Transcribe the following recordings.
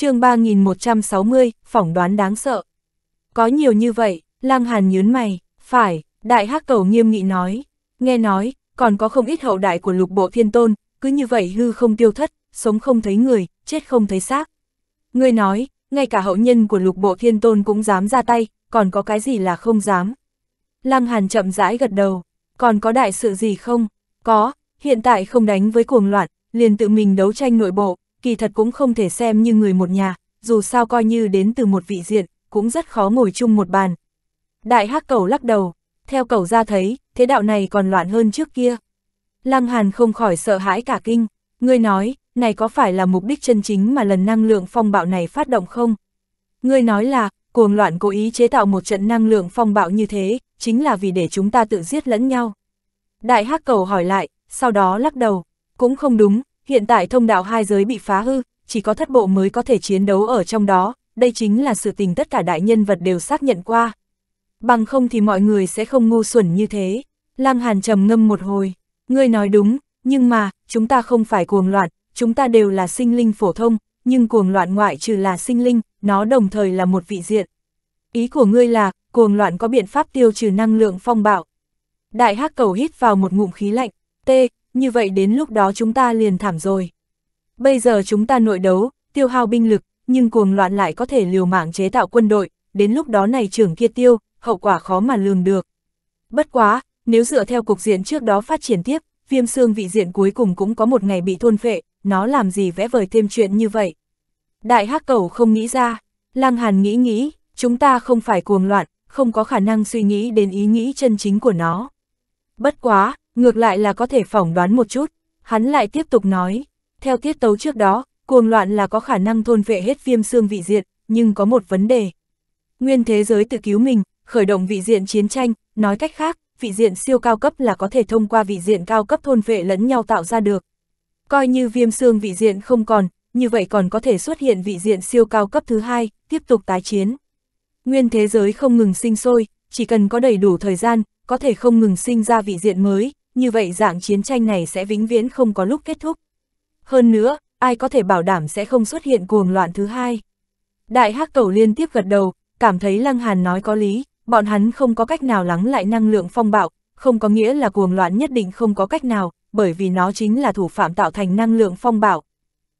chương 3160, phỏng đoán đáng sợ. Có nhiều như vậy, lang hàn nhớn mày, phải, đại hắc cầu nghiêm nghị nói. Nghe nói, còn có không ít hậu đại của lục bộ thiên tôn, cứ như vậy hư không tiêu thất, sống không thấy người, chết không thấy xác. Người nói, ngay cả hậu nhân của lục bộ thiên tôn cũng dám ra tay, còn có cái gì là không dám. Lăng Hàn chậm rãi gật đầu, còn có đại sự gì không? Có, hiện tại không đánh với cuồng loạn, liền tự mình đấu tranh nội bộ, kỳ thật cũng không thể xem như người một nhà, dù sao coi như đến từ một vị diện, cũng rất khó ngồi chung một bàn. Đại hắc cầu lắc đầu, theo cầu ra thấy, thế đạo này còn loạn hơn trước kia. Lăng Hàn không khỏi sợ hãi cả kinh, ngươi nói, này có phải là mục đích chân chính mà lần năng lượng phong bạo này phát động không? Ngươi nói là, cuồng loạn cố ý chế tạo một trận năng lượng phong bạo như thế, chính là vì để chúng ta tự giết lẫn nhau. Đại hắc cầu hỏi lại, sau đó lắc đầu, cũng không đúng, Hiện tại thông đạo hai giới bị phá hư, chỉ có thất bộ mới có thể chiến đấu ở trong đó, đây chính là sự tình tất cả đại nhân vật đều xác nhận qua. Bằng không thì mọi người sẽ không ngu xuẩn như thế. Lăng Hàn trầm ngâm một hồi, ngươi nói đúng, nhưng mà, chúng ta không phải cuồng loạn, chúng ta đều là sinh linh phổ thông, nhưng cuồng loạn ngoại trừ là sinh linh, nó đồng thời là một vị diện. Ý của ngươi là, cuồng loạn có biện pháp tiêu trừ năng lượng phong bạo. Đại hắc cầu hít vào một ngụm khí lạnh, tê, như vậy đến lúc đó chúng ta liền thảm rồi. Bây giờ chúng ta nội đấu, tiêu hao binh lực, nhưng cuồng loạn lại có thể liều mạng chế tạo quân đội, đến lúc đó này trưởng kia tiêu, hậu quả khó mà lường được. Bất quá, nếu dựa theo cục diện trước đó phát triển tiếp, viêm xương vị diện cuối cùng cũng có một ngày bị thôn phệ, nó làm gì vẽ vời thêm chuyện như vậy. Đại hắc cầu không nghĩ ra, lang hàn nghĩ nghĩ, chúng ta không phải cuồng loạn, không có khả năng suy nghĩ đến ý nghĩ chân chính của nó. Bất quá, ngược lại là có thể phỏng đoán một chút. Hắn lại tiếp tục nói, theo tiết tấu trước đó, cuồng loạn là có khả năng thôn vệ hết viêm xương vị diện, nhưng có một vấn đề. Nguyên thế giới tự cứu mình, khởi động vị diện chiến tranh, nói cách khác, vị diện siêu cao cấp là có thể thông qua vị diện cao cấp thôn vệ lẫn nhau tạo ra được. Coi như viêm xương vị diện không còn, như vậy còn có thể xuất hiện vị diện siêu cao cấp thứ hai, tiếp tục tái chiến. Nguyên thế giới không ngừng sinh sôi, chỉ cần có đầy đủ thời gian, có thể không ngừng sinh ra vị diện mới, như vậy dạng chiến tranh này sẽ vĩnh viễn không có lúc kết thúc. Hơn nữa, ai có thể bảo đảm sẽ không xuất hiện cuồng loạn thứ hai. Đại hắc cầu liên tiếp gật đầu, cảm thấy Lăng Hàn nói có lý, bọn hắn không có cách nào lắng lại năng lượng phong bạo, không có nghĩa là cuồng loạn nhất định không có cách nào, bởi vì nó chính là thủ phạm tạo thành năng lượng phong bạo.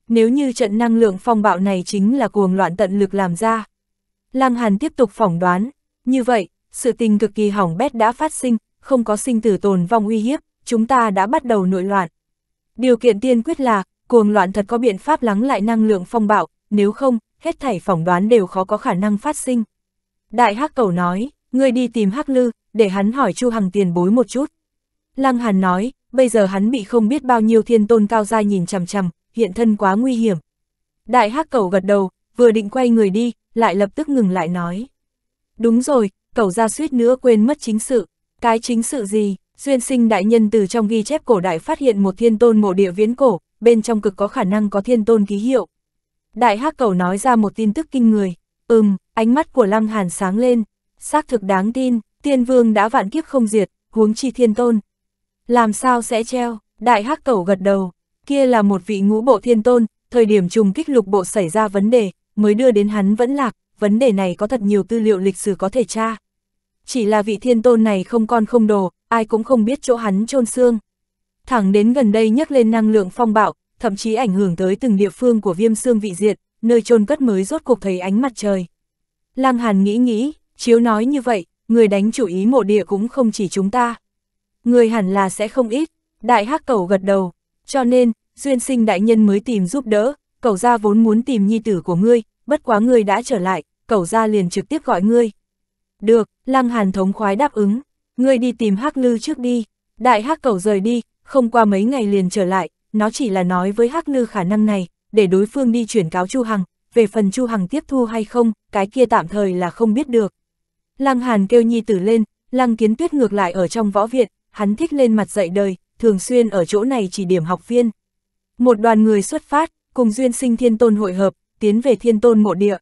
Nếu như trận năng lượng phong bạo này chính là cuồng loạn tận lực làm ra. Lăng Hàn tiếp tục phỏng đoán, như vậy, sự tình cực kỳ hỏng bét đã phát sinh, không có sinh tử tồn vong uy hiếp, chúng ta đã bắt đầu nội loạn. Điều kiện tiên quyết là, cuồng loạn thật có biện pháp lắng lại năng lượng phong bạo, nếu không, hết thảy phỏng đoán đều khó có khả năng phát sinh. Đại Hắc Cầu nói, ngươi đi tìm Hắc Lư, để hắn hỏi Chu Hằng tiền bối một chút. Lăng Hàn nói, bây giờ hắn bị không biết bao nhiêu thiên tôn cao gia nhìn chằm chằm, hiện thân quá nguy hiểm. Đại Hắc Cầu gật đầu, vừa định quay người đi, lại lập tức ngừng lại nói. Đúng rồi, Cầu ra suýt nữa quên mất chính sự, cái chính sự gì? Duyên sinh đại nhân từ trong ghi chép cổ đại phát hiện một thiên tôn mộ địa viễn cổ, bên trong cực có khả năng có thiên tôn ký hiệu. Đại hắc cầu nói ra một tin tức kinh người, ừm, ánh mắt của Lăng Hàn sáng lên, xác thực đáng tin, tiên vương đã vạn kiếp không diệt, huống chi thiên tôn. Làm sao sẽ treo, đại hắc cầu gật đầu, kia là một vị ngũ bộ thiên tôn, thời điểm trùng kích lục bộ xảy ra vấn đề, mới đưa đến hắn vẫn lạc, vấn đề này có thật nhiều tư liệu lịch sử có thể tra. Chỉ là vị thiên tôn này không con không đồ, ai cũng không biết chỗ hắn chôn xương. Thẳng đến gần đây nhắc lên năng lượng phong bạo, thậm chí ảnh hưởng tới từng địa phương của viêm xương vị diệt, nơi chôn cất mới rốt cuộc thấy ánh mặt trời. Lăng Hàn nghĩ nghĩ, chiếu nói như vậy, người đánh chủ ý mộ địa cũng không chỉ chúng ta. Người hẳn là sẽ không ít, đại hắc cầu gật đầu, cho nên, duyên sinh đại nhân mới tìm giúp đỡ, Cầu ra vốn muốn tìm nhi tử của ngươi, bất quá ngươi đã trở lại, Cầu ra liền trực tiếp gọi ngươi. Được, Lăng Hàn thống khoái đáp ứng ngươi đi tìm Hắc Lư trước đi. Đại Hắc cầu rời đi, không qua mấy ngày liền trở lại, nó chỉ là nói với Hắc Lư khả năng này, để đối phương đi chuyển cáo Chu Hằng, về phần Chu Hằng tiếp thu hay không, cái kia tạm thời là không biết được. Lăng Hàn kêu nhi tử lên, Lăng Kiến Tuyết ngược lại ở trong võ viện, hắn thích lên mặt dạy đời, thường xuyên ở chỗ này chỉ điểm học viên. Một đoàn người xuất phát, cùng duyên sinh thiên tôn hội hợp, tiến về thiên tôn mộ địa.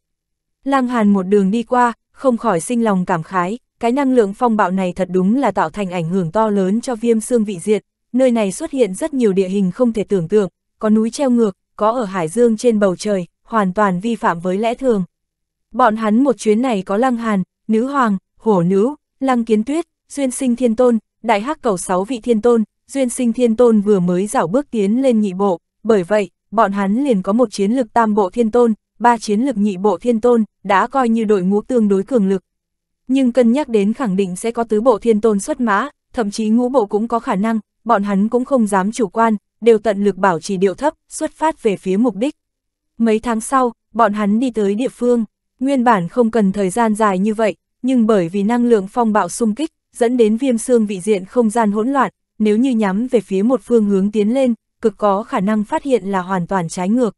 Lăng Hàn một đường đi qua, không khỏi sinh lòng cảm khái, cái năng lượng phong bạo này thật đúng là tạo thành ảnh hưởng to lớn cho viêm xương vị diệt, nơi này xuất hiện rất nhiều địa hình không thể tưởng tượng, có núi treo ngược, có ở hải dương trên bầu trời, hoàn toàn vi phạm với lẽ thường. Bọn hắn một chuyến này có Lăng Hàn, Nữ Hoàng, Hổ Nữ, Lăng Kiến Tuyết, Duyên Sinh Thiên Tôn, Đại Hắc Cầu Sáu Vị Thiên Tôn, Duyên Sinh Thiên Tôn vừa mới dảo bước tiến lên nhị bộ, bởi vậy, bọn hắn liền có một chiến lực tam bộ thiên tôn, ba chiến lực nhị bộ thiên tôn, đã coi như đội ngũ tương đối cường lực, nhưng cân nhắc đến khẳng định sẽ có tứ bộ thiên tôn xuất mã, thậm chí ngũ bộ cũng có khả năng, bọn hắn cũng không dám chủ quan, đều tận lực bảo trì điệu thấp, xuất phát về phía mục đích. Mấy tháng sau, bọn hắn đi tới địa phương, nguyên bản không cần thời gian dài như vậy, nhưng bởi vì năng lượng phong bạo xung kích, dẫn đến viêm xương vị diện không gian hỗn loạn, nếu như nhắm về phía một phương hướng tiến lên, cực có khả năng phát hiện là hoàn toàn trái ngược.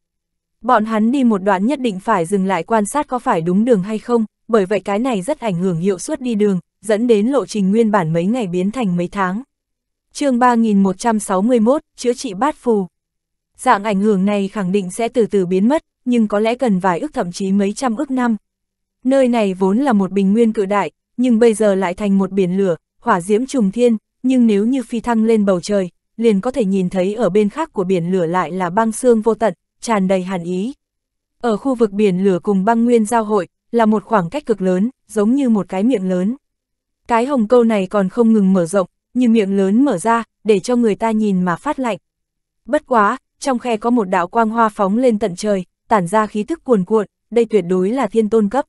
Bọn hắn đi một đoạn nhất định phải dừng lại quan sát có phải đúng đường hay không, bởi vậy cái này rất ảnh hưởng hiệu suất đi đường, dẫn đến lộ trình nguyên bản mấy ngày biến thành mấy tháng. chương 3161, chữa trị bát phù. Dạng ảnh hưởng này khẳng định sẽ từ từ biến mất, nhưng có lẽ cần vài ước thậm chí mấy trăm ước năm. Nơi này vốn là một bình nguyên cự đại, nhưng bây giờ lại thành một biển lửa, hỏa diễm trùng thiên, nhưng nếu như phi thăng lên bầu trời, liền có thể nhìn thấy ở bên khác của biển lửa lại là băng xương vô tận, tràn đầy hàn ý. Ở khu vực biển lửa cùng băng nguyên giao hội, là một khoảng cách cực lớn, giống như một cái miệng lớn. Cái hồng câu này còn không ngừng mở rộng, như miệng lớn mở ra, để cho người ta nhìn mà phát lạnh. Bất quá, trong khe có một đạo quang hoa phóng lên tận trời, tản ra khí thức cuồn cuộn, đây tuyệt đối là thiên tôn cấp.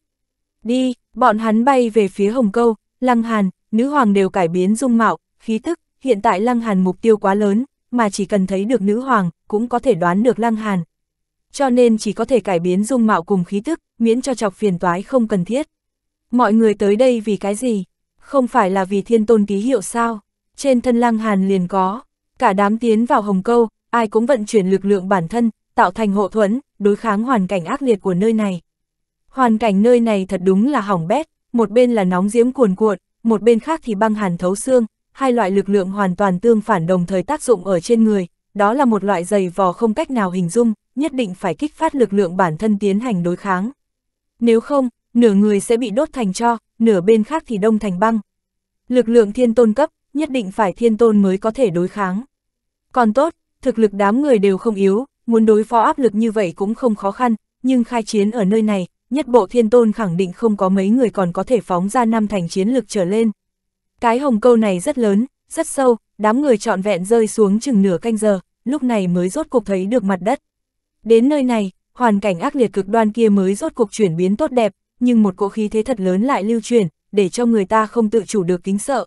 Đi, bọn hắn bay về phía hồng câu, lăng hàn, nữ hoàng đều cải biến dung mạo, khí thức, hiện tại lăng hàn mục tiêu quá lớn, mà chỉ cần thấy được nữ hoàng, cũng có thể đoán được lăng hàn, cho nên chỉ có thể cải biến dung mạo cùng khí tức, miễn cho chọc phiền toái không cần thiết. Mọi người tới đây vì cái gì? Không phải là vì thiên tôn ký hiệu sao? Trên thân lăng hàn liền có, cả đám tiến vào hồng câu, ai cũng vận chuyển lực lượng bản thân, tạo thành hộ thuẫn, đối kháng hoàn cảnh ác liệt của nơi này. Hoàn cảnh nơi này thật đúng là hỏng bét, một bên là nóng diễm cuồn cuộn, một bên khác thì băng hàn thấu xương, hai loại lực lượng hoàn toàn tương phản đồng thời tác dụng ở trên người, đó là một loại dày vò không cách nào hình dung nhất định phải kích phát lực lượng bản thân tiến hành đối kháng. Nếu không, nửa người sẽ bị đốt thành cho, nửa bên khác thì đông thành băng. Lực lượng thiên tôn cấp, nhất định phải thiên tôn mới có thể đối kháng. Còn tốt, thực lực đám người đều không yếu, muốn đối phó áp lực như vậy cũng không khó khăn, nhưng khai chiến ở nơi này, nhất bộ thiên tôn khẳng định không có mấy người còn có thể phóng ra năm thành chiến lực trở lên. Cái hồng câu này rất lớn, rất sâu, đám người trọn vẹn rơi xuống chừng nửa canh giờ, lúc này mới rốt cục thấy được mặt đất. Đến nơi này, hoàn cảnh ác liệt cực đoan kia mới rốt cuộc chuyển biến tốt đẹp, nhưng một cỗ khí thế thật lớn lại lưu truyền, để cho người ta không tự chủ được kính sợ.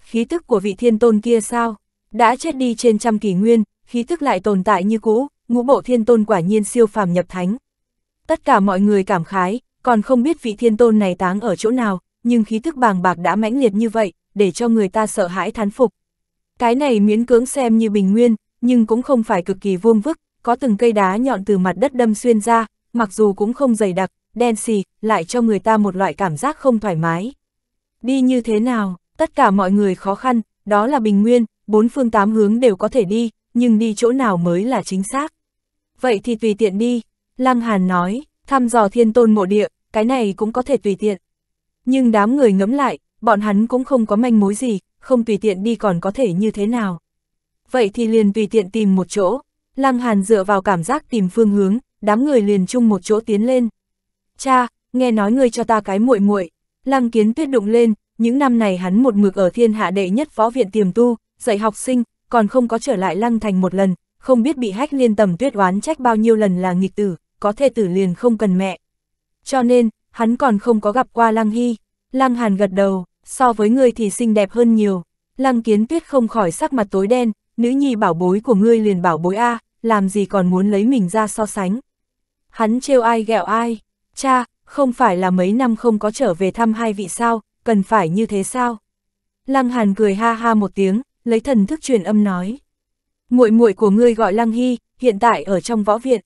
Khí tức của vị thiên tôn kia sao? Đã chết đi trên trăm kỷ nguyên, khí tức lại tồn tại như cũ, ngũ bộ thiên tôn quả nhiên siêu phàm nhập thánh. Tất cả mọi người cảm khái, còn không biết vị thiên tôn này táng ở chỗ nào, nhưng khí tức bàng bạc đã mãnh liệt như vậy, để cho người ta sợ hãi thán phục. Cái này miễn cưỡng xem như bình nguyên, nhưng cũng không phải cực kỳ vuông vức, có từng cây đá nhọn từ mặt đất đâm xuyên ra, mặc dù cũng không dày đặc, đen xì, lại cho người ta một loại cảm giác không thoải mái. Đi như thế nào, tất cả mọi người khó khăn, đó là bình nguyên, bốn phương tám hướng đều có thể đi, nhưng đi chỗ nào mới là chính xác. Vậy thì tùy tiện đi, Lăng Hàn nói, thăm dò thiên tôn mộ địa, cái này cũng có thể tùy tiện. Nhưng đám người ngẫm lại, bọn hắn cũng không có manh mối gì, không tùy tiện đi còn có thể như thế nào. Vậy thì liền tùy tiện tìm một chỗ, Lăng Hàn dựa vào cảm giác tìm phương hướng, đám người liền chung một chỗ tiến lên. Cha, nghe nói ngươi cho ta cái muội muội. Lăng Kiến Tuyết đụng lên, những năm này hắn một mực ở thiên hạ đệ nhất võ viện tiềm tu, dạy học sinh, còn không có trở lại Lăng Thành một lần, không biết bị hách liên tầm tuyết oán trách bao nhiêu lần là nghịch tử, có thể tử liền không cần mẹ. Cho nên, hắn còn không có gặp qua Lăng Hy. Lăng Hàn gật đầu, so với ngươi thì xinh đẹp hơn nhiều. Lăng Kiến Tuyết không khỏi sắc mặt tối đen, nữ nhi bảo bối của ngươi liền bảo bối A, làm gì còn muốn lấy mình ra so sánh. Hắn trêu ai ghẹo ai, cha, không phải là mấy năm không có trở về thăm hai vị sao, cần phải như thế sao? Lăng Hàn cười ha ha một tiếng, lấy thần thức truyền âm nói. muội muội của ngươi gọi Lăng Hy, hiện tại ở trong võ viện.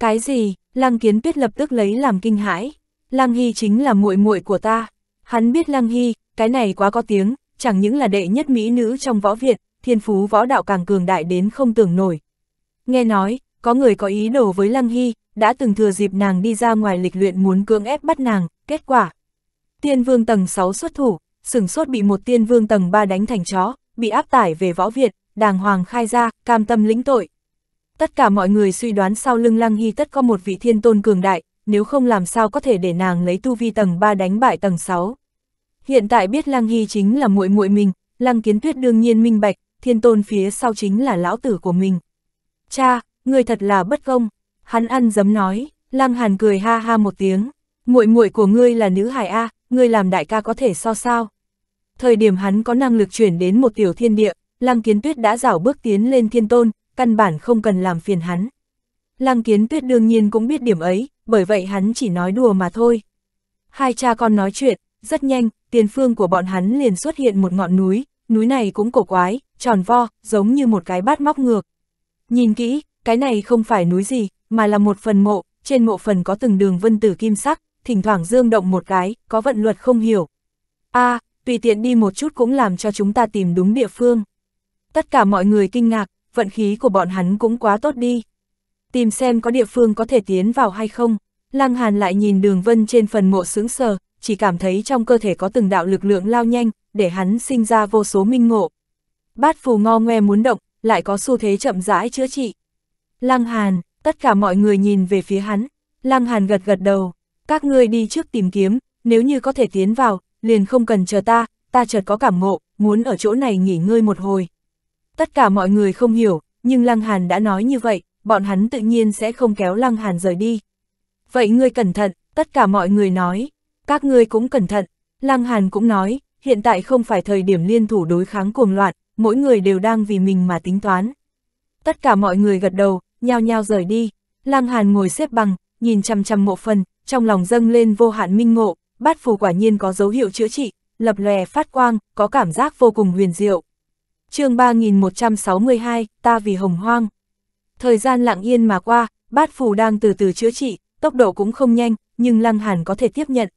Cái gì? Lăng Kiến Tuyết lập tức lấy làm kinh hãi. Lăng Hy chính là muội muội của ta. Hắn biết Lăng Hy, cái này quá có tiếng, chẳng những là đệ nhất mỹ nữ trong võ viện, thiên phú võ đạo càng cường đại đến không tưởng nổi, Nghe nói, có người có ý đồ với Lăng Hy, đã từng thừa dịp nàng đi ra ngoài lịch luyện muốn cưỡng ép bắt nàng, kết quả. Tiên vương tầng 6 xuất thủ, sửng sốt bị một tiên vương tầng 3 đánh thành chó, bị áp tải về võ Việt, đàng hoàng khai ra, cam tâm lĩnh tội. Tất cả mọi người suy đoán sau lưng Lăng Hy tất có một vị thiên tôn cường đại, nếu không làm sao có thể để nàng lấy tu vi tầng 3 đánh bại tầng 6. Hiện tại biết Lăng Hy chính là muội muội mình, Lăng Kiến Tuyết đương nhiên minh bạch, thiên tôn phía sau chính là lão tử của mình cha, người thật là bất công. Hắn ăn dấm nói, Lăng Hàn cười ha ha một tiếng. muội muội của ngươi là nữ hải A, ngươi làm đại ca có thể so sao. Thời điểm hắn có năng lực chuyển đến một tiểu thiên địa, Lăng Kiến Tuyết đã rảo bước tiến lên thiên tôn, căn bản không cần làm phiền hắn. Lăng Kiến Tuyết đương nhiên cũng biết điểm ấy, bởi vậy hắn chỉ nói đùa mà thôi. Hai cha con nói chuyện, rất nhanh, tiền phương của bọn hắn liền xuất hiện một ngọn núi, núi này cũng cổ quái, tròn vo, giống như một cái bát móc ngược. Nhìn kỹ, cái này không phải núi gì, mà là một phần mộ, trên mộ phần có từng đường vân tử kim sắc, thỉnh thoảng dương động một cái, có vận luật không hiểu. a à, tùy tiện đi một chút cũng làm cho chúng ta tìm đúng địa phương. Tất cả mọi người kinh ngạc, vận khí của bọn hắn cũng quá tốt đi. Tìm xem có địa phương có thể tiến vào hay không. Lăng Hàn lại nhìn đường vân trên phần mộ sướng sờ, chỉ cảm thấy trong cơ thể có từng đạo lực lượng lao nhanh, để hắn sinh ra vô số minh ngộ. Bát phù ngo ngoe muốn động, lại có xu thế chậm rãi chữa trị. Lăng Hàn, tất cả mọi người nhìn về phía hắn, Lăng Hàn gật gật đầu, các ngươi đi trước tìm kiếm, nếu như có thể tiến vào, liền không cần chờ ta, ta chợt có cảm ngộ, muốn ở chỗ này nghỉ ngơi một hồi. Tất cả mọi người không hiểu, nhưng Lăng Hàn đã nói như vậy, bọn hắn tự nhiên sẽ không kéo Lăng Hàn rời đi. Vậy ngươi cẩn thận, tất cả mọi người nói, các ngươi cũng cẩn thận, Lăng Hàn cũng nói, hiện tại không phải thời điểm liên thủ đối kháng cuồng loạn, mỗi người đều đang vì mình mà tính toán. Tất cả mọi người gật đầu, nhao nhao rời đi. Lăng Hàn ngồi xếp bằng, nhìn chăm chăm mộ phần, trong lòng dâng lên vô hạn minh ngộ, bát phù quả nhiên có dấu hiệu chữa trị, lập lòe phát quang, có cảm giác vô cùng huyền diệu. chương 3162, ta vì hồng hoang. Thời gian lặng yên mà qua, bát phù đang từ từ chữa trị, tốc độ cũng không nhanh, nhưng Lăng Hàn có thể tiếp nhận.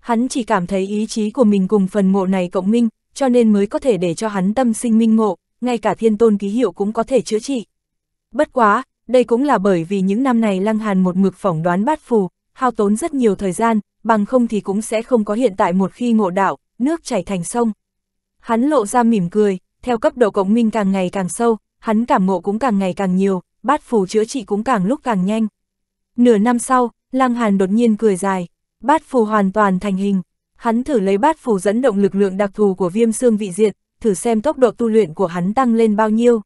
Hắn chỉ cảm thấy ý chí của mình cùng phần mộ này cộng minh, cho nên mới có thể để cho hắn tâm sinh minh ngộ, ngay cả thiên tôn ký hiệu cũng có thể chữa trị. Bất quá, đây cũng là bởi vì những năm này Lăng Hàn một mực phỏng đoán bát phù, hao tốn rất nhiều thời gian, bằng không thì cũng sẽ không có hiện tại một khi ngộ đạo, nước chảy thành sông. Hắn lộ ra mỉm cười, theo cấp độ cộng minh càng ngày càng sâu, hắn cảm ngộ cũng càng ngày càng nhiều, bát phù chữa trị cũng càng lúc càng nhanh. Nửa năm sau, Lăng Hàn đột nhiên cười dài, bát phù hoàn toàn thành hình. Hắn thử lấy bát phù dẫn động lực lượng đặc thù của viêm xương vị diện, thử xem tốc độ tu luyện của hắn tăng lên bao nhiêu.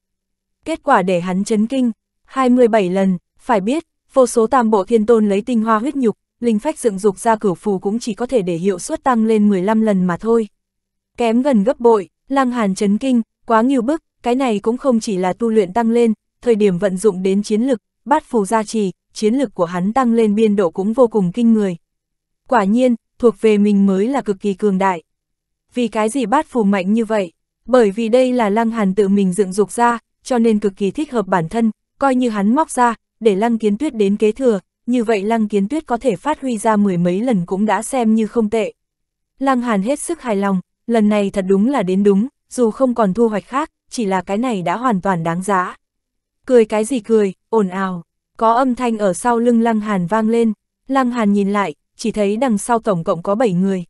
Kết quả để hắn chấn kinh, 27 lần, phải biết, vô số tam bộ thiên tôn lấy tinh hoa huyết nhục, linh phách dựng dục ra cửu phù cũng chỉ có thể để hiệu suất tăng lên 15 lần mà thôi. Kém gần gấp bội, lăng hàn chấn kinh, quá nhiều bức, cái này cũng không chỉ là tu luyện tăng lên, thời điểm vận dụng đến chiến lực, bát phù gia trì, chiến lực của hắn tăng lên biên độ cũng vô cùng kinh người. Quả nhiên, thuộc về mình mới là cực kỳ cường đại. Vì cái gì bát phù mạnh như vậy? Bởi vì đây là lăng hàn tự mình dựng dục ra, cho nên cực kỳ thích hợp bản thân, coi như hắn móc ra, để lăng kiến tuyết đến kế thừa, như vậy lăng kiến tuyết có thể phát huy ra mười mấy lần cũng đã xem như không tệ. Lăng hàn hết sức hài lòng, lần này thật đúng là đến đúng, dù không còn thu hoạch khác, chỉ là cái này đã hoàn toàn đáng giá. Cười cái gì cười, ồn ào, có âm thanh ở sau lưng lăng hàn vang lên, lăng hàn nhìn lại, chỉ thấy đằng sau tổng cộng có 7 người.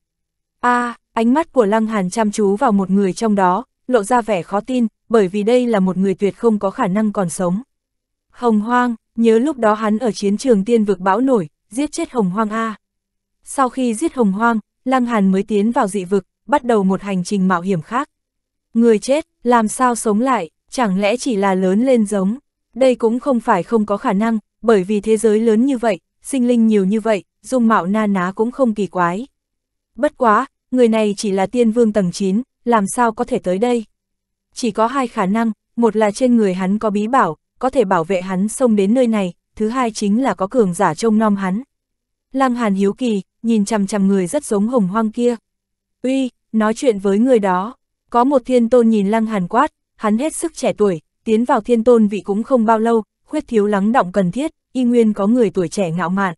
a à, ánh mắt của Lăng Hàn chăm chú vào một người trong đó, lộ ra vẻ khó tin, bởi vì đây là một người tuyệt không có khả năng còn sống. Hồng Hoang, nhớ lúc đó hắn ở chiến trường tiên vực bão nổi, giết chết Hồng Hoang A. Sau khi giết Hồng Hoang, Lăng Hàn mới tiến vào dị vực, bắt đầu một hành trình mạo hiểm khác. Người chết, làm sao sống lại, chẳng lẽ chỉ là lớn lên giống. Đây cũng không phải không có khả năng, bởi vì thế giới lớn như vậy, sinh linh nhiều như vậy, dung mạo na ná cũng không kỳ quái. Bất quá, người này chỉ là tiên vương tầng 9, làm sao có thể tới đây? Chỉ có hai khả năng, một là trên người hắn có bí bảo, có thể bảo vệ hắn xông đến nơi này, thứ hai chính là có cường giả trông nom hắn. Lăng Hàn hiếu kỳ, nhìn chằm chằm người rất giống hồng hoang kia. Uy, nói chuyện với người đó. Có một thiên tôn nhìn Lăng Hàn quát, hắn hết sức trẻ tuổi, tiến vào thiên tôn vị cũng không bao lâu, khuyết thiếu lắng động cần thiết, y nguyên có người tuổi trẻ ngạo mạn.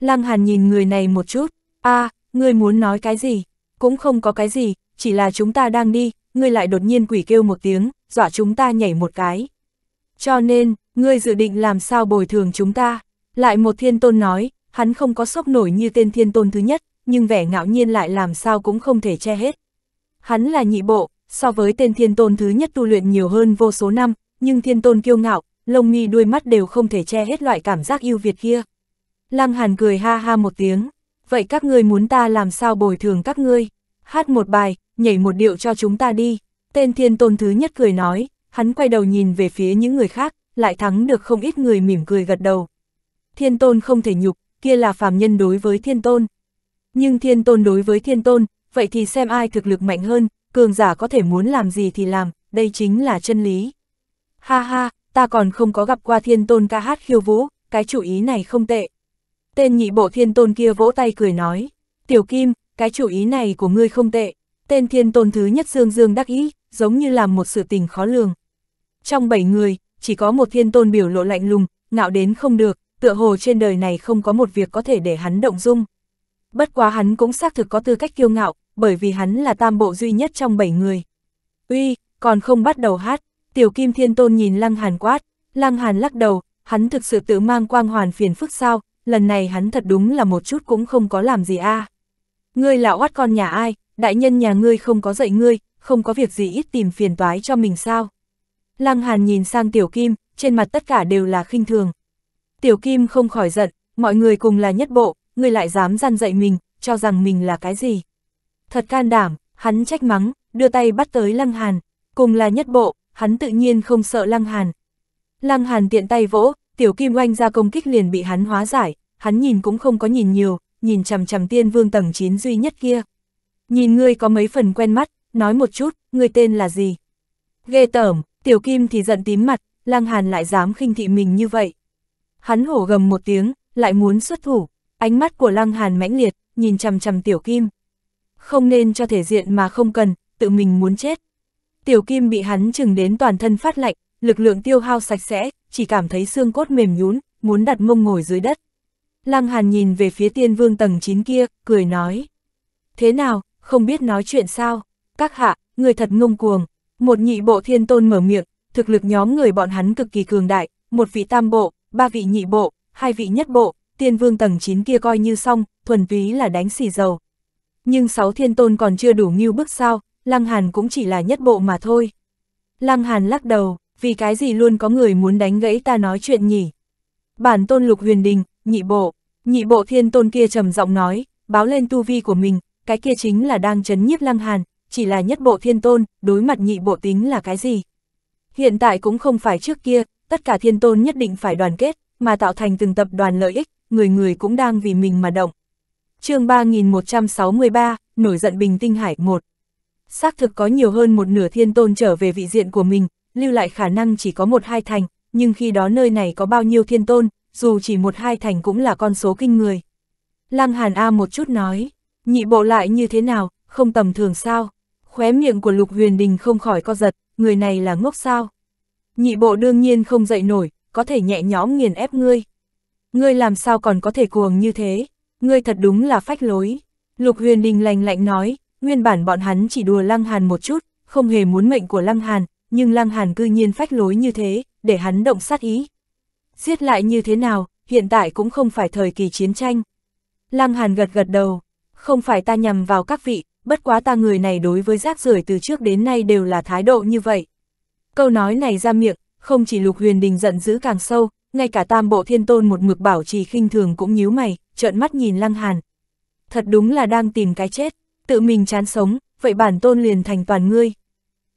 Lăng Hàn nhìn người này một chút, a à, ngươi muốn nói cái gì? Cũng không có cái gì, chỉ là chúng ta đang đi, ngươi lại đột nhiên quỷ kêu một tiếng, dọa chúng ta nhảy một cái. Cho nên, ngươi dự định làm sao bồi thường chúng ta? Lại một thiên tôn nói, hắn không có sốc nổi như tên thiên tôn thứ nhất, nhưng vẻ ngạo nhiên lại làm sao cũng không thể che hết. Hắn là nhị bộ, so với tên thiên tôn thứ nhất tu luyện nhiều hơn vô số năm, nhưng thiên tôn kiêu ngạo, lông nghi đuôi mắt đều không thể che hết loại cảm giác yêu Việt kia, Lăng Hàn cười ha ha một tiếng, vậy các ngươi muốn ta làm sao bồi thường các ngươi, hát một bài, nhảy một điệu cho chúng ta đi, tên thiên tôn thứ nhất cười nói, hắn quay đầu nhìn về phía những người khác, lại thắng được không ít người mỉm cười gật đầu. Thiên tôn không thể nhục, kia là phàm nhân đối với thiên tôn. Nhưng thiên tôn đối với thiên tôn, vậy thì xem ai thực lực mạnh hơn, cường giả có thể muốn làm gì thì làm, đây chính là chân lý. Ha ha, ta còn không có gặp qua thiên tôn ca hát khiêu vũ, cái chủ ý này không tệ. Tên nhị bộ thiên tôn kia vỗ tay cười nói, tiểu kim, cái chủ ý này của ngươi không tệ. Tên thiên tôn thứ nhất dương dương đắc ý, giống như làm một sự tình khó lường. Trong bảy người, chỉ có một thiên tôn biểu lộ lạnh lùng, ngạo đến không được, tựa hồ trên đời này không có một việc có thể để hắn động dung. Bất quá hắn cũng xác thực có tư cách kiêu ngạo, bởi vì hắn là tam bộ duy nhất trong bảy người. Uy, còn không bắt đầu hát, tiểu kim thiên tôn nhìn lăng hàn quát, lăng hàn lắc đầu, hắn thực sự tự mang quang hoàn phiền phức sao, lần này hắn thật đúng là một chút cũng không có làm gì a. À. Ngươi là oát con nhà ai, đại nhân nhà ngươi không có dạy ngươi, không có việc gì ít tìm phiền toái cho mình sao. Lăng Hàn nhìn sang Tiểu Kim, trên mặt tất cả đều là khinh thường. Tiểu Kim không khỏi giận, mọi người cùng là nhất bộ, ngươi lại dám gian dạy mình, cho rằng mình là cái gì. Thật can đảm, hắn trách mắng, đưa tay bắt tới Lăng Hàn, cùng là nhất bộ, hắn tự nhiên không sợ Lăng Hàn. Lăng Hàn tiện tay vỗ, Tiểu Kim oanh ra công kích liền bị hắn hóa giải, hắn nhìn cũng không có nhìn nhiều, nhìn chằm chằm tiên vương tầng 9 duy nhất kia. Nhìn ngươi có mấy phần quen mắt, nói một chút, ngươi tên là gì? Ghê tởm, tiểu kim thì giận tím mặt, lang hàn lại dám khinh thị mình như vậy. Hắn hổ gầm một tiếng, lại muốn xuất thủ, ánh mắt của lang hàn mãnh liệt, nhìn chằm chằm tiểu kim. Không nên cho thể diện mà không cần, tự mình muốn chết. Tiểu kim bị hắn chừng đến toàn thân phát lạnh, lực lượng tiêu hao sạch sẽ, chỉ cảm thấy xương cốt mềm nhún, muốn đặt mông ngồi dưới đất. Lăng Hàn nhìn về phía tiên vương tầng 9 kia, cười nói. Thế nào, không biết nói chuyện sao? Các hạ, người thật ngông cuồng. Một nhị bộ thiên tôn mở miệng, thực lực nhóm người bọn hắn cực kỳ cường đại, một vị tam bộ, ba vị nhị bộ, hai vị nhất bộ, tiên vương tầng 9 kia coi như xong, thuần túy là đánh xì dầu. Nhưng sáu thiên tôn còn chưa đủ nghiêu bức sao, Lăng Hàn cũng chỉ là nhất bộ mà thôi. Lăng Hàn lắc đầu, vì cái gì luôn có người muốn đánh gãy ta nói chuyện nhỉ? Bản tôn lục huyền đình, nhị bộ, nhị bộ thiên tôn kia trầm giọng nói, báo lên tu vi của mình, cái kia chính là đang chấn nhiếp lăng hàn, chỉ là nhất bộ thiên tôn, đối mặt nhị bộ tính là cái gì. Hiện tại cũng không phải trước kia, tất cả thiên tôn nhất định phải đoàn kết, mà tạo thành từng tập đoàn lợi ích, người người cũng đang vì mình mà động. chương 3163, nổi giận bình tinh hải 1. Xác thực có nhiều hơn một nửa thiên tôn trở về vị diện của mình, lưu lại khả năng chỉ có một hai thành, nhưng khi đó nơi này có bao nhiêu thiên tôn, dù chỉ một hai thành cũng là con số kinh người. Lăng Hàn A một chút nói, nhị bộ lại như thế nào, không tầm thường sao? Khóe miệng của Lục Huyền Đình không khỏi co giật, người này là ngốc sao? Nhị bộ đương nhiên không dậy nổi, có thể nhẹ nhõm nghiền ép ngươi. Ngươi làm sao còn có thể cuồng như thế? Ngươi thật đúng là phách lối. Lục Huyền Đình lành lạnh nói, nguyên bản bọn hắn chỉ đùa Lăng Hàn một chút, không hề muốn mệnh của Lăng Hàn, nhưng Lăng Hàn cư nhiên phách lối như thế, để hắn động sát ý, Giết lại như thế nào, hiện tại cũng không phải thời kỳ chiến tranh. Lăng Hàn gật gật đầu, không phải ta nhầm vào các vị, bất quá ta người này đối với rác rưởi từ trước đến nay đều là thái độ như vậy. Câu nói này ra miệng, không chỉ Lục Huyền Đình giận dữ càng sâu, ngay cả Tam Bộ Thiên Tôn một mực bảo trì khinh thường cũng nhíu mày, trợn mắt nhìn Lăng Hàn. Thật đúng là đang tìm cái chết, tự mình chán sống, vậy bản tôn liền thành toàn ngươi.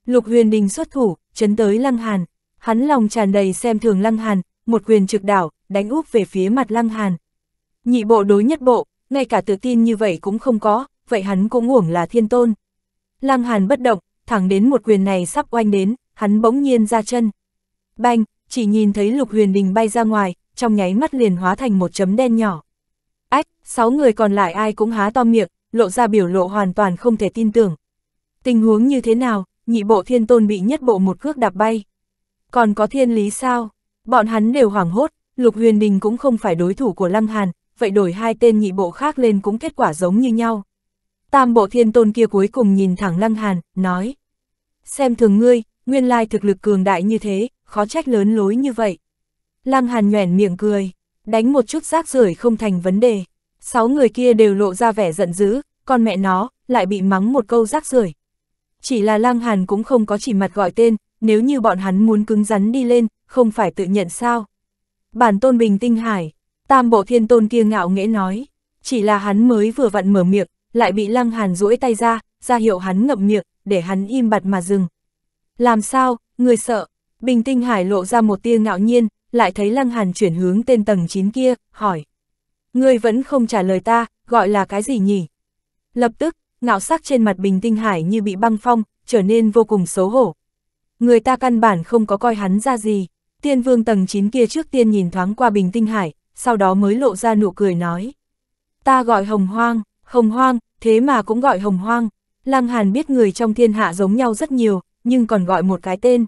Lục Huyền Đình xuất thủ, chấn tới Lăng Hàn, hắn lòng tràn đầy xem thường Lăng Hàn, một quyền trực đảo, đánh úp về phía mặt Lăng Hàn. Nhị bộ đối nhất bộ, ngay cả tự tin như vậy cũng không có, vậy hắn cũng uổng là thiên tôn. Lăng Hàn bất động, thẳng đến một quyền này sắp oanh đến, hắn bỗng nhiên ra chân. Banh, chỉ nhìn thấy Lục Huyền Đình bay ra ngoài, trong nháy mắt liền hóa thành một chấm đen nhỏ. Ách, sáu người còn lại ai cũng há to miệng, lộ ra biểu lộ hoàn toàn không thể tin tưởng. Tình huống như thế nào, nhị bộ thiên tôn bị nhất bộ một cước đạp bay. Còn có thiên lý sao? Bọn hắn đều hoảng hốt, Lục Huyền Đình cũng không phải đối thủ của Lăng Hàn, vậy đổi hai tên nhị bộ khác lên cũng kết quả giống như nhau. Tam bộ thiên tôn kia cuối cùng nhìn thẳng Lăng Hàn, nói. Xem thường ngươi, nguyên lai thực lực cường đại như thế, khó trách lớn lối như vậy. Lăng Hàn nhoẻn miệng cười, đánh một chút rác rưởi không thành vấn đề. Sáu người kia đều lộ ra vẻ giận dữ, con mẹ nó, lại bị mắng một câu rác rưởi. Chỉ là Lăng Hàn cũng không có chỉ mặt gọi tên, nếu như bọn hắn muốn cứng rắn đi lên, không phải tự nhận sao. Bản tôn bình tinh hải, tam bộ thiên tôn kia ngạo nghễ nói, chỉ là hắn mới vừa vặn mở miệng, lại bị lăng hàn duỗi tay ra, ra hiệu hắn ngậm miệng, để hắn im bặt mà dừng. Làm sao, người sợ, bình tinh hải lộ ra một tia ngạo nhiên, lại thấy lăng hàn chuyển hướng tên tầng 9 kia, hỏi. Ngươi vẫn không trả lời ta, gọi là cái gì nhỉ? Lập tức, ngạo sắc trên mặt bình tinh hải như bị băng phong, trở nên vô cùng xấu hổ. Người ta căn bản không có coi hắn ra gì. Tiên vương tầng 9 kia trước tiên nhìn thoáng qua bình tinh hải, sau đó mới lộ ra nụ cười nói. Ta gọi hồng hoang, hồng hoang, thế mà cũng gọi hồng hoang. Lăng Hàn biết người trong thiên hạ giống nhau rất nhiều, nhưng còn gọi một cái tên.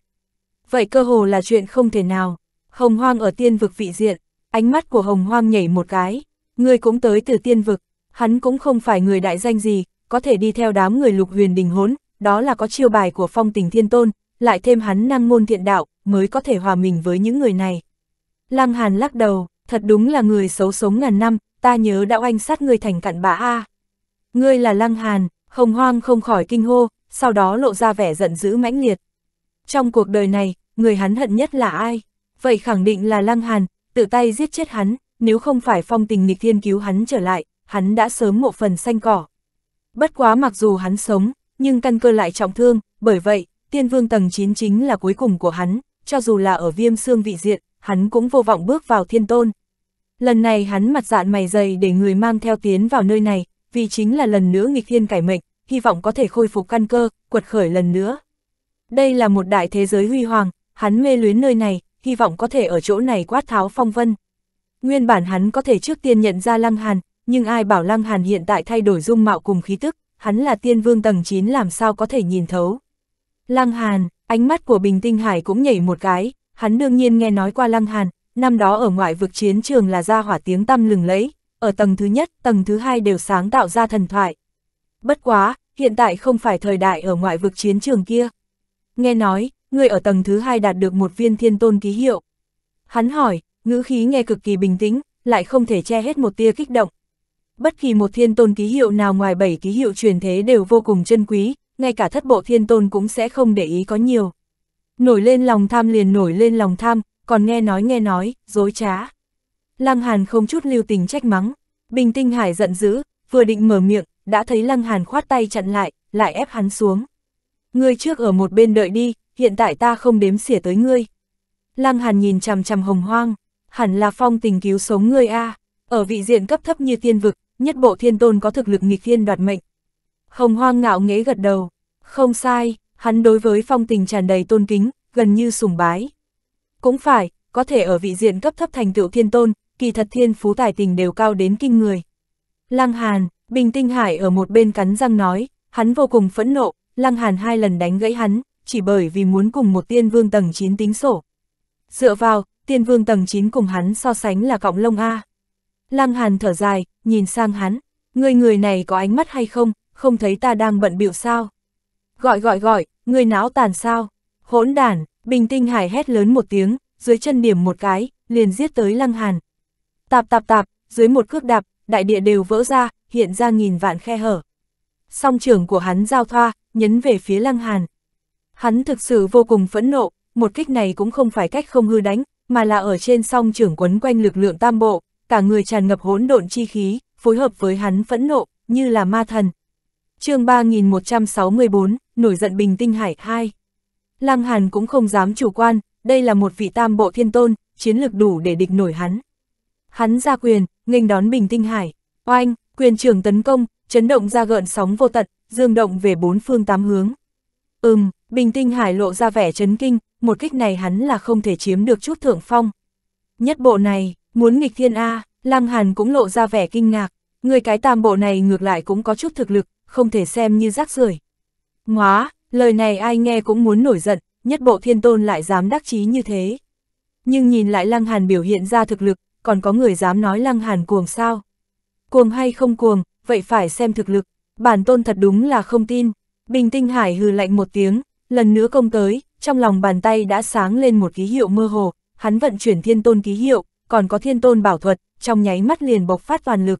Vậy cơ hồ là chuyện không thể nào. Hồng hoang ở tiên vực vị diện, ánh mắt của hồng hoang nhảy một cái. Người cũng tới từ tiên vực, hắn cũng không phải người đại danh gì, có thể đi theo đám người lục huyền đình hốn, đó là có chiêu bài của phong tình thiên tôn, lại thêm hắn năng môn thiện đạo, mới có thể hòa mình với những người này. Lăng Hàn lắc đầu, thật đúng là người xấu sống ngàn năm, ta nhớ đã oanh sát ngươi thành cặn bã a. Ngươi là Lăng Hàn, Hồng Hoang không khỏi kinh hô, sau đó lộ ra vẻ giận dữ mãnh liệt. Trong cuộc đời này, người hắn hận nhất là ai? Vậy khẳng định là Lăng Hàn, tự tay giết chết hắn, nếu không phải phong tình nghịch thiên cứu hắn trở lại, hắn đã sớm một phần xanh cỏ. Bất quá mặc dù hắn sống, nhưng căn cơ lại trọng thương, bởi vậy, tiên vương tầng 9 chính là cuối cùng của hắn cho dù là ở viêm xương vị diện, hắn cũng vô vọng bước vào thiên tôn. Lần này hắn mặt dạn mày dày để người mang theo tiến vào nơi này, vì chính là lần nữa nghịch thiên cải mệnh, hy vọng có thể khôi phục căn cơ, quật khởi lần nữa. Đây là một đại thế giới huy hoàng, hắn mê luyến nơi này, hy vọng có thể ở chỗ này quát tháo phong vân. Nguyên bản hắn có thể trước tiên nhận ra Lăng Hàn, nhưng ai bảo Lăng Hàn hiện tại thay đổi dung mạo cùng khí tức, hắn là tiên vương tầng 9 làm sao có thể nhìn thấu. Lăng Hàn, Ánh mắt của Bình Tinh Hải cũng nhảy một cái, hắn đương nhiên nghe nói qua Lăng Hàn, năm đó ở ngoại vực chiến trường là ra hỏa tiếng tăm lừng lẫy, ở tầng thứ nhất, tầng thứ hai đều sáng tạo ra thần thoại. Bất quá, hiện tại không phải thời đại ở ngoại vực chiến trường kia. Nghe nói, người ở tầng thứ hai đạt được một viên thiên tôn ký hiệu. Hắn hỏi, ngữ khí nghe cực kỳ bình tĩnh, lại không thể che hết một tia kích động. Bất kỳ một thiên tôn ký hiệu nào ngoài bảy ký hiệu truyền thế đều vô cùng chân quý, ngay cả thất bộ thiên tôn cũng sẽ không để ý có nhiều. Nổi lên lòng tham liền nổi lên lòng tham, còn nghe nói nghe nói, dối trá. Lăng Hàn không chút lưu tình trách mắng, Bình Tinh Hải giận dữ, vừa định mở miệng, đã thấy Lăng Hàn khoát tay chặn lại, lại ép hắn xuống. Ngươi trước ở một bên đợi đi, hiện tại ta không đếm xỉa tới ngươi. Lăng Hàn nhìn chằm chằm hồng hoang, hẳn là phong tình cứu sống ngươi a. À. Ở vị diện cấp thấp như tiên vực, nhất bộ thiên tôn có thực lực nghịch thiên đoạt mệnh, Hồng hoang ngạo nghễ gật đầu. Không sai, hắn đối với phong tình tràn đầy tôn kính, gần như sùng bái. Cũng phải, có thể ở vị diện cấp thấp thành tựu thiên tôn, kỳ thật thiên phú tài tình đều cao đến kinh người. Lăng Hàn, Bình Tinh Hải ở một bên cắn răng nói, hắn vô cùng phẫn nộ, Lăng Hàn hai lần đánh gãy hắn, chỉ bởi vì muốn cùng một tiên vương tầng 9 tính sổ. Dựa vào, tiên vương tầng 9 cùng hắn so sánh là cọng lông A. Lăng Hàn thở dài, nhìn sang hắn, người người này có ánh mắt hay không, không thấy ta đang bận biểu sao. Gọi gọi gọi, người náo tàn sao, hỗn đàn bình tinh hải hét lớn một tiếng, dưới chân điểm một cái, liền giết tới lăng hàn. Tạp tạp tạp, dưới một cước đạp, đại địa đều vỡ ra, hiện ra nghìn vạn khe hở. Song trưởng của hắn giao thoa, nhấn về phía lăng hàn. Hắn thực sự vô cùng phẫn nộ, một kích này cũng không phải cách không hư đánh, mà là ở trên song trưởng quấn quanh lực lượng tam bộ, cả người tràn ngập hỗn độn chi khí, phối hợp với hắn phẫn nộ, như là ma thần, chương 3164, nổi giận bình tinh hải 2. Lăng Hàn cũng không dám chủ quan, đây là một vị tam bộ thiên tôn, chiến lực đủ để địch nổi hắn. Hắn ra quyền, nghênh đón bình tinh hải, oanh, quyền trưởng tấn công, chấn động ra gợn sóng vô tận, dương động về bốn phương tám hướng. Ừm, bình tinh hải lộ ra vẻ chấn kinh, một kích này hắn là không thể chiếm được chút thượng phong. Nhất bộ này, muốn nghịch thiên A, Lăng Hàn cũng lộ ra vẻ kinh ngạc, người cái tam bộ này ngược lại cũng có chút thực lực, không thể xem như rác rưởi. Ngóa, lời này ai nghe cũng muốn nổi giận, nhất bộ thiên tôn lại dám đắc chí như thế. Nhưng nhìn lại Lăng Hàn biểu hiện ra thực lực, còn có người dám nói Lăng Hàn cuồng sao? Cuồng hay không cuồng, vậy phải xem thực lực, bản tôn thật đúng là không tin. Bình Tinh Hải hừ lạnh một tiếng, lần nữa công tới, trong lòng bàn tay đã sáng lên một ký hiệu mơ hồ, hắn vận chuyển thiên tôn ký hiệu, còn có thiên tôn bảo thuật, trong nháy mắt liền bộc phát toàn lực.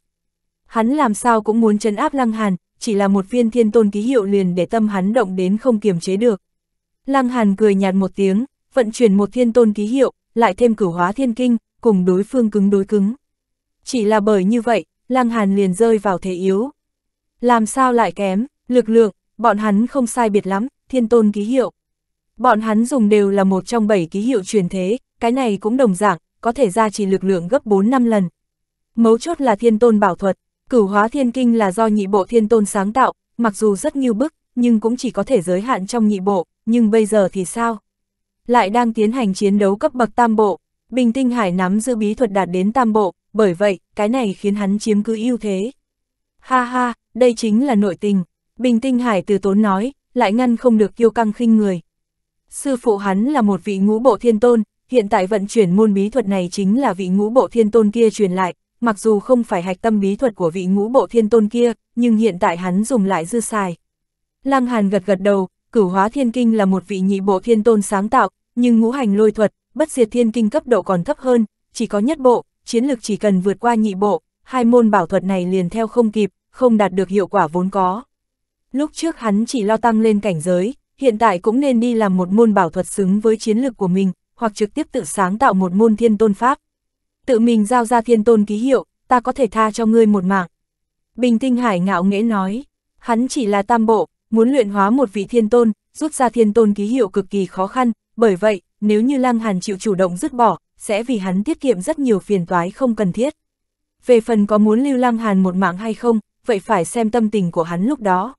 Hắn làm sao cũng muốn chấn áp Lăng Hàn, chỉ là một viên thiên tôn ký hiệu liền để tâm hắn động đến không kiềm chế được. Lăng Hàn cười nhạt một tiếng, vận chuyển một thiên tôn ký hiệu, lại thêm cửu hóa thiên kinh, cùng đối phương cứng đối cứng. Chỉ là bởi như vậy, Lăng Hàn liền rơi vào thế yếu. Làm sao lại kém, lực lượng, bọn hắn không sai biệt lắm, thiên tôn ký hiệu. Bọn hắn dùng đều là một trong bảy ký hiệu truyền thế, cái này cũng đồng dạng, có thể ra chỉ lực lượng gấp 4 năm lần. Mấu chốt là thiên tôn bảo thuật, Cửu hóa thiên kinh là do nhị bộ thiên tôn sáng tạo, mặc dù rất nghiêu bức, nhưng cũng chỉ có thể giới hạn trong nhị bộ, nhưng bây giờ thì sao? Lại đang tiến hành chiến đấu cấp bậc tam bộ, Bình Tinh Hải nắm giữ bí thuật đạt đến tam bộ, bởi vậy, cái này khiến hắn chiếm cứ ưu thế. Ha ha, đây chính là nội tình, Bình Tinh Hải từ tốn nói, lại ngăn không được kiêu căng khinh người. Sư phụ hắn là một vị ngũ bộ thiên tôn, hiện tại vận chuyển môn bí thuật này chính là vị ngũ bộ thiên tôn kia truyền lại, mặc dù không phải hạch tâm bí thuật của vị ngũ bộ thiên tôn kia, nhưng hiện tại hắn dùng lại dư xài. Lăng Hàn gật gật đầu, cửu hóa thiên kinh là một vị nhị bộ thiên tôn sáng tạo, nhưng ngũ hành lôi thuật, bất diệt thiên kinh cấp độ còn thấp hơn, chỉ có nhất bộ, chiến lực chỉ cần vượt qua nhị bộ, hai môn bảo thuật này liền theo không kịp, không đạt được hiệu quả vốn có. Lúc trước hắn chỉ lo tăng lên cảnh giới, hiện tại cũng nên đi làm một môn bảo thuật xứng với chiến lực của mình, hoặc trực tiếp tự sáng tạo một môn thiên tôn pháp tự mình giao ra thiên tôn ký hiệu, ta có thể tha cho ngươi một mạng. Bình Tinh Hải ngạo nghễ nói, hắn chỉ là tam bộ, muốn luyện hóa một vị thiên tôn, rút ra thiên tôn ký hiệu cực kỳ khó khăn, bởi vậy, nếu như Lăng Hàn chịu chủ động dứt bỏ, sẽ vì hắn tiết kiệm rất nhiều phiền toái không cần thiết. Về phần có muốn lưu Lăng Hàn một mạng hay không, vậy phải xem tâm tình của hắn lúc đó.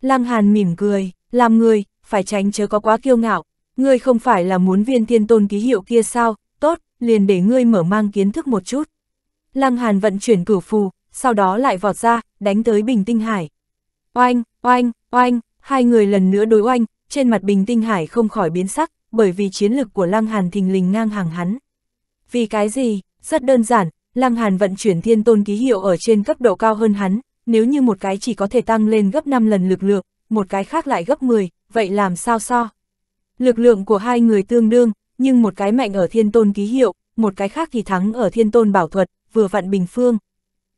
Lăng Hàn mỉm cười, làm người, phải tránh chớ có quá kiêu ngạo, ngươi không phải là muốn viên thiên tôn ký hiệu kia sao, liền để ngươi mở mang kiến thức một chút. Lăng Hàn vận chuyển cửu phù, sau đó lại vọt ra, đánh tới Bình Tinh Hải. Oanh, oanh, oanh, hai người lần nữa đối oanh, trên mặt Bình Tinh Hải không khỏi biến sắc, bởi vì chiến lực của Lăng Hàn thình lình ngang hàng hắn. Vì cái gì? Rất đơn giản, Lăng Hàn vận chuyển thiên tôn ký hiệu ở trên cấp độ cao hơn hắn, nếu như một cái chỉ có thể tăng lên gấp 5 lần lực lượng, một cái khác lại gấp 10, vậy làm sao so? Lực lượng của hai người tương đương, nhưng một cái mạnh ở thiên tôn ký hiệu, một cái khác thì thắng ở thiên tôn bảo thuật, vừa vặn bình phương.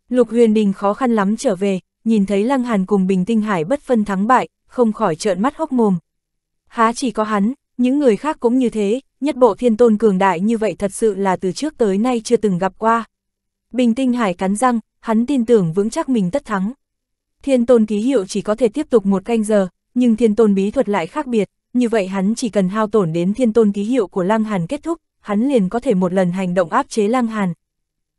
Lục huyền đình khó khăn lắm trở về, nhìn thấy lăng hàn cùng bình tinh hải bất phân thắng bại, không khỏi trợn mắt hốc mồm. Há chỉ có hắn, những người khác cũng như thế, nhất bộ thiên tôn cường đại như vậy thật sự là từ trước tới nay chưa từng gặp qua. Bình tinh hải cắn răng, hắn tin tưởng vững chắc mình tất thắng. Thiên tôn ký hiệu chỉ có thể tiếp tục một canh giờ, nhưng thiên tôn bí thuật lại khác biệt, như vậy hắn chỉ cần hao tổn đến thiên tôn ký hiệu của Lăng Hàn kết thúc, hắn liền có thể một lần hành động áp chế Lăng Hàn.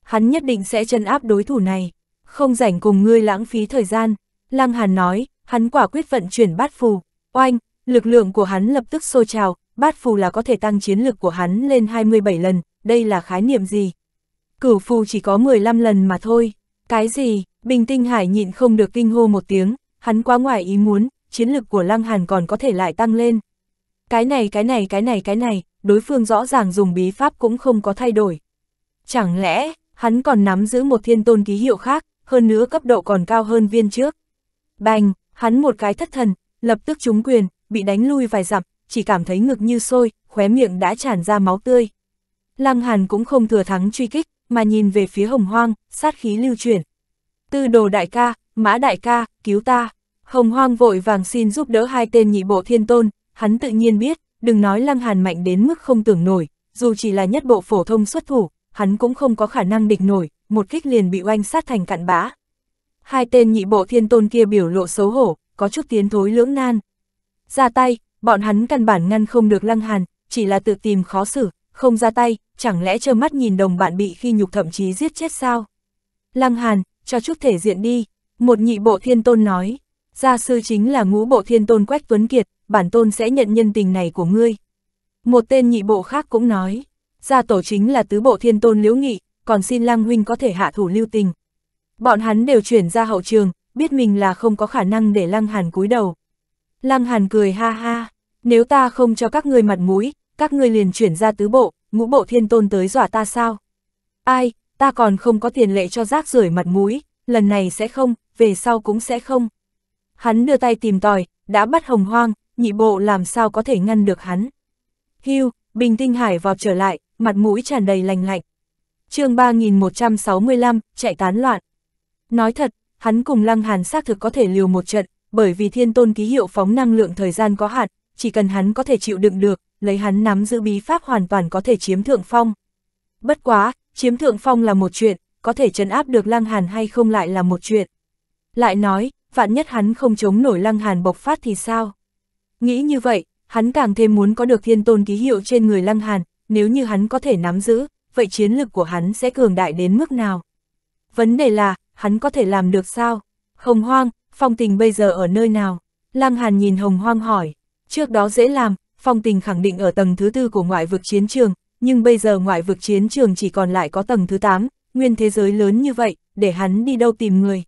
Hắn nhất định sẽ chân áp đối thủ này, không rảnh cùng ngươi lãng phí thời gian. Lăng Hàn nói, hắn quả quyết vận chuyển bát phù, oanh, lực lượng của hắn lập tức sôi trào, bát phù là có thể tăng chiến lực của hắn lên 27 lần, đây là khái niệm gì? Cửu phù chỉ có 15 lần mà thôi, cái gì, bình tinh hải nhịn không được kinh hô một tiếng, hắn quá ngoài ý muốn, chiến lực của Lăng Hàn còn có thể lại tăng lên. Cái này cái này cái này cái này, đối phương rõ ràng dùng bí pháp cũng không có thay đổi. Chẳng lẽ, hắn còn nắm giữ một thiên tôn ký hiệu khác, hơn nữa cấp độ còn cao hơn viên trước. Bành, hắn một cái thất thần, lập tức trúng quyền, bị đánh lui vài dặm, chỉ cảm thấy ngực như sôi, khóe miệng đã tràn ra máu tươi. Lăng Hàn cũng không thừa thắng truy kích, mà nhìn về phía hồng hoang, sát khí lưu chuyển. Tư đồ đại ca, mã đại ca, cứu ta. Hồng Hoang vội vàng xin giúp đỡ hai tên nhị bộ thiên tôn, hắn tự nhiên biết, đừng nói Lăng Hàn mạnh đến mức không tưởng nổi, dù chỉ là nhất bộ phổ thông xuất thủ, hắn cũng không có khả năng địch nổi, một kích liền bị oanh sát thành cạn bã. Hai tên nhị bộ thiên tôn kia biểu lộ xấu hổ, có chút tiến thối lưỡng nan. Ra tay, bọn hắn căn bản ngăn không được Lăng Hàn, chỉ là tự tìm khó xử, không ra tay, chẳng lẽ trơ mắt nhìn đồng bạn bị khi nhục thậm chí giết chết sao? Lăng Hàn, cho chút thể diện đi, một nhị bộ thiên tôn nói gia sư chính là ngũ bộ thiên tôn Quách Tuấn Kiệt, bản tôn sẽ nhận nhân tình này của ngươi. Một tên nhị bộ khác cũng nói, gia tổ chính là tứ bộ thiên tôn Liễu Nghị, còn xin Lang Huynh có thể hạ thủ lưu tình. Bọn hắn đều chuyển ra hậu trường, biết mình là không có khả năng để Lăng Hàn cúi đầu. Lăng Hàn cười ha ha, nếu ta không cho các ngươi mặt mũi, các ngươi liền chuyển ra tứ bộ, ngũ bộ thiên tôn tới dọa ta sao? Ai, ta còn không có tiền lệ cho rác rưởi mặt mũi, lần này sẽ không, về sau cũng sẽ không. Hắn đưa tay tìm tòi, đã bắt hồng hoang, nhị bộ làm sao có thể ngăn được hắn. Hưu, bình tinh hải vào trở lại, mặt mũi tràn đầy lành lạnh. chương 3165, chạy tán loạn. Nói thật, hắn cùng lăng hàn xác thực có thể liều một trận, bởi vì thiên tôn ký hiệu phóng năng lượng thời gian có hạn, chỉ cần hắn có thể chịu đựng được, lấy hắn nắm giữ bí pháp hoàn toàn có thể chiếm thượng phong. Bất quá, chiếm thượng phong là một chuyện, có thể trấn áp được lăng hàn hay không lại là một chuyện. Lại nói, vạn nhất hắn không chống nổi lăng hàn bộc phát thì sao? Nghĩ như vậy, hắn càng thêm muốn có được thiên tôn ký hiệu trên người lăng hàn, nếu như hắn có thể nắm giữ, vậy chiến lực của hắn sẽ cường đại đến mức nào? Vấn đề là, hắn có thể làm được sao? Hồng hoang, phong tình bây giờ ở nơi nào? Lăng hàn nhìn hồng hoang hỏi, trước đó dễ làm, phong tình khẳng định ở tầng thứ tư của ngoại vực chiến trường, nhưng bây giờ ngoại vực chiến trường chỉ còn lại có tầng thứ tám. nguyên thế giới lớn như vậy, để hắn đi đâu tìm người?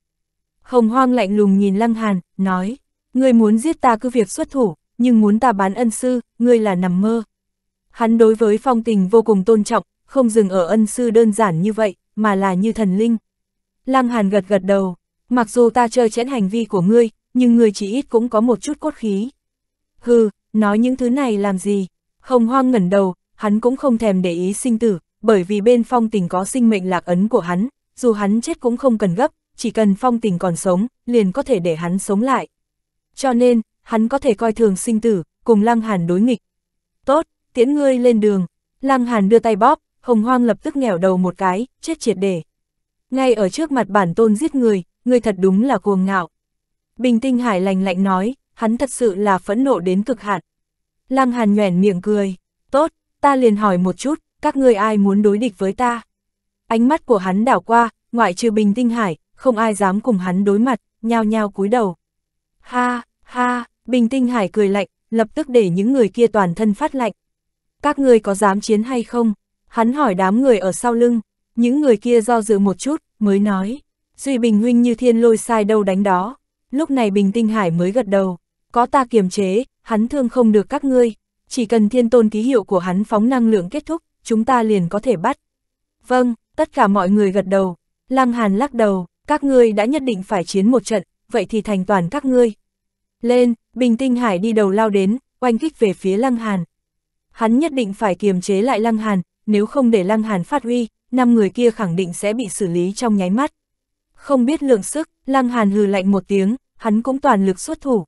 Hồng hoang lạnh lùng nhìn Lăng Hàn, nói, ngươi muốn giết ta cứ việc xuất thủ, nhưng muốn ta bán ân sư, ngươi là nằm mơ. Hắn đối với phong tình vô cùng tôn trọng, không dừng ở ân sư đơn giản như vậy, mà là như thần linh. Lăng Hàn gật gật đầu, mặc dù ta chơi chẽn hành vi của ngươi, nhưng ngươi chỉ ít cũng có một chút cốt khí. Hừ, nói những thứ này làm gì? Hồng hoang ngẩn đầu, hắn cũng không thèm để ý sinh tử, bởi vì bên phong tình có sinh mệnh lạc ấn của hắn, dù hắn chết cũng không cần gấp, chỉ cần phong tình còn sống, liền có thể để hắn sống lại. Cho nên, hắn có thể coi thường sinh tử, cùng Lăng Hàn đối nghịch. Tốt, tiễn ngươi lên đường. Lăng Hàn đưa tay bóp, hồng hoang lập tức nghèo đầu một cái, chết triệt để. Ngay ở trước mặt bản tôn giết người, ngươi thật đúng là cuồng ngạo. Bình tinh hải lành lạnh nói, hắn thật sự là phẫn nộ đến cực hạn. Lăng Hàn nhoẻn miệng cười, tốt, ta liền hỏi một chút, các ngươi ai muốn đối địch với ta? Ánh mắt của hắn đảo qua, ngoại trừ bình tinh hải, không ai dám cùng hắn đối mặt, nhao nhao cúi đầu. Ha, ha, Bình Tinh Hải cười lạnh, lập tức để những người kia toàn thân phát lạnh. Các người có dám chiến hay không? Hắn hỏi đám người ở sau lưng, những người kia do dự một chút, mới nói. Duy Bình Huynh như thiên lôi sai đâu đánh đó. Lúc này Bình Tinh Hải mới gật đầu. Có ta kiềm chế, hắn thương không được các ngươi. Chỉ cần thiên tôn ký hiệu của hắn phóng năng lượng kết thúc, chúng ta liền có thể bắt. Vâng, tất cả mọi người gật đầu. Lăng Hàn lắc đầu, các ngươi đã nhất định phải chiến một trận, vậy thì thành toàn các ngươi. Lên, Bình Tinh Hải đi đầu lao đến, oanh kích về phía Lăng Hàn. Hắn nhất định phải kiềm chế lại Lăng Hàn, nếu không để Lăng Hàn phát huy, năm người kia khẳng định sẽ bị xử lý trong nháy mắt. Không biết lượng sức, Lăng Hàn hừ lạnh một tiếng, hắn cũng toàn lực xuất thủ.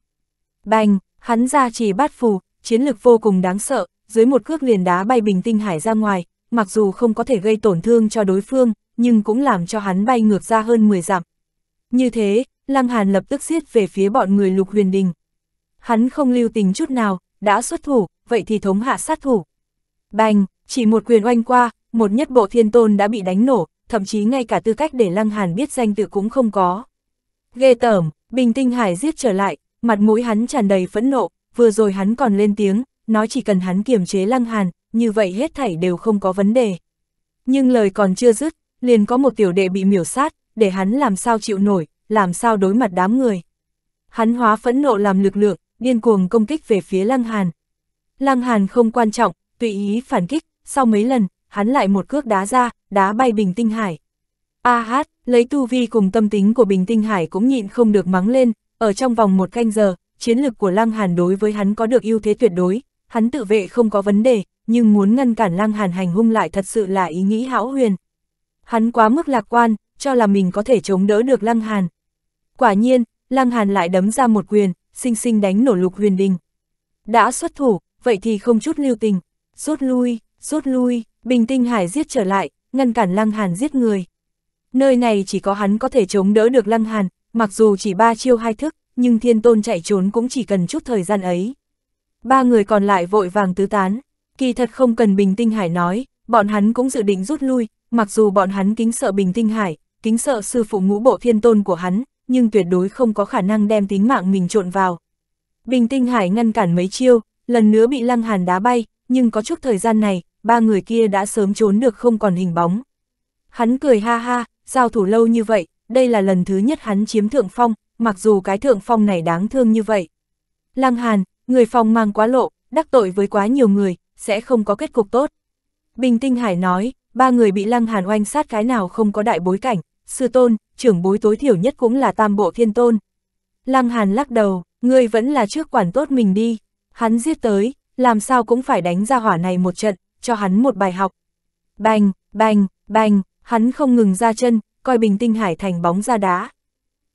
Bành, hắn ra chỉ bát phù, chiến lực vô cùng đáng sợ, dưới một cước liền đá bay Bình Tinh Hải ra ngoài, mặc dù không có thể gây tổn thương cho đối phương, nhưng cũng làm cho hắn bay ngược ra hơn 10 dặm. Như thế, Lăng Hàn lập tức xiết về phía bọn người lục huyền đình. Hắn không lưu tình chút nào, đã xuất thủ, vậy thì thống hạ sát thủ. Bành, chỉ một quyền oanh qua, một nhất bộ thiên tôn đã bị đánh nổ, thậm chí ngay cả tư cách để Lăng Hàn biết danh tự cũng không có. Ghê tởm, Bình Tinh Hải giết trở lại, mặt mũi hắn tràn đầy phẫn nộ, vừa rồi hắn còn lên tiếng, nói chỉ cần hắn kiềm chế Lăng Hàn, như vậy hết thảy đều không có vấn đề. Nhưng lời còn chưa dứt, liền có một tiểu đệ bị miểu sát, để hắn làm sao chịu nổi, làm sao đối mặt đám người. Hắn hóa phẫn nộ làm lực lượng, điên cuồng công kích về phía Lăng Hàn. Lăng Hàn không quan trọng, tùy ý phản kích, sau mấy lần, hắn lại một cước đá ra, đá bay Bình Tinh Hải. A hát, lấy tu vi cùng tâm tính của Bình Tinh Hải cũng nhịn không được mắng lên, ở trong vòng một canh giờ, chiến lực của Lăng Hàn đối với hắn có được ưu thế tuyệt đối, hắn tự vệ không có vấn đề, nhưng muốn ngăn cản Lăng Hàn hành hung lại thật sự là ý nghĩ hão huyền. Hắn quá mức lạc quan, cho là mình có thể chống đỡ được Lăng Hàn. Quả nhiên, Lăng Hàn lại đấm ra một quyền, xinh xinh đánh nổ lục huyền đình. Đã xuất thủ, vậy thì không chút lưu tình. Rút lui, rút lui, bình tinh hải giết trở lại, ngăn cản Lăng Hàn giết người. Nơi này chỉ có hắn có thể chống đỡ được Lăng Hàn, mặc dù chỉ ba chiêu hai thức, nhưng thiên tôn chạy trốn cũng chỉ cần chút thời gian ấy. Ba người còn lại vội vàng tứ tán, kỳ thật không cần bình tinh hải nói, bọn hắn cũng dự định rút lui, Mặc dù bọn hắn kính sợ Bình Tinh Hải, kính sợ sư phụ ngũ bộ thiên tôn của hắn, nhưng tuyệt đối không có khả năng đem tính mạng mình trộn vào. Bình Tinh Hải ngăn cản mấy chiêu, lần nữa bị Lăng Hàn đá bay, nhưng có chút thời gian này, ba người kia đã sớm trốn được không còn hình bóng. Hắn cười ha ha, giao thủ lâu như vậy, đây là lần thứ nhất hắn chiếm thượng phong, mặc dù cái thượng phong này đáng thương như vậy. Lăng Hàn, người phong mang quá lộ, đắc tội với quá nhiều người, sẽ không có kết cục tốt. Bình Tinh Hải nói, ba người bị Lăng Hàn oanh sát cái nào không có đại bối cảnh, sư tôn, trưởng bối tối thiểu nhất cũng là tam bộ thiên tôn. Lăng Hàn lắc đầu, người vẫn là trước quản tốt mình đi, hắn giết tới, làm sao cũng phải đánh ra hỏa này một trận, cho hắn một bài học. Bành, bành, bành, hắn không ngừng ra chân, coi Bình Tinh Hải thành bóng ra đá.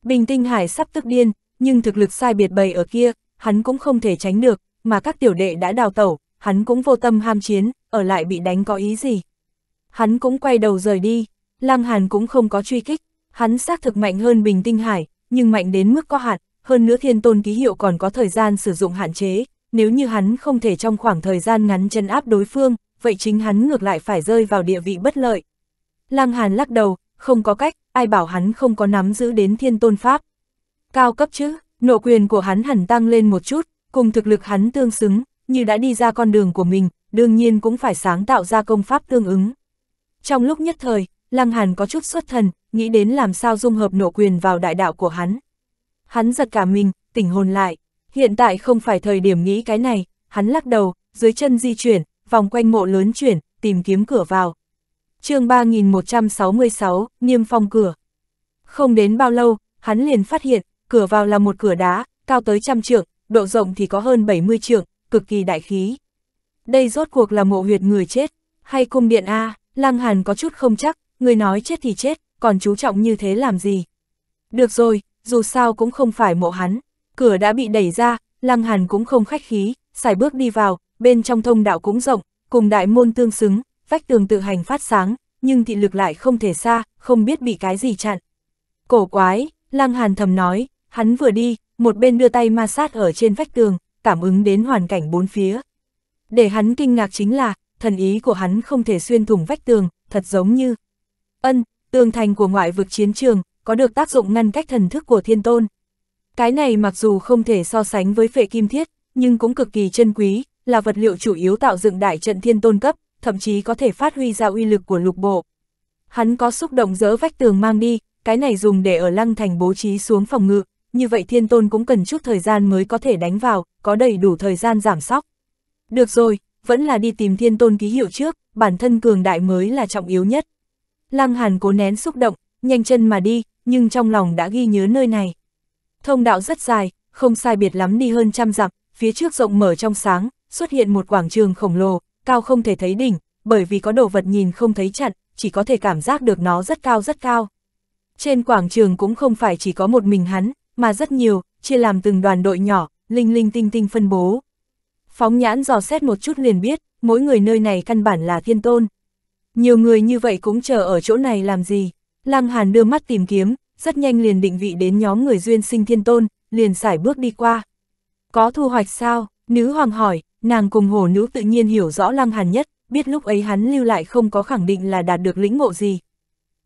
Bình Tinh Hải sắp tức điên, nhưng thực lực sai biệt bầy ở kia, hắn cũng không thể tránh được, mà các tiểu đệ đã đào tẩu, hắn cũng vô tâm ham chiến, ở lại bị đánh có ý gì hắn cũng quay đầu rời đi, Lăng Hàn cũng không có truy kích, hắn xác thực mạnh hơn Bình Tinh Hải, nhưng mạnh đến mức có hạn, hơn nữa thiên tôn ký hiệu còn có thời gian sử dụng hạn chế, nếu như hắn không thể trong khoảng thời gian ngắn chân áp đối phương, vậy chính hắn ngược lại phải rơi vào địa vị bất lợi. Lăng Hàn lắc đầu, không có cách, ai bảo hắn không có nắm giữ đến thiên tôn pháp. Cao cấp chứ, nộ quyền của hắn hẳn tăng lên một chút, cùng thực lực hắn tương xứng, như đã đi ra con đường của mình, đương nhiên cũng phải sáng tạo ra công pháp tương ứng. Trong lúc nhất thời, Lăng Hàn có chút xuất thần, nghĩ đến làm sao dung hợp nộ quyền vào đại đạo của hắn. Hắn giật cả mình, tỉnh hồn lại. Hiện tại không phải thời điểm nghĩ cái này, hắn lắc đầu, dưới chân di chuyển, vòng quanh mộ lớn chuyển, tìm kiếm cửa vào. chương 3166, niêm phong cửa. Không đến bao lâu, hắn liền phát hiện, cửa vào là một cửa đá, cao tới trăm trượng, độ rộng thì có hơn 70 trượng, cực kỳ đại khí. Đây rốt cuộc là mộ huyệt người chết, hay cung điện A? Lăng Hàn có chút không chắc, người nói chết thì chết, còn chú trọng như thế làm gì. Được rồi, dù sao cũng không phải mộ hắn, cửa đã bị đẩy ra, Lăng Hàn cũng không khách khí, xài bước đi vào, bên trong thông đạo cũng rộng, cùng đại môn tương xứng, vách tường tự hành phát sáng, nhưng thị lực lại không thể xa, không biết bị cái gì chặn. Cổ quái, Lăng Hàn thầm nói, hắn vừa đi, một bên đưa tay ma sát ở trên vách tường, cảm ứng đến hoàn cảnh bốn phía. Để hắn kinh ngạc chính là, thần ý của hắn không thể xuyên thủng vách tường, thật giống như ân, tường thành của ngoại vực chiến trường, có được tác dụng ngăn cách thần thức của thiên tôn. Cái này mặc dù không thể so sánh với phệ kim thiết, nhưng cũng cực kỳ chân quý, là vật liệu chủ yếu tạo dựng đại trận thiên tôn cấp, thậm chí có thể phát huy ra uy lực của lục bộ. Hắn có xúc động dỡ vách tường mang đi, cái này dùng để ở lăng thành bố trí xuống phòng ngự, như vậy thiên tôn cũng cần chút thời gian mới có thể đánh vào, có đầy đủ thời gian giảm sóc. Được rồi, vẫn là đi tìm thiên tôn ký hiệu trước, bản thân cường đại mới là trọng yếu nhất. Lăng Hàn cố nén xúc động, nhanh chân mà đi, nhưng trong lòng đã ghi nhớ nơi này. Thông đạo rất dài, không sai biệt lắm đi hơn trăm dặm, phía trước rộng mở trong sáng, xuất hiện một quảng trường khổng lồ, cao không thể thấy đỉnh, bởi vì có đồ vật nhìn không thấy chặn, chỉ có thể cảm giác được nó rất cao rất cao. Trên quảng trường cũng không phải chỉ có một mình hắn, mà rất nhiều, chia làm từng đoàn đội nhỏ, linh linh tinh tinh phân bố. Phóng nhãn dò xét một chút liền biết, mỗi người nơi này căn bản là thiên tôn. Nhiều người như vậy cũng chờ ở chỗ này làm gì. Lăng Hàn đưa mắt tìm kiếm, rất nhanh liền định vị đến nhóm người duyên sinh thiên tôn, liền sải bước đi qua. Có thu hoạch sao? Nữ hoàng hỏi, nàng cùng hồ nữ tự nhiên hiểu rõ Lăng Hàn nhất, biết lúc ấy hắn lưu lại không có khẳng định là đạt được lĩnh ngộ gì.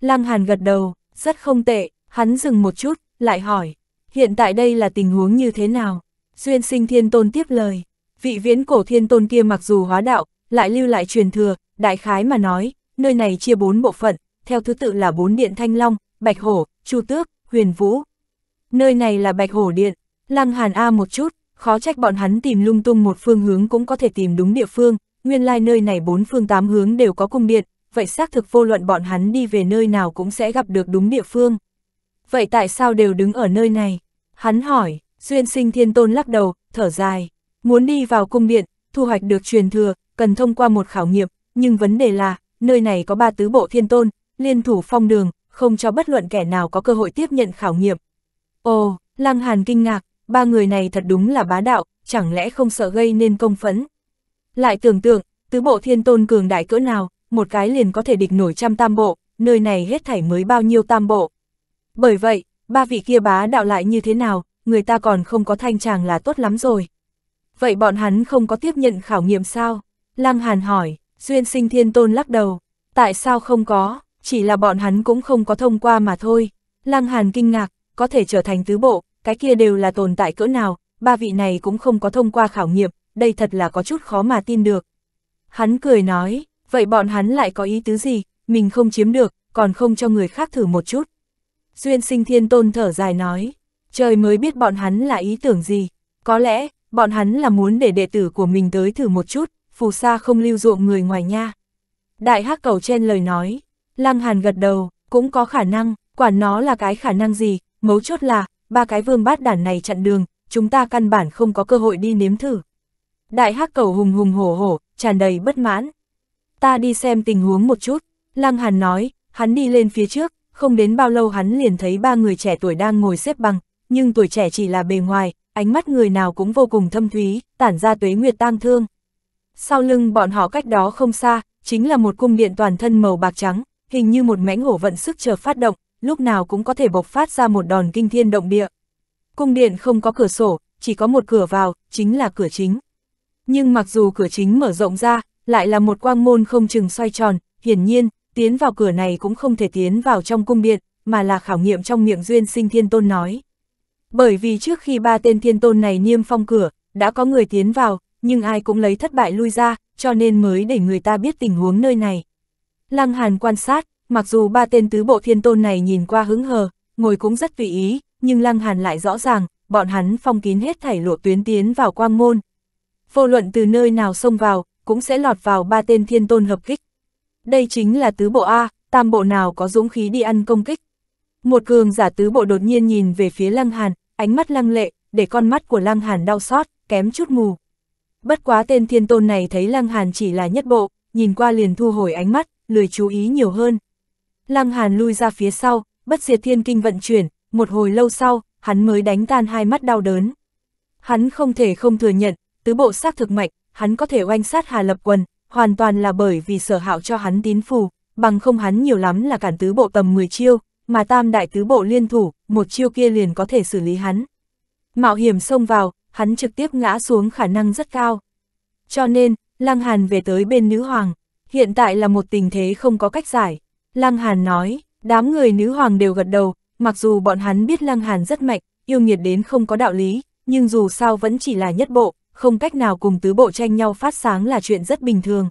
Lăng Hàn gật đầu, rất không tệ, hắn dừng một chút, lại hỏi, hiện tại đây là tình huống như thế nào? Duyên sinh thiên tôn tiếp lời, vị viễn cổ thiên tôn kia mặc dù hóa đạo, lại lưu lại truyền thừa, đại khái mà nói, nơi này chia bốn bộ phận, theo thứ tự là bốn điện Thanh Long, Bạch Hổ, Chu Tước, Huyền Vũ. Nơi này là Bạch Hổ Điện, Lăng Hàn A một chút, khó trách bọn hắn tìm lung tung một phương hướng cũng có thể tìm đúng địa phương, nguyên lai like nơi này bốn phương tám hướng đều có cung điện, vậy xác thực vô luận bọn hắn đi về nơi nào cũng sẽ gặp được đúng địa phương. Vậy tại sao đều đứng ở nơi này? Hắn hỏi, Duyên sinh thiên tôn lắc đầu, thở dài. Muốn đi vào cung điện, thu hoạch được truyền thừa, cần thông qua một khảo nghiệm, nhưng vấn đề là, nơi này có ba tứ bộ thiên tôn, liên thủ phong đường, không cho bất luận kẻ nào có cơ hội tiếp nhận khảo nghiệm. Ồ, Lăng Hàn kinh ngạc, ba người này thật đúng là bá đạo, chẳng lẽ không sợ gây nên công phẫn. Lại tưởng tượng, tứ bộ thiên tôn cường đại cỡ nào, một cái liền có thể địch nổi trăm tam bộ, nơi này hết thảy mới bao nhiêu tam bộ. Bởi vậy, ba vị kia bá đạo lại như thế nào, người ta còn không có thanh chàng là tốt lắm rồi vậy bọn hắn không có tiếp nhận khảo nghiệm sao? Lăng Hàn hỏi, Duyên sinh thiên tôn lắc đầu, tại sao không có, chỉ là bọn hắn cũng không có thông qua mà thôi. Lăng Hàn kinh ngạc, có thể trở thành tứ bộ, cái kia đều là tồn tại cỡ nào, ba vị này cũng không có thông qua khảo nghiệm, đây thật là có chút khó mà tin được. Hắn cười nói, vậy bọn hắn lại có ý tứ gì, mình không chiếm được, còn không cho người khác thử một chút. Duyên sinh thiên tôn thở dài nói, trời mới biết bọn hắn là ý tưởng gì, có lẽ, bọn hắn là muốn để đệ tử của mình tới thử một chút, phù sa không lưu ruộng người ngoài nha. Đại hắc cầu trên lời nói, Lăng Hàn gật đầu, cũng có khả năng, quản nó là cái khả năng gì, mấu chốt là, ba cái vương bát đản này chặn đường, chúng ta căn bản không có cơ hội đi nếm thử. Đại hắc cầu hùng hùng hổ hổ, tràn đầy bất mãn. Ta đi xem tình huống một chút, Lăng Hàn nói, hắn đi lên phía trước, không đến bao lâu hắn liền thấy ba người trẻ tuổi đang ngồi xếp bằng, nhưng tuổi trẻ chỉ là bề ngoài, ánh mắt người nào cũng vô cùng thâm thúy, tản ra tuế nguyệt tang thương. Sau lưng bọn họ cách đó không xa, chính là một cung điện toàn thân màu bạc trắng, hình như một mãnh hổ vận sức chờ phát động, lúc nào cũng có thể bộc phát ra một đòn kinh thiên động địa. Cung điện không có cửa sổ, chỉ có một cửa vào, chính là cửa chính. Nhưng mặc dù cửa chính mở rộng ra, lại là một quang môn không chừng xoay tròn, hiển nhiên, tiến vào cửa này cũng không thể tiến vào trong cung điện, mà là khảo nghiệm trong miệng duyên sinh thiên tôn nói. Bởi vì trước khi ba tên thiên tôn này niêm phong cửa, đã có người tiến vào, nhưng ai cũng lấy thất bại lui ra, cho nên mới để người ta biết tình huống nơi này. Lăng Hàn quan sát, mặc dù ba tên tứ bộ thiên tôn này nhìn qua hứng hờ, ngồi cũng rất tùy ý, nhưng Lăng Hàn lại rõ ràng, bọn hắn phong kín hết thảy lộ tuyến tiến vào quang môn. Vô luận từ nơi nào xông vào, cũng sẽ lọt vào ba tên thiên tôn hợp kích. Đây chính là tứ bộ A, tam bộ nào có dũng khí đi ăn công kích. Một cường giả tứ bộ đột nhiên nhìn về phía Lăng Hàn, ánh mắt lăng lệ, để con mắt của lăng hàn đau xót, kém chút mù. Bất quá tên thiên tôn này thấy lăng hàn chỉ là nhất bộ, nhìn qua liền thu hồi ánh mắt, lười chú ý nhiều hơn. Lăng hàn lui ra phía sau, bất diệt thiên kinh vận chuyển, một hồi lâu sau, hắn mới đánh tan hai mắt đau đớn. Hắn không thể không thừa nhận, tứ bộ xác thực mạnh, hắn có thể oanh sát Hà Lập Quần, hoàn toàn là bởi vì sở hạo cho hắn tín phù, bằng không hắn nhiều lắm là cản tứ bộ tầm 10 chiêu, mà tam đại tứ bộ liên thủ, một chiêu kia liền có thể xử lý hắn. Mạo hiểm xông vào, hắn trực tiếp ngã xuống khả năng rất cao. Cho nên, Lăng Hàn về tới bên nữ hoàng, hiện tại là một tình thế không có cách giải. Lăng Hàn nói, đám người nữ hoàng đều gật đầu, mặc dù bọn hắn biết Lăng Hàn rất mạnh, yêu nghiệt đến không có đạo lý, nhưng dù sao vẫn chỉ là nhất bộ, không cách nào cùng tứ bộ tranh nhau phát sáng là chuyện rất bình thường.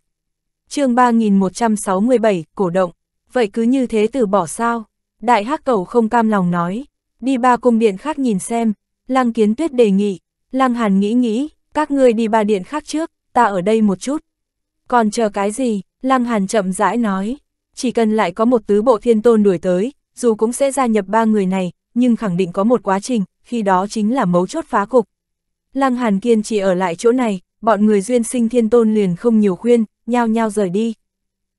chương 3167, cổ động, vậy cứ như thế từ bỏ sao? Đại hắc cầu không cam lòng nói, đi ba cung điện khác nhìn xem, Lăng Kiến Tuyết đề nghị, Lăng Hàn nghĩ nghĩ, các ngươi đi ba điện khác trước, ta ở đây một chút. Còn chờ cái gì, Lăng Hàn chậm rãi nói, chỉ cần lại có một tứ bộ thiên tôn đuổi tới, dù cũng sẽ gia nhập ba người này, nhưng khẳng định có một quá trình, khi đó chính là mấu chốt phá cục. Lăng Hàn kiên trì ở lại chỗ này, bọn người duyên sinh thiên tôn liền không nhiều khuyên, nhao nhao rời đi.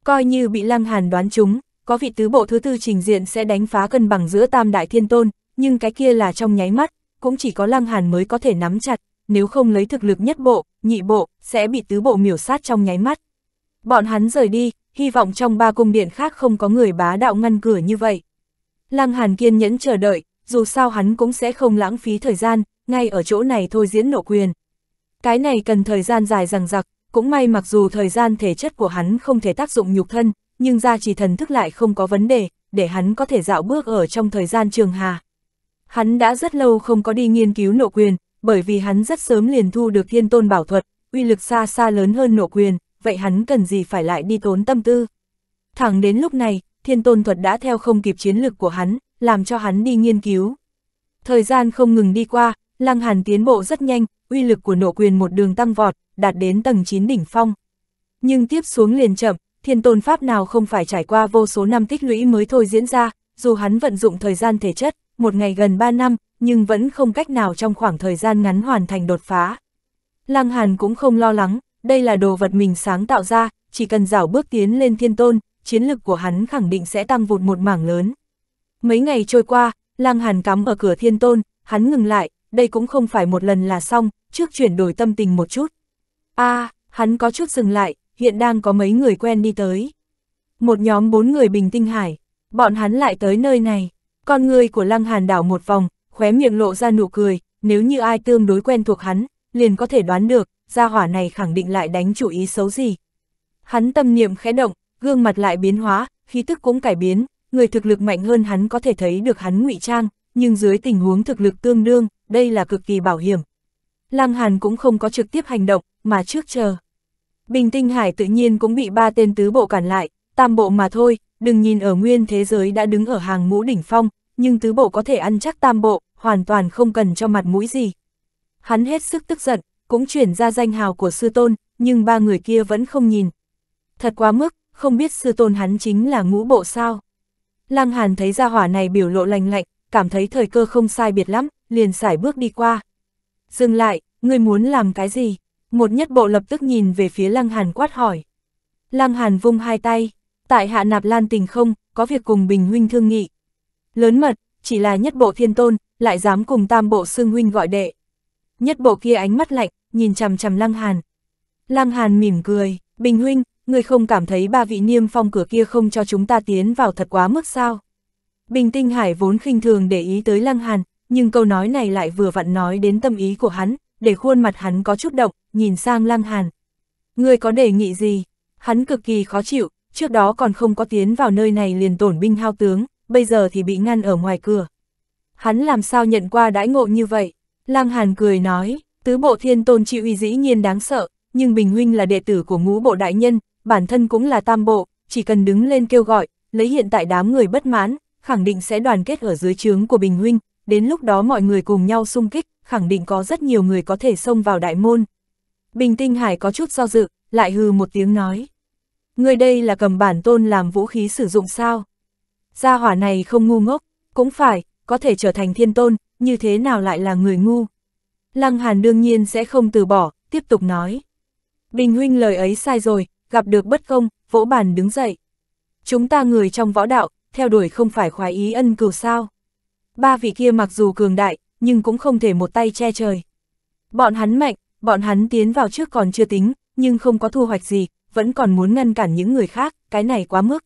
Coi như bị Lăng Hàn đoán chúng có vị tứ bộ thứ tư trình diện sẽ đánh phá cân bằng giữa tam đại thiên tôn, nhưng cái kia là trong nháy mắt, cũng chỉ có lăng hàn mới có thể nắm chặt, nếu không lấy thực lực nhất bộ, nhị bộ, sẽ bị tứ bộ miểu sát trong nháy mắt. Bọn hắn rời đi, hy vọng trong ba cung điện khác không có người bá đạo ngăn cửa như vậy. Lăng hàn kiên nhẫn chờ đợi, dù sao hắn cũng sẽ không lãng phí thời gian, ngay ở chỗ này thôi diễn nộ quyền. Cái này cần thời gian dài rằng giặc, cũng may mặc dù thời gian thể chất của hắn không thể tác dụng nhục thân, nhưng gia trì thần thức lại không có vấn đề, để hắn có thể dạo bước ở trong thời gian trường hà. Hắn đã rất lâu không có đi nghiên cứu nộ quyền, bởi vì hắn rất sớm liền thu được thiên tôn bảo thuật, uy lực xa xa lớn hơn nộ quyền, vậy hắn cần gì phải lại đi tốn tâm tư. Thẳng đến lúc này, thiên tôn thuật đã theo không kịp chiến lực của hắn, làm cho hắn đi nghiên cứu. Thời gian không ngừng đi qua, Lăng Hàn tiến bộ rất nhanh, uy lực của nộ quyền một đường tăng vọt, đạt đến tầng 9 đỉnh phong. Nhưng tiếp xuống liền chậm, thiên tôn pháp nào không phải trải qua vô số năm tích lũy mới thôi diễn ra, dù hắn vận dụng thời gian thể chất, một ngày gần 3 năm, nhưng vẫn không cách nào trong khoảng thời gian ngắn hoàn thành đột phá. Lăng Hàn cũng không lo lắng, đây là đồ vật mình sáng tạo ra, chỉ cần dảo bước tiến lên thiên tôn, chiến lực của hắn khẳng định sẽ tăng vụt một mảng lớn. Mấy ngày trôi qua, Lăng Hàn cắm ở cửa thiên tôn, hắn ngừng lại, đây cũng không phải một lần là xong, trước chuyển đổi tâm tình một chút. a à, hắn có chút dừng lại, hiện đang có mấy người quen đi tới. Một nhóm bốn người bình tinh hải, bọn hắn lại tới nơi này, con người của lăng hàn đảo một vòng, khóe miệng lộ ra nụ cười, nếu như ai tương đối quen thuộc hắn, liền có thể đoán được, gia hỏa này khẳng định lại đánh chủ ý xấu gì. Hắn tâm niệm khẽ động, gương mặt lại biến hóa, khí tức cũng cải biến, người thực lực mạnh hơn hắn có thể thấy được hắn ngụy trang, nhưng dưới tình huống thực lực tương đương, đây là cực kỳ bảo hiểm. Lăng Hàn cũng không có trực tiếp hành động, mà trước chờ. Bình Tinh Hải tự nhiên cũng bị ba tên tứ bộ cản lại, tam bộ mà thôi, đừng nhìn ở nguyên thế giới đã đứng ở hàng ngũ đỉnh phong, nhưng tứ bộ có thể ăn chắc tam bộ, hoàn toàn không cần cho mặt mũi gì. Hắn hết sức tức giận, cũng chuyển ra danh hào của sư tôn, nhưng ba người kia vẫn không nhìn. Thật quá mức, không biết sư tôn hắn chính là ngũ bộ sao. Lăng Hàn thấy ra hỏa này biểu lộ lành lạnh, cảm thấy thời cơ không sai biệt lắm, liền sải bước đi qua. Dừng lại, ngươi muốn làm cái gì? Một nhất bộ lập tức nhìn về phía Lăng Hàn quát hỏi. Lăng Hàn vung hai tay, tại hạ nạp lan tình không, có việc cùng Bình Huynh thương nghị. Lớn mật, chỉ là nhất bộ thiên tôn, lại dám cùng tam bộ xương huynh gọi đệ. Nhất bộ kia ánh mắt lạnh, nhìn chằm chằm Lăng Hàn. Lăng Hàn mỉm cười, Bình Huynh, người không cảm thấy ba vị niêm phong cửa kia không cho chúng ta tiến vào thật quá mức sao. Bình Tinh Hải vốn khinh thường để ý tới Lăng Hàn, nhưng câu nói này lại vừa vặn nói đến tâm ý của hắn, để khuôn mặt hắn có chút động, nhìn sang Lăng Hàn. Ngươi có đề nghị gì? Hắn cực kỳ khó chịu, trước đó còn không có tiến vào nơi này liền tổn binh hao tướng, bây giờ thì bị ngăn ở ngoài cửa. Hắn làm sao nhận qua đãi ngộ như vậy? Lăng Hàn cười nói, tứ bộ thiên tôn chịu uy dĩ nhiên đáng sợ, nhưng Bình Huynh là đệ tử của ngũ bộ đại nhân, bản thân cũng là tam bộ, chỉ cần đứng lên kêu gọi, lấy hiện tại đám người bất mãn, khẳng định sẽ đoàn kết ở dưới trướng của Bình Huynh, đến lúc đó mọi người cùng nhau xung kích, khẳng định có rất nhiều người có thể xông vào đại môn. Bình tinh hải có chút do dự, lại hừ một tiếng nói. Người đây là cầm bản tôn làm vũ khí sử dụng sao? Gia hỏa này không ngu ngốc, cũng phải, có thể trở thành thiên tôn, như thế nào lại là người ngu? Lăng Hàn đương nhiên sẽ không từ bỏ, tiếp tục nói. Bình huynh lời ấy sai rồi, gặp được bất công, vỗ bàn đứng dậy. Chúng ta người trong võ đạo, theo đuổi không phải khoái ý ân cừu sao. Ba vị kia mặc dù cường đại, nhưng cũng không thể một tay che trời. Bọn hắn mạnh, bọn hắn tiến vào trước còn chưa tính, nhưng không có thu hoạch gì, vẫn còn muốn ngăn cản những người khác, cái này quá mức.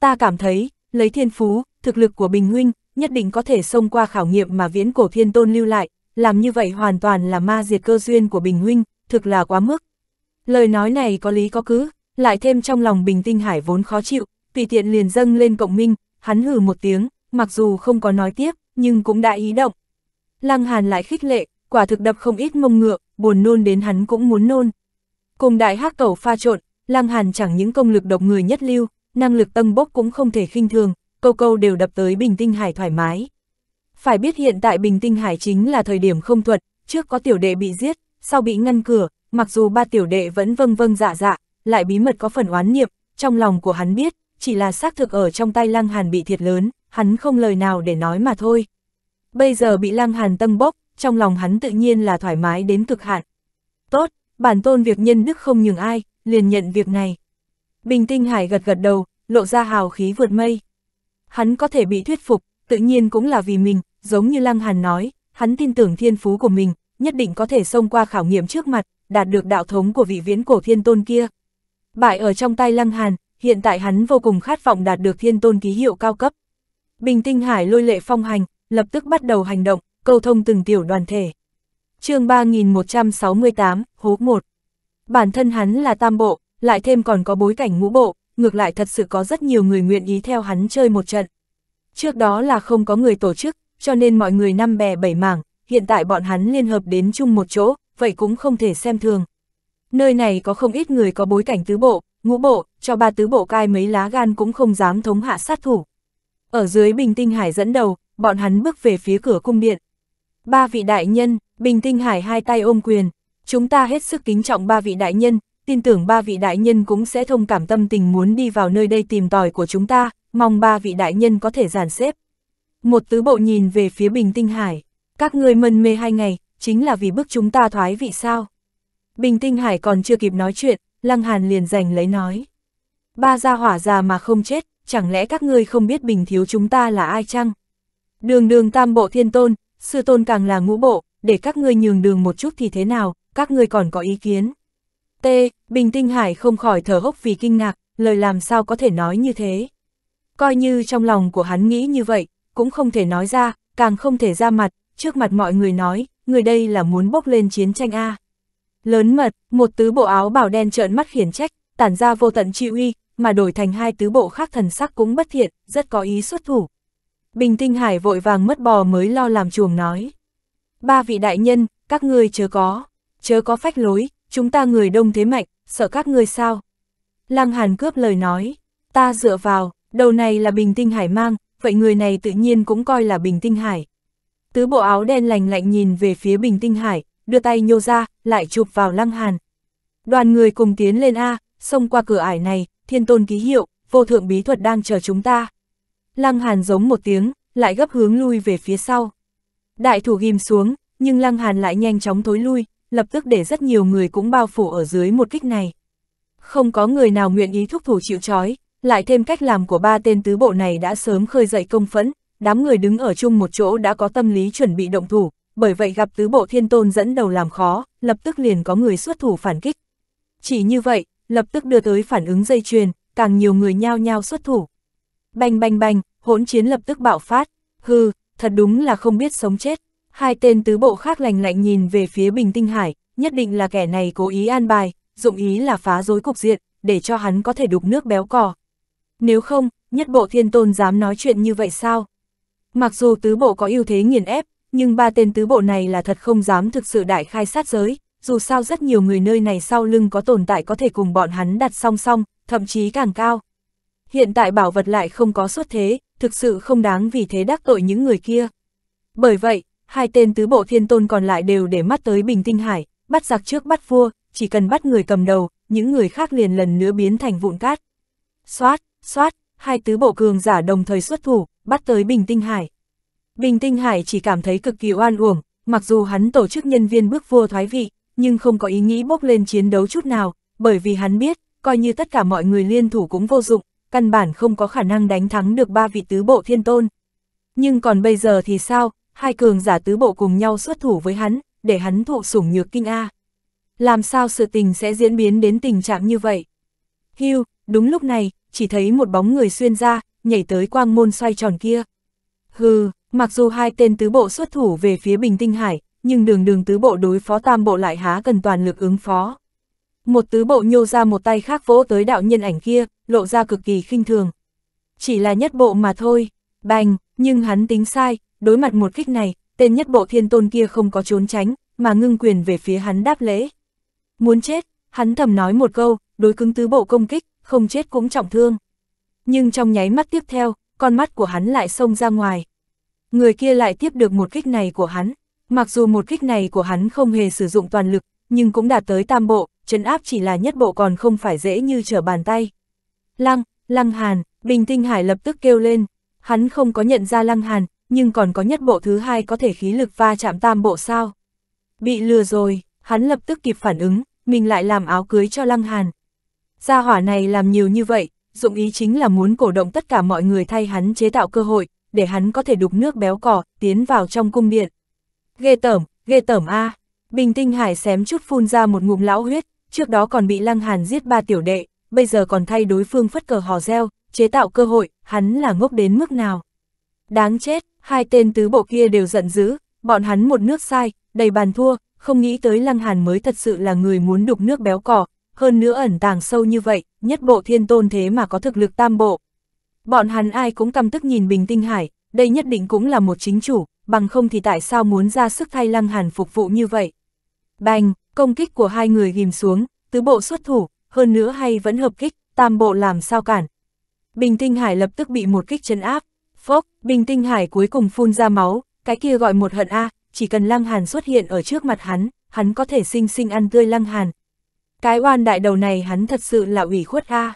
Ta cảm thấy, lấy thiên phú, thực lực của Bình Huynh, nhất định có thể xông qua khảo nghiệm mà viễn cổ thiên tôn lưu lại, làm như vậy hoàn toàn là ma diệt cơ duyên của Bình Huynh, thực là quá mức. Lời nói này có lý có cứ, lại thêm trong lòng Bình Tinh Hải vốn khó chịu, tùy tiện liền dâng lên cộng minh, hắn hừ một tiếng, mặc dù không có nói tiếp, nhưng cũng đã ý động, Lăng Hàn lại khích lệ, quả thực đập không ít mông ngựa, buồn nôn đến hắn cũng muốn nôn. Cùng đại hắc cầu pha trộn, Lăng Hàn chẳng những công lực độc người nhất lưu, năng lực tâm bốc cũng không thể khinh thường, câu câu đều đập tới Bình Tinh Hải thoải mái. Phải biết hiện tại Bình Tinh Hải chính là thời điểm không thuật, trước có tiểu đệ bị giết, sau bị ngăn cửa, mặc dù ba tiểu đệ vẫn vâng vâng dạ dạ, lại bí mật có phần oán niệm, trong lòng của hắn biết, chỉ là xác thực ở trong tay Lăng Hàn bị thiệt lớn, hắn không lời nào để nói mà thôi. Bây giờ bị Lăng Hàn tâm bốc, trong lòng hắn tự nhiên là thoải mái đến cực hạn. Tốt, bản tôn việc nhân đức không nhường ai, liền nhận việc này. Bình Tinh Hải gật gật đầu, lộ ra hào khí vượt mây. Hắn có thể bị thuyết phục, tự nhiên cũng là vì mình, giống như Lăng Hàn nói, hắn tin tưởng thiên phú của mình, nhất định có thể xông qua khảo nghiệm trước mặt, đạt được đạo thống của vị viễn cổ thiên tôn kia. Bại ở trong tay Lăng Hàn, hiện tại hắn vô cùng khát vọng đạt được thiên tôn ký hiệu cao cấp. Bình Tinh Hải lôi lệ phong hành, lập tức bắt đầu hành động, câu thông từng tiểu đoàn thể. chương 3168, hố 1. Bản thân hắn là tam bộ, lại thêm còn có bối cảnh ngũ bộ, ngược lại thật sự có rất nhiều người nguyện ý theo hắn chơi một trận. Trước đó là không có người tổ chức, cho nên mọi người năm bè bảy mảng, hiện tại bọn hắn liên hợp đến chung một chỗ, vậy cũng không thể xem thường. Nơi này có không ít người có bối cảnh tứ bộ, ngũ bộ, cho ba tứ bộ cai mấy lá gan cũng không dám thống hạ sát thủ. Ở dưới bình tinh hải dẫn đầu, bọn hắn bước về phía cửa cung điện. Ba vị đại nhân, Bình Tinh Hải hai tay ôm quyền, chúng ta hết sức kính trọng ba vị đại nhân, tin tưởng ba vị đại nhân cũng sẽ thông cảm tâm tình muốn đi vào nơi đây tìm tòi của chúng ta, mong ba vị đại nhân có thể giàn xếp. Một tứ bộ nhìn về phía Bình Tinh Hải, các người mân mê hai ngày, chính là vì bức chúng ta thoái vị sao. Bình Tinh Hải còn chưa kịp nói chuyện, Lăng Hàn liền giành lấy nói. Ba gia hỏa già mà không chết, chẳng lẽ các ngươi không biết bình thiếu chúng ta là ai chăng? Đường đường tam bộ thiên tôn, sư tôn càng là ngũ bộ, để các ngươi nhường đường một chút thì thế nào, các ngươi còn có ý kiến. T. Bình Tinh Hải không khỏi thở hốc vì kinh ngạc, lời làm sao có thể nói như thế. Coi như trong lòng của hắn nghĩ như vậy, cũng không thể nói ra, càng không thể ra mặt, trước mặt mọi người nói, người đây là muốn bốc lên chiến tranh A. Lớn mật, một tứ bộ áo bảo đen trợn mắt khiển trách, tản ra vô tận chi uy, mà đổi thành hai tứ bộ khác thần sắc cũng bất thiện, rất có ý xuất thủ, Bình Tinh Hải vội vàng mất bò mới lo làm chuồng nói. Ba vị đại nhân, các ngươi chớ có, chớ có phách lối, chúng ta người đông thế mạnh, sợ các ngươi sao? Lăng Hàn cướp lời nói, ta dựa vào, đầu này là Bình Tinh Hải mang, vậy người này tự nhiên cũng coi là Bình Tinh Hải. Tứ bộ áo đen lành lạnh nhìn về phía Bình Tinh Hải, đưa tay nhô ra, lại chụp vào Lăng Hàn. Đoàn người cùng tiến lên A, xông qua cửa ải này, thiên tôn ký hiệu, vô thượng bí thuật đang chờ chúng ta. Lăng Hàn giống một tiếng, lại gấp hướng lui về phía sau. Đại thủ ghim xuống, nhưng Lăng Hàn lại nhanh chóng thối lui, lập tức để rất nhiều người cũng bao phủ ở dưới một kích này. Không có người nào nguyện ý thúc thủ chịu trói, lại thêm cách làm của ba tên tứ bộ này đã sớm khơi dậy công phẫn, đám người đứng ở chung một chỗ đã có tâm lý chuẩn bị động thủ, bởi vậy gặp tứ bộ thiên tôn dẫn đầu làm khó, lập tức liền có người xuất thủ phản kích. Chỉ như vậy, lập tức đưa tới phản ứng dây chuyền, càng nhiều người nhao nhao xuất thủ. Bành bành bành, hỗn chiến lập tức bạo phát, hư, thật đúng là không biết sống chết. Hai tên tứ bộ khác lành lạnh nhìn về phía Bình Tinh Hải, nhất định là kẻ này cố ý an bài, dụng ý là phá rối cục diện, để cho hắn có thể đục nước béo cò. Nếu không, nhất bộ thiên tôn dám nói chuyện như vậy sao? Mặc dù tứ bộ có ưu thế nghiền ép, nhưng ba tên tứ bộ này là thật không dám thực sự đại khai sát giới, dù sao rất nhiều người nơi này sau lưng có tồn tại có thể cùng bọn hắn đặt song song, thậm chí càng cao hiện tại bảo vật lại không có xuất thế, thực sự không đáng vì thế đắc tội những người kia. Bởi vậy, hai tên tứ bộ thiên tôn còn lại đều để mắt tới Bình Tinh Hải, bắt giặc trước bắt vua, chỉ cần bắt người cầm đầu, những người khác liền lần nữa biến thành vụn cát. Xoát, xoát, hai tứ bộ cường giả đồng thời xuất thủ, bắt tới Bình Tinh Hải. Bình Tinh Hải chỉ cảm thấy cực kỳ oan uổng, mặc dù hắn tổ chức nhân viên bước vua thoái vị, nhưng không có ý nghĩ bốc lên chiến đấu chút nào, bởi vì hắn biết, coi như tất cả mọi người liên thủ cũng vô dụng, căn bản không có khả năng đánh thắng được ba vị tứ bộ thiên tôn. Nhưng còn bây giờ thì sao, hai cường giả tứ bộ cùng nhau xuất thủ với hắn, để hắn thụ sủng nhược kinh A. Làm sao sự tình sẽ diễn biến đến tình trạng như vậy? Hưu, đúng lúc này, chỉ thấy một bóng người xuyên ra, nhảy tới quang môn xoay tròn kia. Hừ, mặc dù hai tên tứ bộ xuất thủ về phía Bình Tinh Hải, nhưng đường đường tứ bộ đối phó tam bộ lại há cần toàn lực ứng phó. Một tứ bộ nhô ra một tay khác vỗ tới đạo nhân ảnh kia, lộ ra cực kỳ khinh thường. Chỉ là nhất bộ mà thôi, bành, nhưng hắn tính sai, đối mặt một kích này, tên nhất bộ thiên tôn kia không có trốn tránh, mà ngưng quyền về phía hắn đáp lễ. Muốn chết, hắn thầm nói một câu, đối cứng tứ bộ công kích, không chết cũng trọng thương. Nhưng trong nháy mắt tiếp theo, con mắt của hắn lại xông ra ngoài. Người kia lại tiếp được một kích này của hắn. Mặc dù một kích này của hắn không hề sử dụng toàn lực, nhưng cũng đạt tới tam bộ, chấn áp chỉ là nhất bộ còn không phải dễ như trở bàn tay. Lăng, Lăng Hàn, Bình Tinh Hải lập tức kêu lên, hắn không có nhận ra Lăng Hàn, nhưng còn có nhất bộ thứ hai có thể khí lực va chạm tam bộ sao. Bị lừa rồi, hắn lập tức kịp phản ứng, mình lại làm áo cưới cho Lăng Hàn. Gia hỏa này làm nhiều như vậy, dụng ý chính là muốn cổ động tất cả mọi người thay hắn chế tạo cơ hội, để hắn có thể đục nước béo cỏ, tiến vào trong cung điện. Ghê tởm, ghê tởm A. Bình Tinh Hải xém chút phun ra một ngụm lão huyết, trước đó còn bị Lăng Hàn giết ba tiểu đệ, bây giờ còn thay đối phương phất cờ hò reo, chế tạo cơ hội, hắn là ngốc đến mức nào. Đáng chết, hai tên tứ bộ kia đều giận dữ, bọn hắn một nước sai, đầy bàn thua, không nghĩ tới Lăng Hàn mới thật sự là người muốn đục nước béo cỏ, hơn nữa ẩn tàng sâu như vậy, nhất bộ thiên tôn thế mà có thực lực tam bộ. Bọn hắn ai cũng căm tức nhìn Bình Tinh Hải, đây nhất định cũng là một chính chủ, bằng không thì tại sao muốn ra sức thay Lăng Hàn phục vụ như vậy. Bành, công kích của hai người ghim xuống, tứ bộ xuất thủ, hơn nữa hay vẫn hợp kích, tam bộ làm sao cản. Bình Tinh Hải lập tức bị một kích chấn áp, phốc, Bình Tinh Hải cuối cùng phun ra máu, cái kia gọi một hận A, chỉ cần Lăng Hàn xuất hiện ở trước mặt hắn, hắn có thể sinh sinh ăn tươi Lăng Hàn. Cái oan đại đầu này hắn thật sự là ủy khuất A.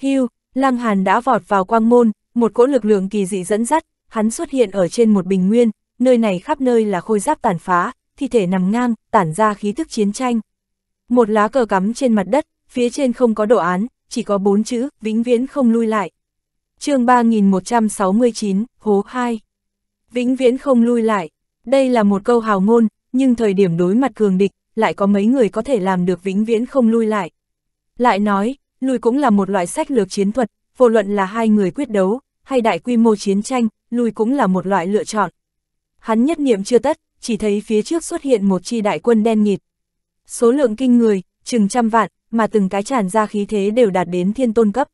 Hưu, Lăng Hàn đã vọt vào quang môn, một cỗ lực lượng kỳ dị dẫn dắt, hắn xuất hiện ở trên một bình nguyên, nơi này khắp nơi là khôi giáp tàn phá, thi thể nằm ngang, tản ra khí thức chiến tranh. Một lá cờ cắm trên mặt đất, phía trên không có đồ án, chỉ có bốn chữ, vĩnh viễn không lui lại. chương 3169, hố 2. Vĩnh viễn không lui lại. Đây là một câu hào ngôn, nhưng thời điểm đối mặt cường địch, lại có mấy người có thể làm được vĩnh viễn không lui lại. Lại nói, lui cũng là một loại sách lược chiến thuật, vô luận là hai người quyết đấu, hay đại quy mô chiến tranh, lui cũng là một loại lựa chọn. Hắn nhất niệm chưa tất, chỉ thấy phía trước xuất hiện một chi đại quân đen nghịt. Số lượng kinh người, chừng trăm vạn, mà từng cái tràn ra khí thế đều đạt đến thiên tôn cấp.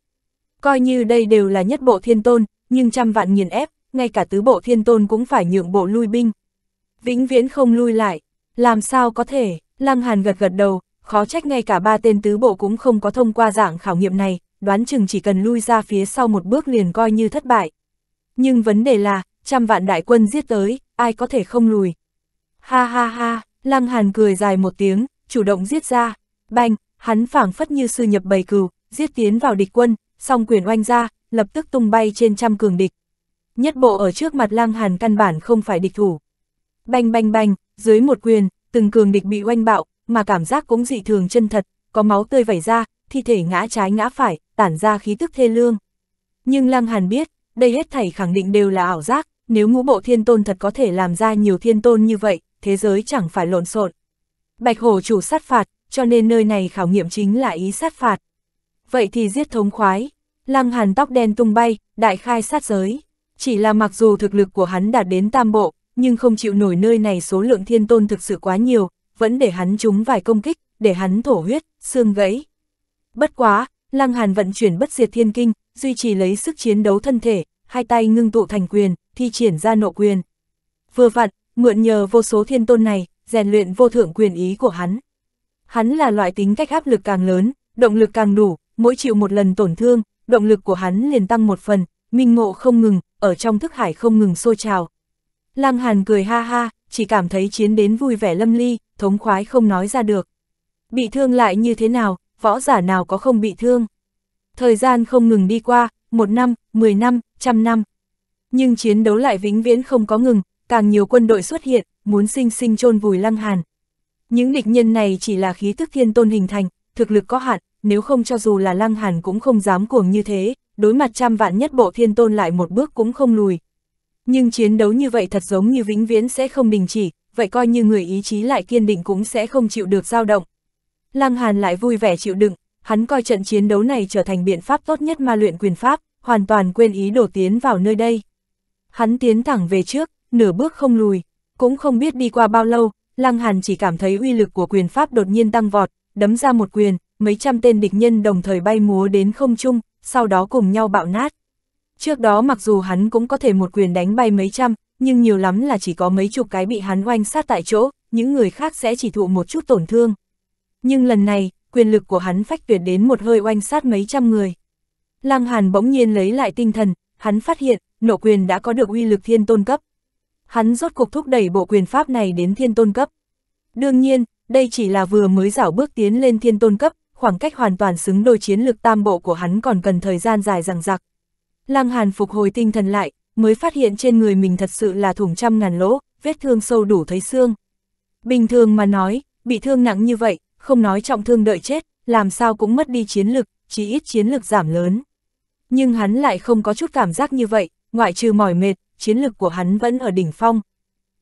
Coi như đây đều là nhất bộ thiên tôn, nhưng trăm vạn nghiền ép, ngay cả tứ bộ thiên tôn cũng phải nhượng bộ lui binh. Vĩnh viễn không lui lại, làm sao có thể, Lăng Hàn gật gật đầu, khó trách ngay cả ba tên tứ bộ cũng không có thông qua dạng khảo nghiệm này, đoán chừng chỉ cần lui ra phía sau một bước liền coi như thất bại. Nhưng vấn đề là, trăm vạn đại quân giết tới, ai có thể không lùi. Ha ha ha, Lăng Hàn cười dài một tiếng, chủ động giết ra. Bành, hắn phảng phất như sư nhập bầy cừu, giết tiến vào địch quân, song quyền oanh ra, lập tức tung bay trên trăm cường địch. Nhất bộ ở trước mặt Lăng Hàn căn bản không phải địch thủ. Bành bành bành, dưới một quyền, từng cường địch bị oanh bạo, mà cảm giác cũng dị thường chân thật, có máu tươi vẩy ra, thi thể ngã trái ngã phải, tản ra khí tức thê lương. Nhưng Lăng Hàn biết, đây hết thảy khẳng định đều là ảo giác, nếu ngũ bộ thiên tôn thật có thể làm ra nhiều thiên tôn như vậy, thế giới chẳng phải lộn xộn. Bạch hổ chủ sát phạt, cho nên nơi này khảo nghiệm chính là ý sát phạt. Vậy thì giết thống khoái, lăng hàn tóc đen tung bay, đại khai sát giới. Chỉ là mặc dù thực lực của hắn đạt đến tam bộ, nhưng không chịu nổi nơi này số lượng thiên tôn thực sự quá nhiều, vẫn để hắn trúng vài công kích, để hắn thổ huyết, xương gãy. Bất quá, lăng hàn vận chuyển bất diệt thiên kinh, duy trì lấy sức chiến đấu thân thể, hai tay ngưng tụ thành quyền, thi triển ra nộ quyền. Vừa vặn, Mượn nhờ vô số thiên tôn này, rèn luyện vô thượng quyền ý của hắn. Hắn là loại tính cách áp lực càng lớn, động lực càng đủ, mỗi chịu một lần tổn thương, động lực của hắn liền tăng một phần, minh ngộ không ngừng, ở trong thức hải không ngừng sôi trào. Lăng Hàn cười ha ha, chỉ cảm thấy chiến đến vui vẻ lâm ly, thống khoái không nói ra được. Bị thương lại như thế nào, võ giả nào có không bị thương. Thời gian không ngừng đi qua, một năm, mười năm, trăm năm. Nhưng chiến đấu lại vĩnh viễn không có ngừng, càng nhiều quân đội xuất hiện, muốn sinh sinh chôn vùi Lăng Hàn. Những địch nhân này chỉ là khí tức thiên tôn hình thành, thực lực có hạn, nếu không cho dù là Lăng Hàn cũng không dám cuồng như thế, đối mặt trăm vạn nhất bộ thiên tôn lại một bước cũng không lùi. Nhưng chiến đấu như vậy thật giống như vĩnh viễn sẽ không đình chỉ, vậy coi như người ý chí lại kiên định cũng sẽ không chịu được dao động. Lăng Hàn lại vui vẻ chịu đựng, hắn coi trận chiến đấu này trở thành biện pháp tốt nhất ma luyện quyền pháp, hoàn toàn quên ý đổ tiến vào nơi đây. Hắn tiến thẳng về trước, nửa bước không lùi, cũng không biết đi qua bao lâu, Lăng Hàn chỉ cảm thấy uy lực của quyền pháp đột nhiên tăng vọt, đấm ra một quyền, mấy trăm tên địch nhân đồng thời bay múa đến không trung, sau đó cùng nhau bạo nát. Trước đó mặc dù hắn cũng có thể một quyền đánh bay mấy trăm, nhưng nhiều lắm là chỉ có mấy chục cái bị hắn oanh sát tại chỗ, những người khác sẽ chỉ thụ một chút tổn thương. Nhưng lần này, quyền lực của hắn phách tuyệt đến một hơi oanh sát mấy trăm người. Lăng Hàn bỗng nhiên lấy lại tinh thần, hắn phát hiện, nộ quyền đã có được uy lực thiên tôn cấp hắn rốt cuộc thúc đẩy bộ quyền pháp này đến thiên tôn cấp. Đương nhiên, đây chỉ là vừa mới rảo bước tiến lên thiên tôn cấp, khoảng cách hoàn toàn xứng đôi chiến lực tam bộ của hắn còn cần thời gian dài rằng rặc. Lăng Hàn phục hồi tinh thần lại, mới phát hiện trên người mình thật sự là thủng trăm ngàn lỗ, vết thương sâu đủ thấy xương. Bình thường mà nói, bị thương nặng như vậy, không nói trọng thương đợi chết, làm sao cũng mất đi chiến lực, chỉ ít chiến lực giảm lớn. Nhưng hắn lại không có chút cảm giác như vậy, ngoại trừ mỏi mệt, chiến lực của hắn vẫn ở đỉnh phong.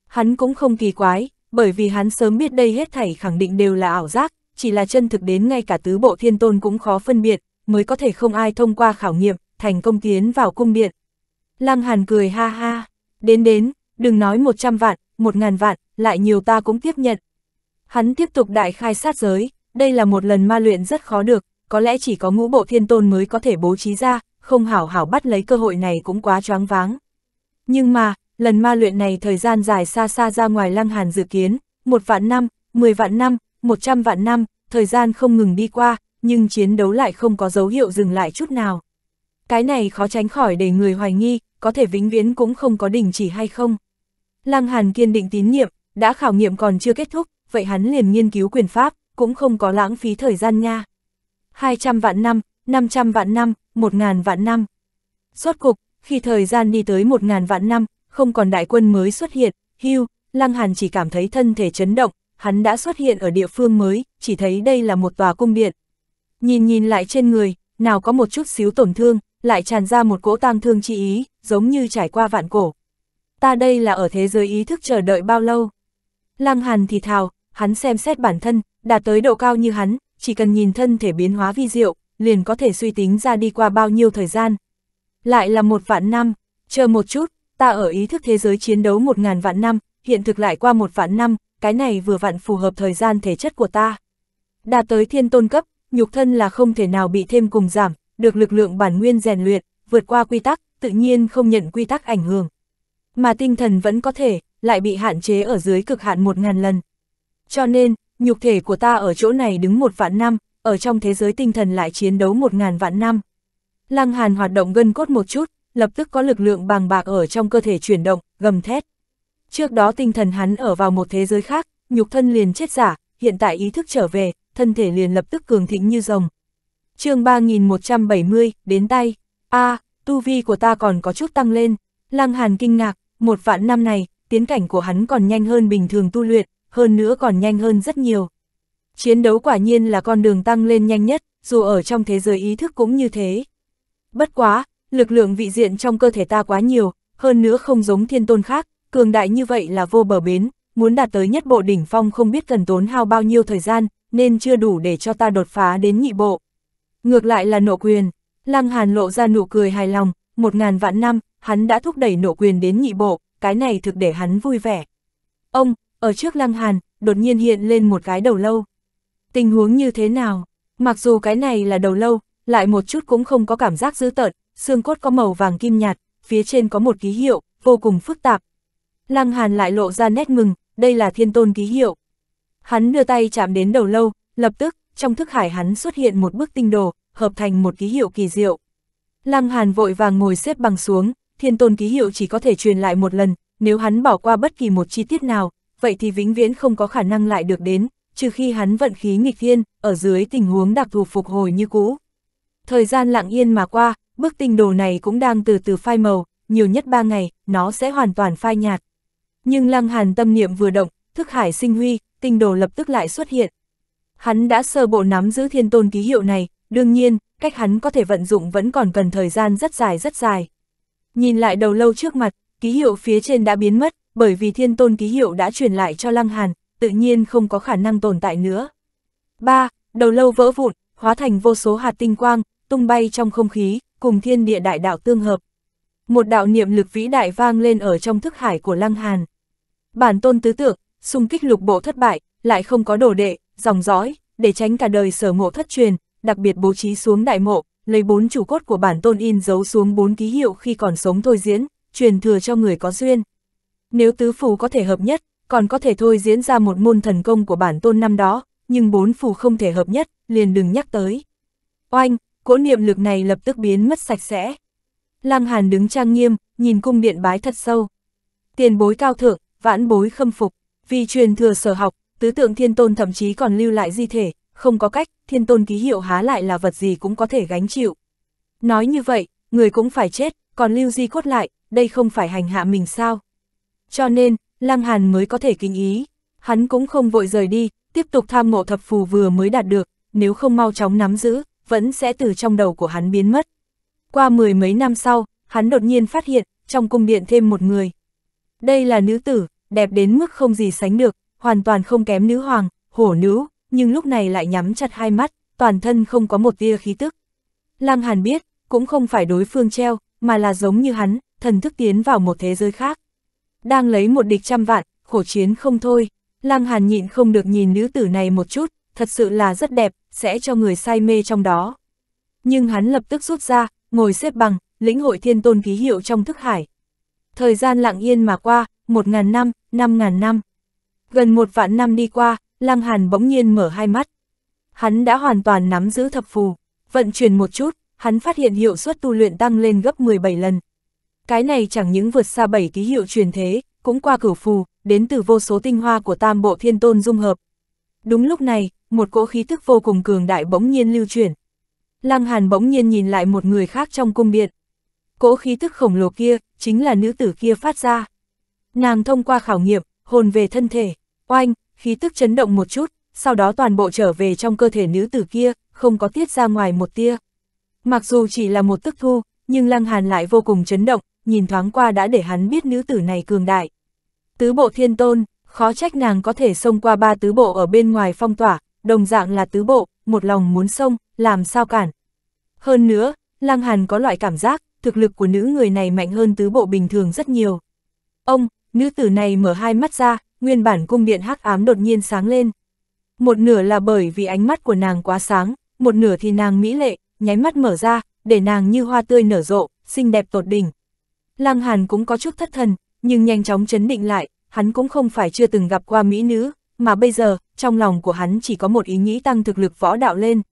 Hắn cũng không kỳ quái, bởi vì hắn sớm biết đây hết thảy khẳng định đều là ảo giác, chỉ là chân thực đến ngay cả tứ bộ thiên tôn cũng khó phân biệt, mới có thể không ai thông qua khảo nghiệm, thành công tiến vào cung điện. Lăng Hàn cười ha ha, đến đến, đừng nói 100 vạn, 1000 vạn, lại nhiều ta cũng tiếp nhận. Hắn tiếp tục đại khai sát giới, đây là một lần ma luyện rất khó được, có lẽ chỉ có ngũ bộ thiên tôn mới có thể bố trí ra, không hảo hảo bắt lấy cơ hội này cũng quá choáng váng. Nhưng mà, lần ma luyện này thời gian dài xa xa ra ngoài lăng hàn dự kiến, một vạn năm, mười vạn năm, một trăm vạn năm, thời gian không ngừng đi qua, nhưng chiến đấu lại không có dấu hiệu dừng lại chút nào. Cái này khó tránh khỏi để người hoài nghi, có thể vĩnh viễn cũng không có đình chỉ hay không. Lăng Hàn kiên định tín nhiệm, đã khảo nghiệm còn chưa kết thúc, vậy hắn liền nghiên cứu quyền pháp, cũng không có lãng phí thời gian nha. 200 vạn năm, 500 vạn năm, 1.000 vạn năm. Suốt cục, khi thời gian đi tới một ngàn vạn năm, không còn đại quân mới xuất hiện, hưu, Lăng Hàn chỉ cảm thấy thân thể chấn động, hắn đã xuất hiện ở địa phương mới, chỉ thấy đây là một tòa cung điện. Nhìn nhìn lại trên người, nào có một chút xíu tổn thương, lại tràn ra một cỗ tang thương chi ý, giống như trải qua vạn cổ. Ta đây là ở thế giới ý thức chờ đợi bao lâu? Lăng Hàn thì thào, hắn xem xét bản thân, đạt tới độ cao như hắn, chỉ cần nhìn thân thể biến hóa vi diệu, liền có thể suy tính ra đi qua bao nhiêu thời gian, lại là một vạn năm, chờ một chút, ta ở ý thức thế giới chiến đấu một ngàn vạn năm, hiện thực lại qua một vạn năm, cái này vừa vặn phù hợp thời gian thể chất của ta. Đạt tới thiên tôn cấp, nhục thân là không thể nào bị thêm cùng giảm, được lực lượng bản nguyên rèn luyện, vượt qua quy tắc, tự nhiên không nhận quy tắc ảnh hưởng. Mà tinh thần vẫn có thể, lại bị hạn chế ở dưới cực hạn một ngàn lần. Cho nên, nhục thể của ta ở chỗ này đứng một vạn năm, ở trong thế giới tinh thần lại chiến đấu một ngàn vạn năm. Lăng Hàn hoạt động gân cốt một chút, lập tức có lực lượng bàng bạc ở trong cơ thể chuyển động, gầm thét. Trước đó tinh thần hắn ở vào một thế giới khác, nhục thân liền chết giả, hiện tại ý thức trở về, thân thể liền lập tức cường thịnh như rồng. chương 3170, đến tay. a à, tu vi của ta còn có chút tăng lên. Lăng Hàn kinh ngạc, một vạn năm này, tiến cảnh của hắn còn nhanh hơn bình thường tu luyện, hơn nữa còn nhanh hơn rất nhiều. Chiến đấu quả nhiên là con đường tăng lên nhanh nhất, dù ở trong thế giới ý thức cũng như thế, bất quá, lực lượng vị diện trong cơ thể ta quá nhiều, hơn nữa không giống thiên tôn khác, cường đại như vậy là vô bờ bến, muốn đạt tới nhất bộ đỉnh phong không biết cần tốn hao bao nhiêu thời gian, nên chưa đủ để cho ta đột phá đến nhị bộ. Ngược lại là nộ quyền, Lăng Hàn lộ ra nụ cười hài lòng, một ngàn vạn năm, hắn đã thúc đẩy nộ quyền đến nhị bộ, cái này thực để hắn vui vẻ. Ông, ở trước Lăng Hàn, đột nhiên hiện lên một cái đầu lâu. Tình huống như thế nào? Mặc dù cái này là đầu lâu, lại một chút cũng không có cảm giác dữ tợn, xương cốt có màu vàng kim nhạt, phía trên có một ký hiệu, vô cùng phức tạp. Lăng Hàn lại lộ ra nét mừng, đây là thiên tôn ký hiệu. Hắn đưa tay chạm đến đầu lâu, lập tức, trong thức hải hắn xuất hiện một bức tinh đồ, hợp thành một ký hiệu kỳ diệu. Lăng Hàn vội vàng ngồi xếp bằng xuống, thiên tôn ký hiệu chỉ có thể truyền lại một lần, nếu hắn bỏ qua bất kỳ một chi tiết nào, vậy thì vĩnh viễn không có khả năng lại được đến, trừ khi hắn vận khí nghịch thiên, ở dưới tình huống đặc thù phục hồi như cũ. Thời gian lặng yên mà qua, bức tinh đồ này cũng đang từ từ phai màu, nhiều nhất ba ngày, nó sẽ hoàn toàn phai nhạt. Nhưng Lăng Hàn tâm niệm vừa động, thức hải sinh huy, tinh đồ lập tức lại xuất hiện. Hắn đã sơ bộ nắm giữ thiên tôn ký hiệu này, đương nhiên, cách hắn có thể vận dụng vẫn còn cần thời gian rất dài rất dài. Nhìn lại đầu lâu trước mặt, ký hiệu phía trên đã biến mất, bởi vì thiên tôn ký hiệu đã truyền lại cho Lăng Hàn, tự nhiên không có khả năng tồn tại nữa. 3. Đầu lâu vỡ vụn, hóa thành vô số hạt tinh quang, tung bay trong không khí, cùng thiên địa đại đạo tương hợp. Một đạo niệm lực vĩ đại vang lên ở trong thức hải của Lăng Hàn. Bản tôn tứ tượng, xung kích lục bộ thất bại, lại không có đồ đệ, dòng dõi, để tránh cả đời sở ngộ thất truyền, đặc biệt bố trí xuống đại mộ, lấy bốn chủ cốt của bản tôn in giấu xuống bốn ký hiệu khi còn sống thôi diễn, truyền thừa cho người có duyên. Nếu tứ phù có thể hợp nhất, còn có thể thôi diễn ra một môn thần công của bản tôn năm đó, nhưng bốn phù không thể hợp nhất, liền đừng nhắc tới. Oanh, cỗ niệm lực này lập tức biến mất sạch sẽ. Lăng Hàn đứng trang nghiêm, nhìn cung điện bái thật sâu. Tiền bối cao thượng, vãn bối khâm phục, vì truyền thừa sở học, tứ tượng thiên tôn thậm chí còn lưu lại di thể, không có cách, thiên tôn ký hiệu há lại là vật gì cũng có thể gánh chịu. Nói như vậy, người cũng phải chết, còn lưu di cốt lại, đây không phải hành hạ mình sao. Cho nên, Lăng Hàn mới có thể kinh ý, hắn cũng không vội rời đi, tiếp tục tham ngộ thập phù vừa mới đạt được, nếu không mau chóng nắm giữ, vẫn sẽ từ trong đầu của hắn biến mất. Qua mười mấy năm sau, hắn đột nhiên phát hiện, trong cung điện thêm một người. Đây là nữ tử, đẹp đến mức không gì sánh được, hoàn toàn không kém nữ hoàng, hổ nữ, nhưng lúc này lại nhắm chặt hai mắt, toàn thân không có một tia khí tức. Lăng Hàn biết, cũng không phải đối phương treo, mà là giống như hắn, thần thức tiến vào một thế giới khác. Đang lấy một địch trăm vạn, khổ chiến không thôi, Lăng Hàn nhịn không được nhìn nữ tử này một chút, thật sự là rất đẹp, sẽ cho người say mê trong đó. Nhưng hắn lập tức rút ra, ngồi xếp bằng, lĩnh hội thiên tôn ký hiệu trong thức hải. Thời gian lặng yên mà qua, một ngàn năm, năm ngàn năm. Gần một vạn năm đi qua, Lăng Hàn bỗng nhiên mở hai mắt. Hắn đã hoàn toàn nắm giữ thập phù, vận chuyển một chút, hắn phát hiện hiệu suất tu luyện tăng lên gấp 17 lần. Cái này chẳng những vượt xa bảy ký hiệu truyền thế, cũng qua cửu phù, đến từ vô số tinh hoa của tam bộ thiên tôn dung hợp. Đúng lúc này, một cỗ khí thức vô cùng cường đại bỗng nhiên lưu chuyển. Lăng Hàn bỗng nhiên nhìn lại một người khác trong cung điện. Cỗ khí thức khổng lồ kia, chính là nữ tử kia phát ra. Nàng thông qua khảo nghiệm, hồn về thân thể, oanh, khí tức chấn động một chút, sau đó toàn bộ trở về trong cơ thể nữ tử kia, không có tiết ra ngoài một tia. Mặc dù chỉ là một tức thu, nhưng Lăng Hàn lại vô cùng chấn động, nhìn thoáng qua đã để hắn biết nữ tử này cường đại. Tứ bộ thiên tôn, khó trách nàng có thể xông qua ba tứ bộ ở bên ngoài phong tỏa, đồng dạng là tứ bộ, một lòng muốn sông làm sao cản. Hơn nữa, Lăng Hàn có loại cảm giác, thực lực của nữ người này mạnh hơn tứ bộ bình thường rất nhiều. Ông, nữ tử này mở hai mắt ra, nguyên bản cung điện hắc ám đột nhiên sáng lên. Một nửa là bởi vì ánh mắt của nàng quá sáng, một nửa thì nàng mỹ lệ, nháy mắt mở ra, để nàng như hoa tươi nở rộ, xinh đẹp tột đỉnh. Lăng Hàn cũng có chút thất thần, nhưng nhanh chóng chấn định lại, hắn cũng không phải chưa từng gặp qua mỹ nữ, mà bây giờ, trong lòng của hắn chỉ có một ý nghĩ tăng thực lực võ đạo lên.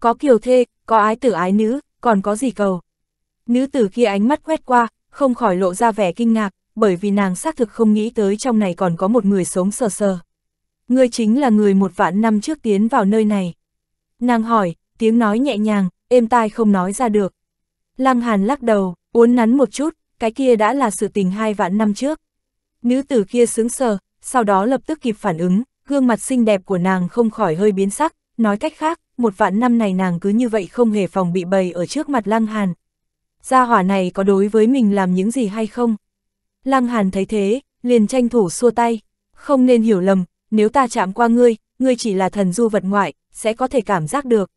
Có kiều thê, có ái tử ái nữ, còn có gì cầu. Nữ tử kia ánh mắt quét qua, không khỏi lộ ra vẻ kinh ngạc, bởi vì nàng xác thực không nghĩ tới trong này còn có một người sống sờ sờ. Ngươi chính là người một vạn năm trước tiến vào nơi này. Nàng hỏi, tiếng nói nhẹ nhàng, êm tai không nói ra được. Lăng Hàn lắc đầu, uốn nắn một chút, cái kia đã là sự tình hai vạn năm trước. Nữ tử kia sướng sờ, sau đó lập tức kịp phản ứng, gương mặt xinh đẹp của nàng không khỏi hơi biến sắc, nói cách khác, một vạn năm này nàng cứ như vậy không hề phòng bị bày ở trước mặt Lăng Hàn. Gia hỏa này có đối với mình làm những gì hay không? Lăng Hàn thấy thế, liền tranh thủ xua tay, không nên hiểu lầm, nếu ta chạm qua ngươi, ngươi chỉ là thần du vật ngoại, sẽ có thể cảm giác được.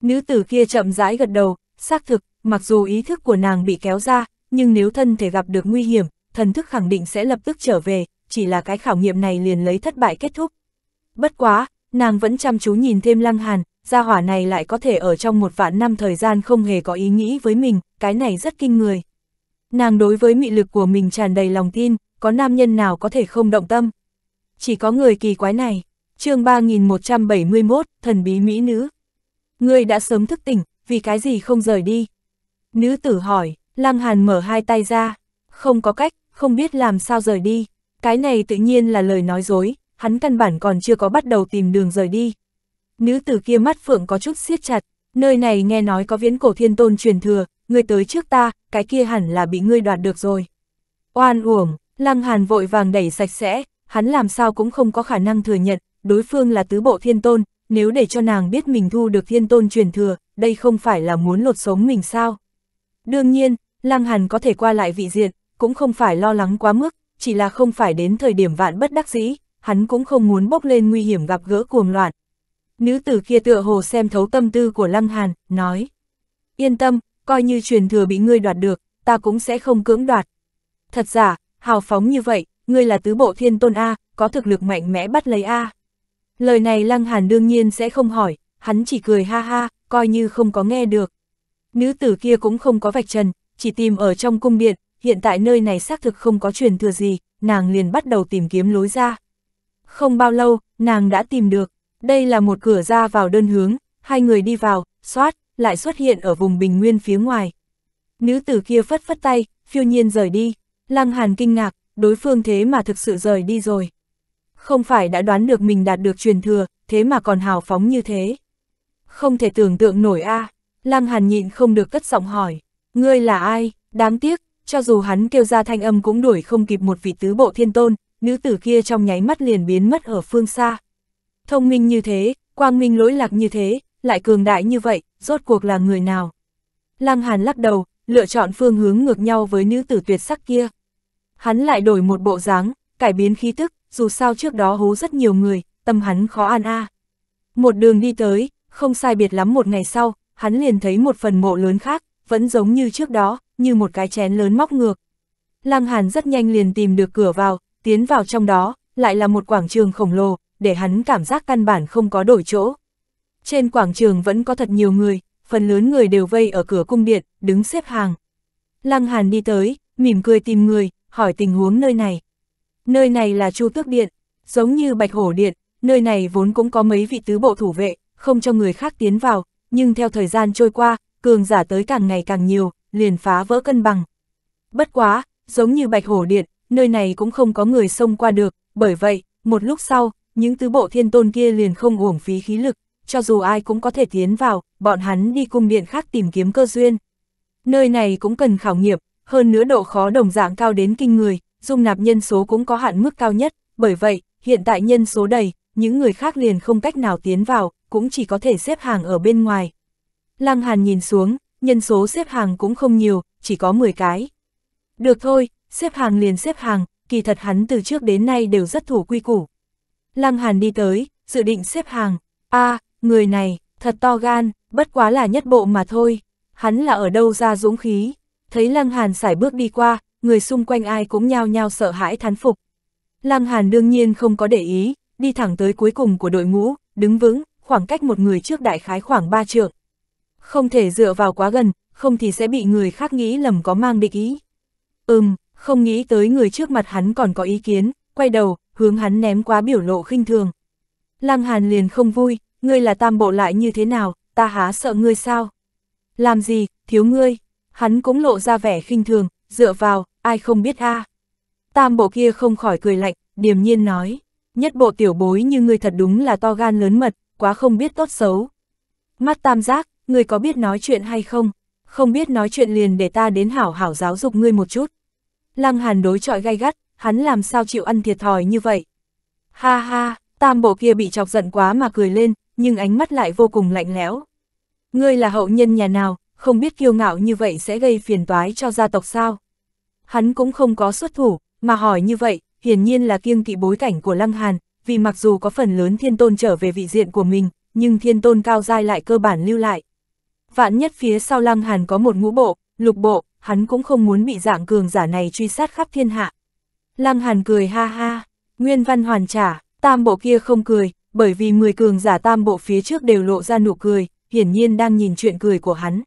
Nữ tử kia chậm rãi gật đầu, xác thực, mặc dù ý thức của nàng bị kéo ra, nhưng nếu thân thể gặp được nguy hiểm, thần thức khẳng định sẽ lập tức trở về, chỉ là cái khảo nghiệm này liền lấy thất bại kết thúc. Bất quá, nàng vẫn chăm chú nhìn thêm lăng hàn, gia hỏa này lại có thể ở trong một vạn năm thời gian không hề có ý nghĩ với mình, cái này rất kinh người. Nàng đối với mị lực của mình tràn đầy lòng tin, có nam nhân nào có thể không động tâm. Chỉ có người kỳ quái này, chương 3171, thần bí mỹ nữ. người đã sớm thức tỉnh, vì cái gì không rời đi? Nữ tử hỏi, lăng hàn mở hai tay ra, không có cách, không biết làm sao rời đi. Cái này tự nhiên là lời nói dối, hắn căn bản còn chưa có bắt đầu tìm đường rời đi. Nữ tử kia mắt phượng có chút siết chặt, nơi này nghe nói có viễn cổ thiên tôn truyền thừa, người tới trước ta, cái kia hẳn là bị ngươi đoạt được rồi. Oan uổng, lăng hàn vội vàng đẩy sạch sẽ, hắn làm sao cũng không có khả năng thừa nhận, đối phương là tứ bộ thiên tôn, nếu để cho nàng biết mình thu được thiên tôn truyền thừa, đây không phải là muốn lột sống mình sao. Đương nhiên, lăng hàn có thể qua lại vị diện, cũng không phải lo lắng quá mức, chỉ là không phải đến thời điểm vạn bất đắc dĩ, hắn cũng không muốn bốc lên nguy hiểm gặp gỡ cuồng loạn. Nữ tử kia tựa hồ xem thấu tâm tư của Lăng Hàn, nói. Yên tâm, coi như truyền thừa bị ngươi đoạt được, ta cũng sẽ không cưỡng đoạt. Thật giả, hào phóng như vậy, ngươi là tứ bộ thiên tôn A, có thực lực mạnh mẽ bắt lấy A. Lời này Lăng Hàn đương nhiên sẽ không hỏi, hắn chỉ cười ha ha, coi như không có nghe được. Nữ tử kia cũng không có vạch trần, chỉ tìm ở trong cung điện, hiện tại nơi này xác thực không có truyền thừa gì, nàng liền bắt đầu tìm kiếm lối ra. Không bao lâu, nàng đã tìm được. Đây là một cửa ra vào đơn hướng, hai người đi vào, xoát, lại xuất hiện ở vùng bình nguyên phía ngoài. Nữ tử kia phất phất tay, phiêu nhiên rời đi. Lăng Hàn kinh ngạc, đối phương thế mà thực sự rời đi rồi. Không phải đã đoán được mình đạt được truyền thừa, thế mà còn hào phóng như thế. Không thể tưởng tượng nổi a. À. Lăng Hàn nhịn không được cất giọng hỏi, ngươi là ai? Đáng tiếc, cho dù hắn kêu ra thanh âm cũng đuổi không kịp một vị tứ bộ thiên tôn, nữ tử kia trong nháy mắt liền biến mất ở phương xa. Thông minh như thế, quang minh lỗi lạc như thế, lại cường đại như vậy, rốt cuộc là người nào? Lăng Hàn lắc đầu, lựa chọn phương hướng ngược nhau với nữ tử tuyệt sắc kia. Hắn lại đổi một bộ dáng, cải biến khí tức, dù sao trước đó hố rất nhiều người, tâm hắn khó an a. Một đường đi tới, không sai biệt lắm một ngày sau, hắn liền thấy một phần mộ lớn khác, vẫn giống như trước đó, như một cái chén lớn móc ngược. Lăng Hàn rất nhanh liền tìm được cửa vào, tiến vào trong đó, lại là một quảng trường khổng lồ, để hắn cảm giác căn bản không có đổi chỗ. Trên quảng trường vẫn có thật nhiều người, phần lớn người đều vây ở cửa cung điện, đứng xếp hàng. Lăng Hàn đi tới, mỉm cười tìm người, hỏi tình huống nơi này. Nơi này là Chu Tước Điện, giống như Bạch Hổ Điện, nơi này vốn cũng có mấy vị tứ bộ thủ vệ, không cho người khác tiến vào, nhưng theo thời gian trôi qua, cường giả tới càng ngày càng nhiều, liền phá vỡ cân bằng. Bất quá, giống như Bạch Hổ Điện, nơi này cũng không có người xông qua được, bởi vậy, một lúc sau, những tứ bộ thiên tôn kia liền không uổng phí khí lực, cho dù ai cũng có thể tiến vào, bọn hắn đi cung điện khác tìm kiếm cơ duyên. Nơi này cũng cần khảo nghiệm, hơn nữa độ khó đồng dạng cao đến kinh người, dung nạp nhân số cũng có hạn mức cao nhất, bởi vậy, hiện tại nhân số đầy, những người khác liền không cách nào tiến vào, cũng chỉ có thể xếp hàng ở bên ngoài. Lăng Hàn nhìn xuống, nhân số xếp hàng cũng không nhiều, chỉ có 10 cái. Được thôi, xếp hàng liền xếp hàng, kỳ thật hắn từ trước đến nay đều rất thủ quy củ. Lăng Hàn đi tới, dự định xếp hàng, a người này, thật to gan, bất quá là nhất bộ mà thôi, hắn là ở đâu ra dũng khí, thấy Lăng Hàn sải bước đi qua, người xung quanh ai cũng nhao nhao sợ hãi thán phục. Lăng Hàn đương nhiên không có để ý, đi thẳng tới cuối cùng của đội ngũ, đứng vững, khoảng cách một người trước đại khái khoảng 3 trượng. Không thể dựa vào quá gần, không thì sẽ bị người khác nghĩ lầm có mang địch ý. Ừm, không nghĩ tới người trước mặt hắn còn có ý kiến, quay đầu, hướng hắn ném quá biểu lộ khinh thường. Lăng Hàn liền không vui, ngươi là tam bộ lại như thế nào, ta há sợ ngươi sao? Làm gì, thiếu ngươi? Hắn cũng lộ ra vẻ khinh thường, dựa vào, ai không biết a Tam bộ kia không khỏi cười lạnh, điềm nhiên nói, nhất bộ tiểu bối như ngươi thật đúng là to gan lớn mật, quá không biết tốt xấu. Mắt tam giác, ngươi có biết nói chuyện hay không? Không biết nói chuyện liền để ta đến hảo hảo giáo dục ngươi một chút. Lăng Hàn đối chọi gay gắt, hắn làm sao chịu ăn thiệt thòi như vậy. Ha ha, tam bộ kia bị chọc giận quá mà cười lên, nhưng ánh mắt lại vô cùng lạnh lẽo. Ngươi là hậu nhân nhà nào, không biết kiêu ngạo như vậy sẽ gây phiền toái cho gia tộc sao. Hắn cũng không có xuất thủ, mà hỏi như vậy, hiển nhiên là kiêng kỵ bối cảnh của Lăng Hàn, vì mặc dù có phần lớn thiên tôn trở về vị diện của mình, nhưng thiên tôn cao dai lại cơ bản lưu lại. Vạn nhất phía sau Lăng Hàn có một ngũ bộ, lục bộ, hắn cũng không muốn bị dạng cường giả này truy sát khắp thiên hạ. Lăng Hàn cười ha ha, Nguyên Văn hoàn trả, tam bộ kia không cười, bởi vì 10 cường giả tam bộ phía trước đều lộ ra nụ cười, hiển nhiên đang nhìn chuyện cười của hắn.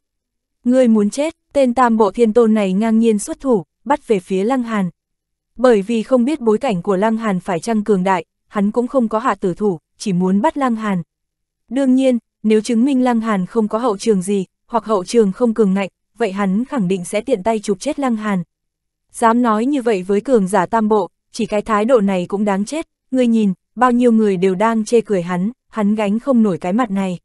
Ngươi muốn chết, tên tam bộ thiên tôn này ngang nhiên xuất thủ, bắt về phía Lăng Hàn. Bởi vì không biết bối cảnh của Lăng Hàn phải chăng cường đại, hắn cũng không có hạ tử thủ, chỉ muốn bắt Lăng Hàn. Đương nhiên, nếu chứng minh Lăng Hàn không có hậu trường gì, hoặc hậu trường không cường ngạnh, vậy hắn khẳng định sẽ tiện tay chụp chết Lăng Hàn. Dám nói như vậy với cường giả tam bộ, chỉ cái thái độ này cũng đáng chết, người nhìn, bao nhiêu người đều đang chê cười hắn, hắn gánh không nổi cái mặt này.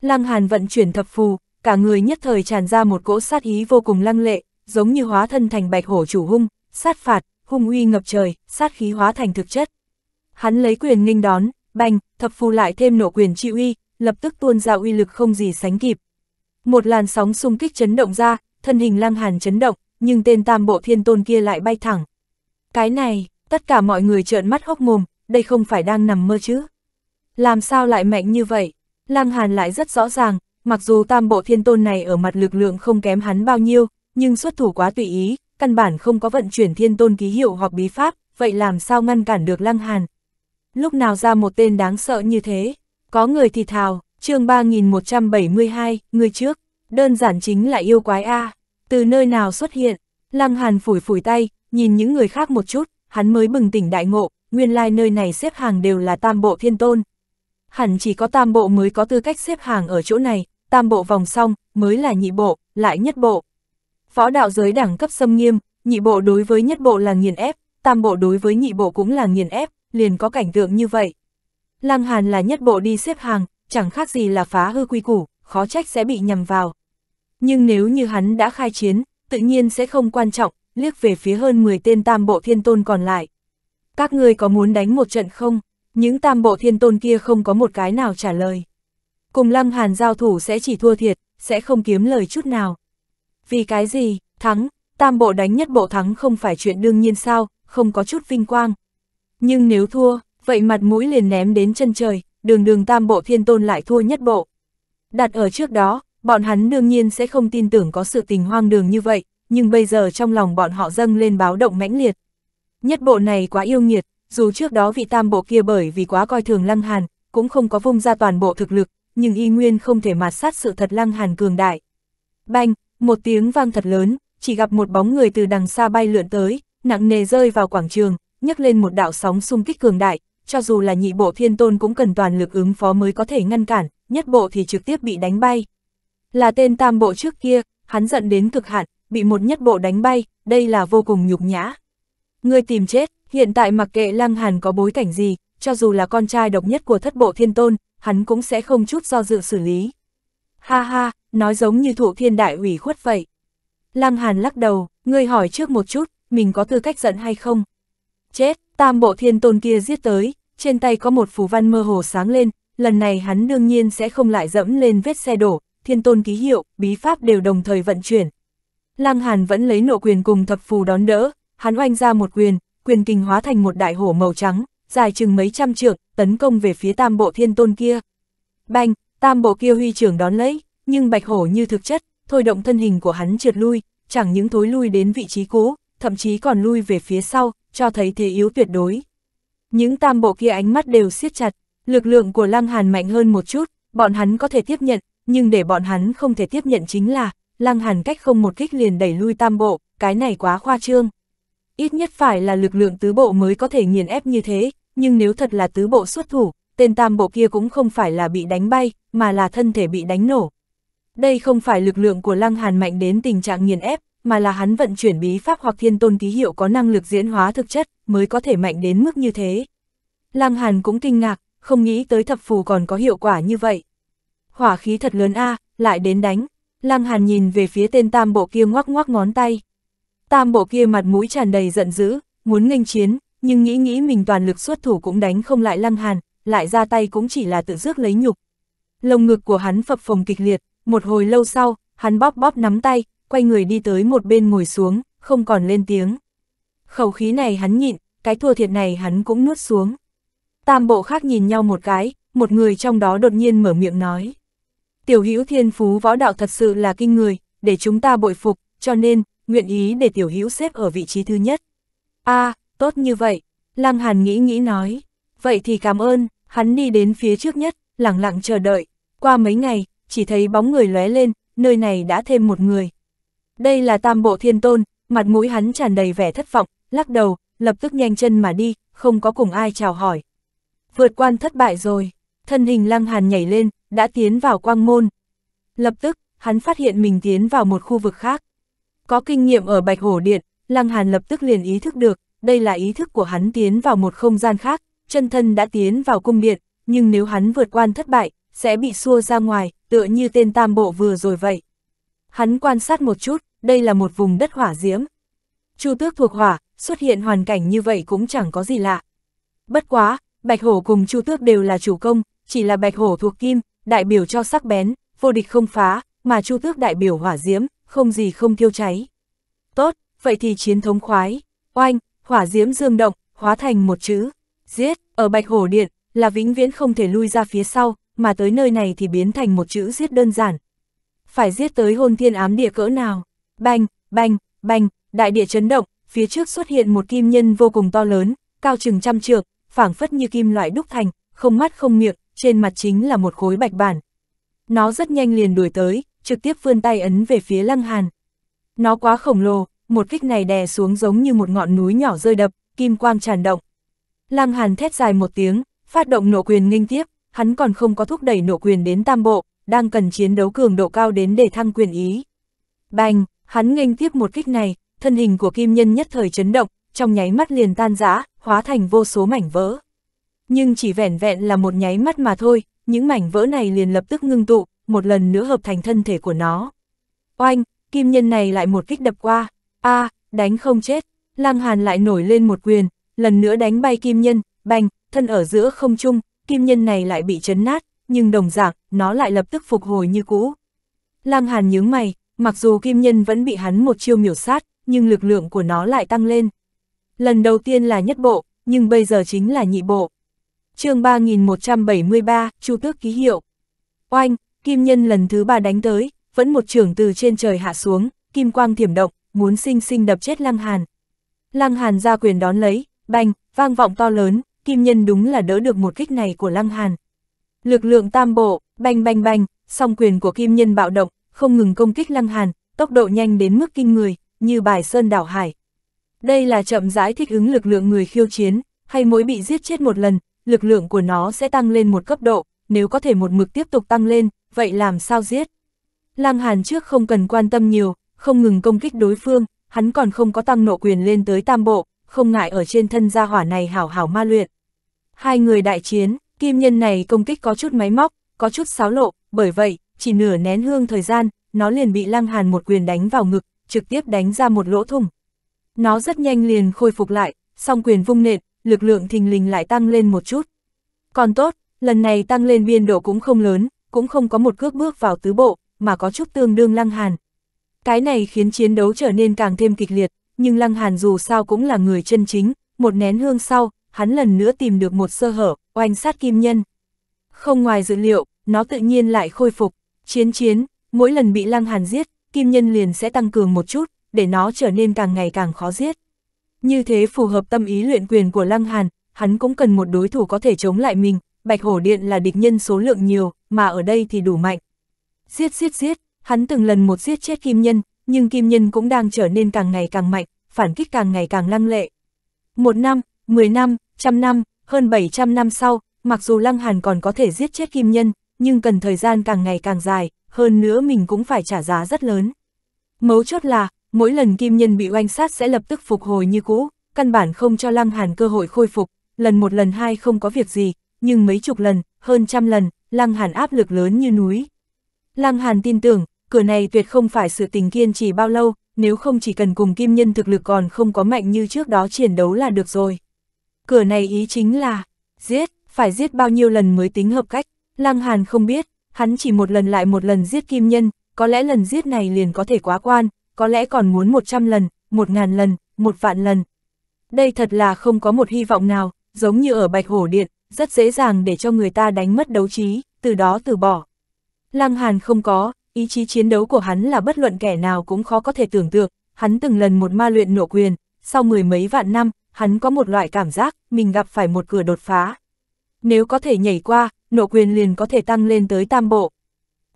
Lăng Hàn vận chuyển thập phù, cả người nhất thời tràn ra một cỗ sát ý vô cùng lăng lệ, giống như hóa thân thành bạch hổ chủ hung, sát phạt, hung uy ngập trời, sát khí hóa thành thực chất. Hắn lấy quyền nghênh đón, bành, thập phù lại thêm nổ quyền trị uy, lập tức tuôn ra uy lực không gì sánh kịp, một làn sóng xung kích chấn động ra, thân hình lăng hàn chấn động, nhưng tên tam bộ thiên tôn kia lại bay thẳng. Cái này, tất cả mọi người trợn mắt hốc mồm, đây không phải đang nằm mơ chứ. Làm sao lại mạnh như vậy? Lăng hàn lại rất rõ ràng, mặc dù tam bộ thiên tôn này ở mặt lực lượng không kém hắn bao nhiêu, nhưng xuất thủ quá tùy ý, căn bản không có vận chuyển thiên tôn ký hiệu hoặc bí pháp, vậy làm sao ngăn cản được lăng hàn? Lúc nào ra một tên đáng sợ như thế? Có người thì thào, chương 3172, người trước, đơn giản chính là yêu quái A, từ nơi nào xuất hiện, Lăng Hàn phủi phủi tay, nhìn những người khác một chút, hắn mới bừng tỉnh đại ngộ, nguyên lai like nơi này xếp hàng đều là tam bộ thiên tôn. Hẳn chỉ có tam bộ mới có tư cách xếp hàng ở chỗ này, tam bộ vòng xong, mới là nhị bộ, lại nhất bộ. phó đạo giới đẳng cấp xâm nghiêm, nhị bộ đối với nhất bộ là nghiền ép, tam bộ đối với nhị bộ cũng là nghiền ép, liền có cảnh tượng như vậy. Lăng Hàn là nhất bộ đi xếp hàng, chẳng khác gì là phá hư quy củ, khó trách sẽ bị nhầm vào. Nhưng nếu như hắn đã khai chiến, tự nhiên sẽ không quan trọng, liếc về phía hơn 10 tên tam bộ thiên tôn còn lại. Các ngươi có muốn đánh một trận không? Những tam bộ thiên tôn kia không có một cái nào trả lời. Cùng Lăng Hàn giao thủ sẽ chỉ thua thiệt, sẽ không kiếm lời chút nào. Vì cái gì, thắng, tam bộ đánh nhất bộ thắng không phải chuyện đương nhiên sao, không có chút vinh quang. Nhưng nếu thua, vậy mặt mũi liền ném đến chân trời, đường đường tam bộ thiên tôn lại thua nhất bộ. Đặt ở trước đó, bọn hắn đương nhiên sẽ không tin tưởng có sự tình hoang đường như vậy, nhưng bây giờ trong lòng bọn họ dâng lên báo động mãnh liệt. Nhất bộ này quá yêu nghiệt, dù trước đó vị tam bộ kia bởi vì quá coi thường lăng hàn, cũng không có vung ra toàn bộ thực lực, nhưng y nguyên không thể mạt sát sự thật lăng hàn cường đại. Banh, một tiếng vang thật lớn, chỉ gặp một bóng người từ đằng xa bay lượn tới, nặng nề rơi vào quảng trường, nhấc lên một đạo sóng xung kích cường đại, cho dù là nhị bộ thiên tôn cũng cần toàn lực ứng phó mới có thể ngăn cản, nhất bộ thì trực tiếp bị đánh bay. Là tên tam bộ trước kia, hắn giận đến cực hạn, bị một nhất bộ đánh bay, đây là vô cùng nhục nhã. Người tìm chết, hiện tại mặc kệ Lăng Hàn có bối cảnh gì, cho dù là con trai độc nhất của thất bộ thiên tôn, hắn cũng sẽ không chút do dự xử lý. Ha ha, nói giống như thụ thiên đại ủy khuất vậy. Lăng Hàn lắc đầu, ngươi hỏi trước một chút, mình có tư cách giận hay không? Chết, Tam bộ thiên tôn kia giết tới, trên tay có một phù văn mơ hồ sáng lên, lần này hắn đương nhiên sẽ không lại dẫm lên vết xe đổ, thiên tôn ký hiệu, bí pháp đều đồng thời vận chuyển. Lăng Hàn vẫn lấy nộ quyền cùng thập phù đón đỡ, hắn oanh ra một quyền, quyền kinh hóa thành một đại hổ màu trắng, dài chừng mấy trăm trượng, tấn công về phía tam bộ thiên tôn kia. Banh, tam bộ kia huy trưởng đón lấy, nhưng bạch hổ như thực chất, thôi động thân hình của hắn trượt lui, chẳng những thối lui đến vị trí cũ, thậm chí còn lui về phía sau, cho thấy thế yếu tuyệt đối. Những tam bộ kia ánh mắt đều siết chặt, lực lượng của Lăng Hàn mạnh hơn một chút, bọn hắn có thể tiếp nhận, nhưng để bọn hắn không thể tiếp nhận chính là, Lăng Hàn cách không một kích liền đẩy lui tam bộ, cái này quá khoa trương. Ít nhất phải là lực lượng tứ bộ mới có thể nghiền ép như thế, nhưng nếu thật là tứ bộ xuất thủ, tên tam bộ kia cũng không phải là bị đánh bay, mà là thân thể bị đánh nổ. Đây không phải lực lượng của Lăng Hàn mạnh đến tình trạng nghiền ép, mà là hắn vận chuyển bí pháp hoặc thiên tôn ký hiệu có năng lực diễn hóa thực chất, mới có thể mạnh đến mức như thế. Lăng Hàn cũng kinh ngạc, không nghĩ tới thập phù còn có hiệu quả như vậy. Hỏa khí thật lớn a, lại đến đánh. Lăng Hàn nhìn về phía tên tam bộ kia ngoắc ngoắc ngón tay. Tam bộ kia mặt mũi tràn đầy giận dữ, muốn nghênh chiến, nhưng nghĩ nghĩ mình toàn lực xuất thủ cũng đánh không lại Lăng Hàn, lại ra tay cũng chỉ là tự rước lấy nhục. Lồng ngực của hắn phập phồng kịch liệt, một hồi lâu sau, hắn bóp bóp nắm tay, quay người đi tới một bên ngồi xuống, không còn lên tiếng. Khẩu khí này hắn nhịn, cái thua thiệt này hắn cũng nuốt xuống. Tam bộ khác nhìn nhau một cái, một người trong đó đột nhiên mở miệng nói. Tiểu hữu thiên phú võ đạo thật sự là kinh người, để chúng ta bội phục, cho nên, nguyện ý để tiểu hữu xếp ở vị trí thứ nhất. a à, tốt như vậy, Lăng Hàn nghĩ nghĩ nói. Vậy thì cảm ơn, hắn đi đến phía trước nhất, lặng lặng chờ đợi. Qua mấy ngày, chỉ thấy bóng người lóe lên, nơi này đã thêm một người, đây là tam bộ thiên tôn, mặt mũi hắn tràn đầy vẻ thất vọng, lắc đầu, lập tức nhanh chân mà đi, không có cùng ai chào hỏi. Vượt quan thất bại rồi, thân hình lăng hàn nhảy lên, đã tiến vào quang môn. Lập tức, hắn phát hiện mình tiến vào một khu vực khác. Có kinh nghiệm ở Bạch Hổ Điện, lăng hàn lập tức liền ý thức được, đây là ý thức của hắn tiến vào một không gian khác, chân thân đã tiến vào cung điện, nhưng nếu hắn vượt quan thất bại, sẽ bị xua ra ngoài, tựa như tên tam bộ vừa rồi vậy. Hắn quan sát một chút, đây là một vùng đất hỏa diễm. Chu tước thuộc hỏa, xuất hiện hoàn cảnh như vậy cũng chẳng có gì lạ. Bất quá, Bạch Hổ cùng Chu tước đều là chủ công, chỉ là Bạch Hổ thuộc kim, đại biểu cho sắc bén, vô địch không phá, mà Chu tước đại biểu hỏa diễm, không gì không thiêu cháy. Tốt, vậy thì chiến thống khoái, oanh, hỏa diễm dương động, hóa thành một chữ, giết, ở Bạch Hổ Điện, là vĩnh viễn không thể lui ra phía sau, mà tới nơi này thì biến thành một chữ giết đơn giản, phải giết tới hôn thiên ám địa cỡ nào. Bành, bành, bành, đại địa chấn động, phía trước xuất hiện một kim nhân vô cùng to lớn, cao chừng trăm trượng, phảng phất như kim loại đúc thành, không mắt không miệng, trên mặt chính là một khối bạch bản. Nó rất nhanh liền đuổi tới, trực tiếp vươn tay ấn về phía Lăng Hàn. Nó quá khổng lồ, một kích này đè xuống giống như một ngọn núi nhỏ rơi đập, kim quang tràn động. Lăng Hàn thét dài một tiếng, phát động nộ quyền nghênh tiếp, hắn còn không có thúc đẩy nộ quyền đến tam bộ, đang cần chiến đấu cường độ cao đến để thăng quyền ý. Bành, hắn nghênh tiếp một kích này, thân hình của kim nhân nhất thời chấn động, trong nháy mắt liền tan rã, hóa thành vô số mảnh vỡ. Nhưng chỉ vẻn vẹn là một nháy mắt mà thôi, những mảnh vỡ này liền lập tức ngưng tụ, một lần nữa hợp thành thân thể của nó. Oanh, kim nhân này lại một kích đập qua, a à, đánh không chết, lang hàn lại nổi lên một quyền, lần nữa đánh bay kim nhân, bành, thân ở giữa không trung, kim nhân này lại bị chấn nát, nhưng đồng dạng, nó lại lập tức phục hồi như cũ. Lăng Hàn nhướng mày, mặc dù kim nhân vẫn bị hắn một chiêu miểu sát, nhưng lực lượng của nó lại tăng lên. Lần đầu tiên là nhất bộ, nhưng bây giờ chính là nhị bộ. chương 3173, Chu Tước ký hiệu. Oanh, kim nhân lần thứ ba đánh tới, vẫn một trường từ trên trời hạ xuống, kim quang thiểm động, muốn sinh sinh đập chết Lăng Hàn. Lăng Hàn ra quyền đón lấy, banh, vang vọng to lớn, kim nhân đúng là đỡ được một kích này của Lăng Hàn. Lực lượng tam bộ, bành bành bành, song quyền của kim nhân bạo động, không ngừng công kích lăng hàn, tốc độ nhanh đến mức kinh người, như bài sơn đảo hải. Đây là chậm rãi thích ứng lực lượng người khiêu chiến, hay mỗi bị giết chết một lần, lực lượng của nó sẽ tăng lên một cấp độ, nếu có thể một mực tiếp tục tăng lên, vậy làm sao giết? Lăng Hàn trước không cần quan tâm nhiều, không ngừng công kích đối phương, hắn còn không có tăng nộ quyền lên tới tam bộ, không ngại ở trên thân gia hỏa này hảo hảo ma luyện. Hai người đại chiến, Kim nhân này công kích có chút máy móc, có chút xáo lộ, bởi vậy, chỉ nửa nén hương thời gian, nó liền bị Lăng Hàn một quyền đánh vào ngực, trực tiếp đánh ra một lỗ thủng. Nó rất nhanh liền khôi phục lại, song quyền vung nện, lực lượng thình lình lại tăng lên một chút. Còn tốt, lần này tăng lên biên độ cũng không lớn, cũng không có một cước bước vào tứ bộ, mà có chút tương đương Lăng Hàn. Cái này khiến chiến đấu trở nên càng thêm kịch liệt, nhưng Lăng Hàn dù sao cũng là người chân chính, một nén hương sau, hắn lần nữa tìm được một sơ hở, oanh sát kim nhân. Không ngoài dự liệu, nó tự nhiên lại khôi phục, chiến chiến, mỗi lần bị lăng hàn giết, kim nhân liền sẽ tăng cường một chút, để nó trở nên càng ngày càng khó giết. Như thế phù hợp tâm ý luyện quyền của lăng hàn, hắn cũng cần một đối thủ có thể chống lại mình, bạch hổ điện là địch nhân số lượng nhiều, mà ở đây thì đủ mạnh. Giết giết giết, hắn từng lần một giết chết kim nhân, nhưng kim nhân cũng đang trở nên càng ngày càng mạnh, phản kích càng ngày càng lăng lệ. Một năm, 10 năm, trăm năm, hơn 700 năm sau, mặc dù Lăng Hàn còn có thể giết chết Kim Nhân, nhưng cần thời gian càng ngày càng dài, hơn nữa mình cũng phải trả giá rất lớn. Mấu chốt là, mỗi lần Kim Nhân bị oanh sát sẽ lập tức phục hồi như cũ, căn bản không cho Lăng Hàn cơ hội khôi phục, lần một lần hai không có việc gì, nhưng mấy chục lần, hơn trăm lần, Lăng Hàn áp lực lớn như núi. Lăng Hàn tin tưởng, cửa này tuyệt không phải sự tình kiên trì bao lâu, nếu không chỉ cần cùng Kim Nhân thực lực còn không có mạnh như trước đó chiến đấu là được rồi cửa này ý chính là, giết, phải giết bao nhiêu lần mới tính hợp cách, Lăng Hàn không biết, hắn chỉ một lần lại một lần giết kim nhân, có lẽ lần giết này liền có thể quá quan, có lẽ còn muốn 100 lần, 1.000 lần, 1 vạn lần. Đây thật là không có một hy vọng nào, giống như ở Bạch Hổ Điện, rất dễ dàng để cho người ta đánh mất đấu trí, từ đó từ bỏ. Lăng Hàn không có, ý chí chiến đấu của hắn là bất luận kẻ nào cũng khó có thể tưởng tượng, hắn từng lần một ma luyện nộ quyền, sau mười mấy vạn năm, hắn có một loại cảm giác, mình gặp phải một cửa đột phá. Nếu có thể nhảy qua, nộ quyền liền có thể tăng lên tới tam bộ.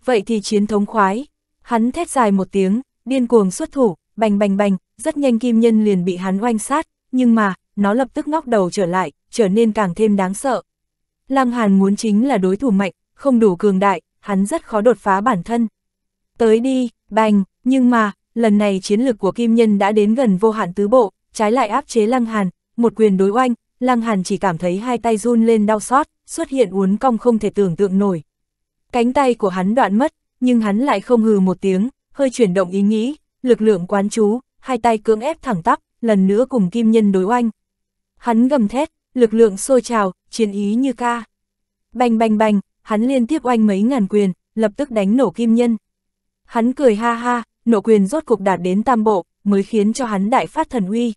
Vậy thì chiến thống khoái, hắn thét dài một tiếng, điên cuồng xuất thủ, bành bành bành, rất nhanh kim nhân liền bị hắn oanh sát, nhưng mà, nó lập tức ngóc đầu trở lại, trở nên càng thêm đáng sợ. Lăng Hàn muốn chính là đối thủ mạnh, không đủ cường đại, hắn rất khó đột phá bản thân. Tới đi, bành, nhưng mà, lần này chiến lược của kim nhân đã đến gần vô hạn tứ bộ, trái lại áp chế Lăng Hàn, một quyền đối oanh, Lăng Hàn chỉ cảm thấy hai tay run lên đau xót, xuất hiện uốn cong không thể tưởng tượng nổi. Cánh tay của hắn đoạn mất, nhưng hắn lại không hừ một tiếng, hơi chuyển động ý nghĩ, lực lượng quán chú, hai tay cưỡng ép thẳng tắp, lần nữa cùng kim nhân đối oanh. Hắn gầm thét, lực lượng sôi trào, chiến ý như ca. Bành bành bành, hắn liên tiếp oanh mấy ngàn quyền, lập tức đánh nổ kim nhân. Hắn cười ha ha, nổ quyền rốt cục đạt đến tam bộ, mới khiến cho hắn đại phát thần uy.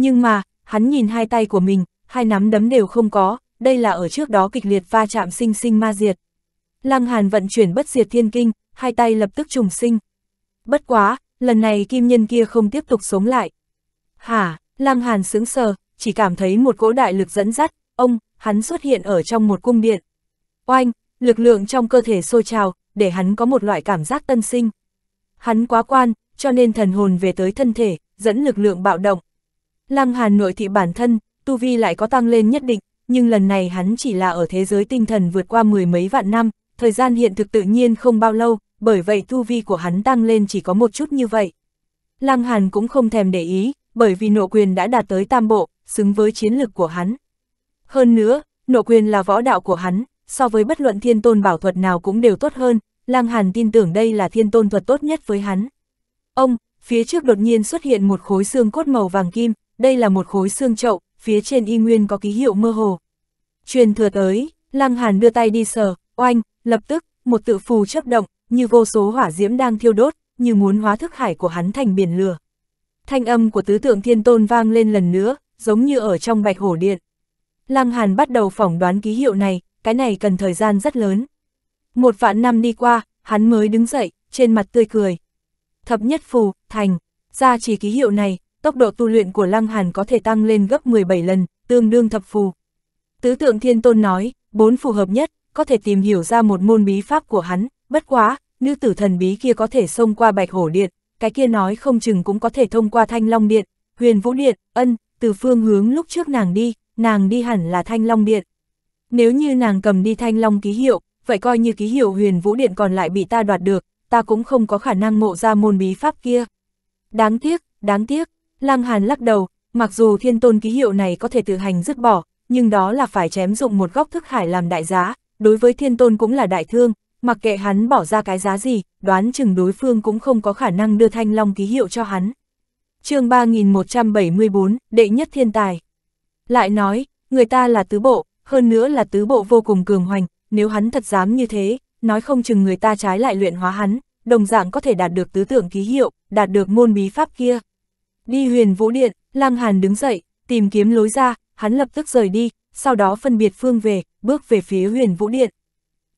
Nhưng mà, hắn nhìn hai tay của mình, hai nắm đấm đều không có, đây là ở trước đó kịch liệt va chạm sinh sinh ma diệt. Lăng Hàn vận chuyển bất diệt thiên kinh, hai tay lập tức trùng sinh. Bất quá, lần này kim nhân kia không tiếp tục sống lại. Hả, Lăng Hàn sững sờ, chỉ cảm thấy một cỗ đại lực dẫn dắt, ông, hắn xuất hiện ở trong một cung điện. Oanh, lực lượng trong cơ thể sôi trào, để hắn có một loại cảm giác tân sinh. Hắn quá quan, cho nên thần hồn về tới thân thể, dẫn lực lượng bạo động. Lăng Hàn nội thị bản thân, tu vi lại có tăng lên nhất định, nhưng lần này hắn chỉ là ở thế giới tinh thần vượt qua mười mấy vạn năm, thời gian hiện thực tự nhiên không bao lâu, bởi vậy tu vi của hắn tăng lên chỉ có một chút như vậy. Lăng Hàn cũng không thèm để ý, bởi vì nộ quyền đã đạt tới tam bộ, xứng với chiến lực của hắn. Hơn nữa, nộ quyền là võ đạo của hắn, so với bất luận thiên tôn bảo thuật nào cũng đều tốt hơn, Lăng Hàn tin tưởng đây là thiên tôn thuật tốt nhất với hắn. Ông, phía trước đột nhiên xuất hiện một khối xương cốt màu vàng kim, đây là một khối xương trậu, phía trên y nguyên có ký hiệu mơ hồ. Truyền thừa tới, Lăng Hàn đưa tay đi sờ, oanh, lập tức, một tự phù chấp động, như vô số hỏa diễm đang thiêu đốt, như muốn hóa thức hải của hắn thành biển lửa. Thanh âm của tứ tượng thiên tôn vang lên lần nữa, giống như ở trong bạch hổ điện. Lăng Hàn bắt đầu phỏng đoán ký hiệu này, cái này cần thời gian rất lớn. Một vạn năm đi qua, hắn mới đứng dậy, trên mặt tươi cười. Thập nhất phù, thành, ra chỉ ký hiệu này, tốc độ tu luyện của Lăng Hàn có thể tăng lên gấp 17 lần, tương đương thập phù. Tứ tượng thiên tôn nói, bốn phù hợp nhất, có thể tìm hiểu ra một môn bí pháp của hắn, bất quá, nữ tử thần bí kia có thể xông qua bạch hổ điện, cái kia nói không chừng cũng có thể thông qua thanh long điện, huyền vũ điện, ân, từ phương hướng lúc trước nàng đi, nàng đi hẳn là thanh long điện. Nếu như nàng cầm đi thanh long ký hiệu, vậy coi như ký hiệu huyền vũ điện còn lại bị ta đoạt được, ta cũng không có khả năng ngộ ra môn bí pháp kia. Đáng tiếc, đáng tiếc, Lang Hàn lắc đầu, mặc dù thiên tôn ký hiệu này có thể tự hành dứt bỏ, nhưng đó là phải chém dụng một góc thức hải làm đại giá, đối với thiên tôn cũng là đại thương, mặc kệ hắn bỏ ra cái giá gì, đoán chừng đối phương cũng không có khả năng đưa thanh long ký hiệu cho hắn. chương 3174, đệ nhất thiên tài. Lại nói, người ta là tứ bộ, hơn nữa là tứ bộ vô cùng cường hoành, nếu hắn thật dám như thế, nói không chừng người ta trái lại luyện hóa hắn, đồng dạng có thể đạt được tứ tượng ký hiệu, đạt được môn bí pháp kia. Đi huyền vũ điện, Lang Hàn đứng dậy, tìm kiếm lối ra, hắn lập tức rời đi, sau đó phân biệt phương về, bước về phía huyền vũ điện.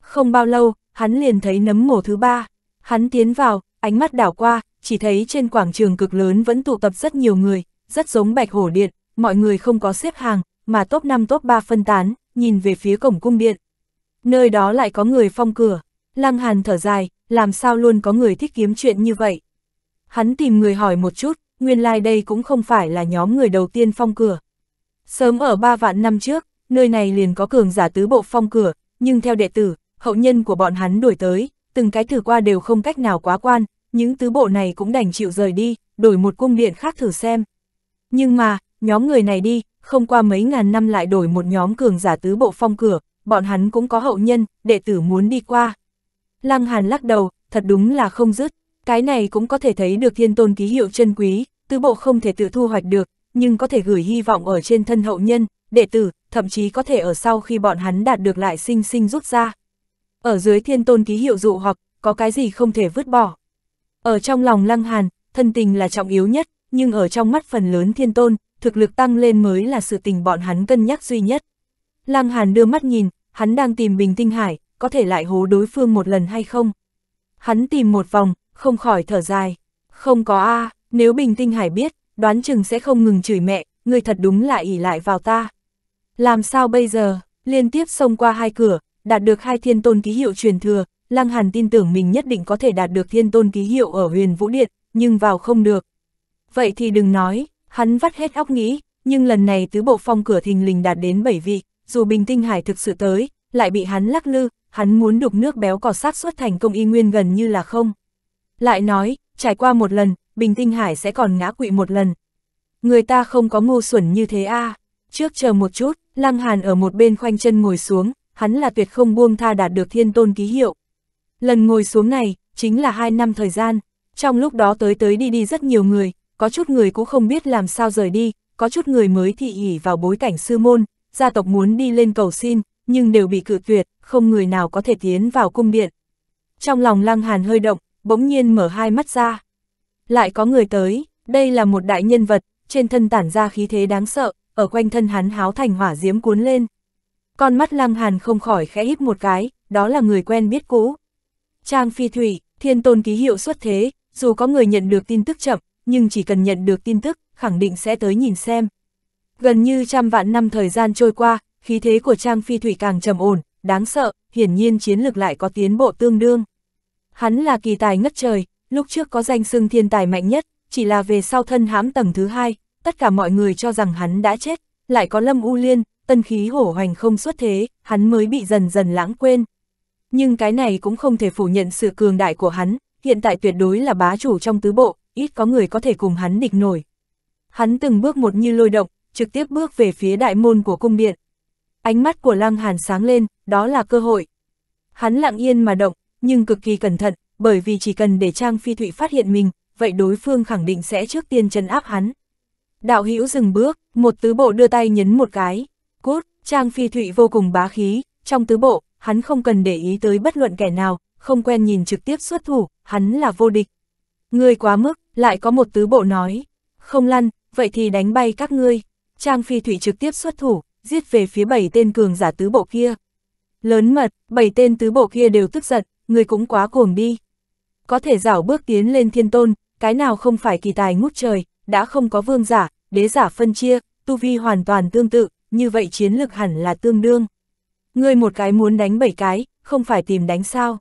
Không bao lâu, hắn liền thấy nấm mổ thứ ba. Hắn tiến vào, ánh mắt đảo qua, chỉ thấy trên quảng trường cực lớn vẫn tụ tập rất nhiều người, rất giống bạch hổ điện, mọi người không có xếp hàng, mà top 5 top 3 phân tán, nhìn về phía cổng cung điện. Nơi đó lại có người phong cửa, Lang Hàn thở dài, làm sao luôn có người thích kiếm chuyện như vậy. Hắn tìm người hỏi một chút, nguyên lai like đây cũng không phải là nhóm người đầu tiên phong cửa. Sớm ở ba vạn năm trước, nơi này liền có cường giả tứ bộ phong cửa, nhưng theo đệ tử, hậu nhân của bọn hắn đuổi tới, từng cái thử qua đều không cách nào quá quan, những tứ bộ này cũng đành chịu rời đi, đổi một cung điện khác thử xem. Nhưng mà, nhóm người này đi, không qua mấy ngàn năm lại đổi một nhóm cường giả tứ bộ phong cửa, bọn hắn cũng có hậu nhân, đệ tử muốn đi qua. Lăng Hàn lắc đầu, thật đúng là không dứt. Cái này cũng có thể thấy được thiên tôn ký hiệu chân quý, tứ bộ không thể tự thu hoạch được, nhưng có thể gửi hy vọng ở trên thân hậu nhân, đệ tử, thậm chí có thể ở sau khi bọn hắn đạt được lại sinh sinh rút ra. Ở dưới thiên tôn ký hiệu dụ hoặc, có cái gì không thể vứt bỏ. Ở trong lòng lăng hàn, thân tình là trọng yếu nhất, nhưng ở trong mắt phần lớn thiên tôn, thực lực tăng lên mới là sự tình bọn hắn cân nhắc duy nhất. Lăng hàn đưa mắt nhìn, hắn đang tìm bình tinh hải, có thể lại hố đối phương một lần hay không. Hắn tìm một vòng, không khỏi thở dài. Không có a à, nếu Bình Tinh Hải biết, đoán chừng sẽ không ngừng chửi mẹ, người thật đúng là ỉ lại vào ta. Làm sao bây giờ, liên tiếp xông qua hai cửa, đạt được hai thiên tôn ký hiệu truyền thừa, Lăng Hàn tin tưởng mình nhất định có thể đạt được thiên tôn ký hiệu ở huyền Vũ Điện, nhưng vào không được. Vậy thì đừng nói, hắn vắt hết óc nghĩ, nhưng lần này tứ bộ phong cửa thình lình đạt đến bảy vị, dù Bình Tinh Hải thực sự tới, lại bị hắn lắc lư, hắn muốn đục nước béo cò sát suất thành công y nguyên gần như là không. Lại nói, trải qua một lần, Bình Tinh Hải sẽ còn ngã quỵ một lần. Người ta không có ngu xuẩn như thế a à. Trước chờ một chút, Lăng Hàn ở một bên khoanh chân ngồi xuống, hắn là tuyệt không buông tha đạt được thiên tôn ký hiệu. Lần ngồi xuống này, chính là hai năm thời gian, trong lúc đó tới tới đi đi rất nhiều người, có chút người cũng không biết làm sao rời đi, có chút người mới thị ỉ vào bối cảnh sư môn, gia tộc muốn đi lên cầu xin, nhưng đều bị cự tuyệt, không người nào có thể tiến vào cung điện. Trong lòng Lăng Hàn hơi động, bỗng nhiên mở hai mắt ra. Lại có người tới, đây là một đại nhân vật, trên thân tản ra khí thế đáng sợ, ở quanh thân hắn háo thành hỏa diễm cuốn lên. Con mắt lăng hàn không khỏi khẽ híp một cái, đó là người quen biết cũ. Trang phi thủy, thiên tôn ký hiệu xuất thế, dù có người nhận được tin tức chậm, nhưng chỉ cần nhận được tin tức, khẳng định sẽ tới nhìn xem. Gần như trăm vạn năm thời gian trôi qua, khí thế của Trang Phi Thủy càng trầm ổn, đáng sợ, hiển nhiên chiến lực lại có tiến bộ tương đương. Hắn là kỳ tài ngất trời, lúc trước có danh xưng thiên tài mạnh nhất, chỉ là về sau thân hãm tầng thứ hai, tất cả mọi người cho rằng hắn đã chết, lại có Lâm U Liên, tân khí hổ hoành không xuất thế, hắn mới bị dần dần lãng quên. Nhưng cái này cũng không thể phủ nhận sự cường đại của hắn, hiện tại tuyệt đối là bá chủ trong tứ bộ, ít có người có thể cùng hắn địch nổi. Hắn từng bước một như lôi động, trực tiếp bước về phía đại môn của cung điện. Ánh mắt của Lăng Hàn sáng lên, đó là cơ hội. Hắn lặng yên mà động, nhưng cực kỳ cẩn thận, bởi vì chỉ cần để Trang Phi Thụy phát hiện mình, vậy đối phương khẳng định sẽ trước tiên chân áp hắn. Đạo Hữu dừng bước, một tứ bộ đưa tay nhấn một cái, cút, Trang Phi Thụy vô cùng bá khí, trong tứ bộ, hắn không cần để ý tới bất luận kẻ nào, không quen nhìn trực tiếp xuất thủ, hắn là vô địch. Ngươi quá mức, lại có một tứ bộ nói, không lăn, vậy thì đánh bay các ngươi. Trang Phi Thụy trực tiếp xuất thủ, giết về phía bảy tên cường giả tứ bộ kia. Lớn mật, bảy tên tứ bộ kia đều tức giận, người cũng quá cuồng đi. Có thể rảo bước tiến lên thiên tôn, cái nào không phải kỳ tài ngút trời, đã không có vương giả, đế giả phân chia, tu vi hoàn toàn tương tự, như vậy chiến lực hẳn là tương đương. Ngươi một cái muốn đánh bảy cái, không phải tìm đánh sao.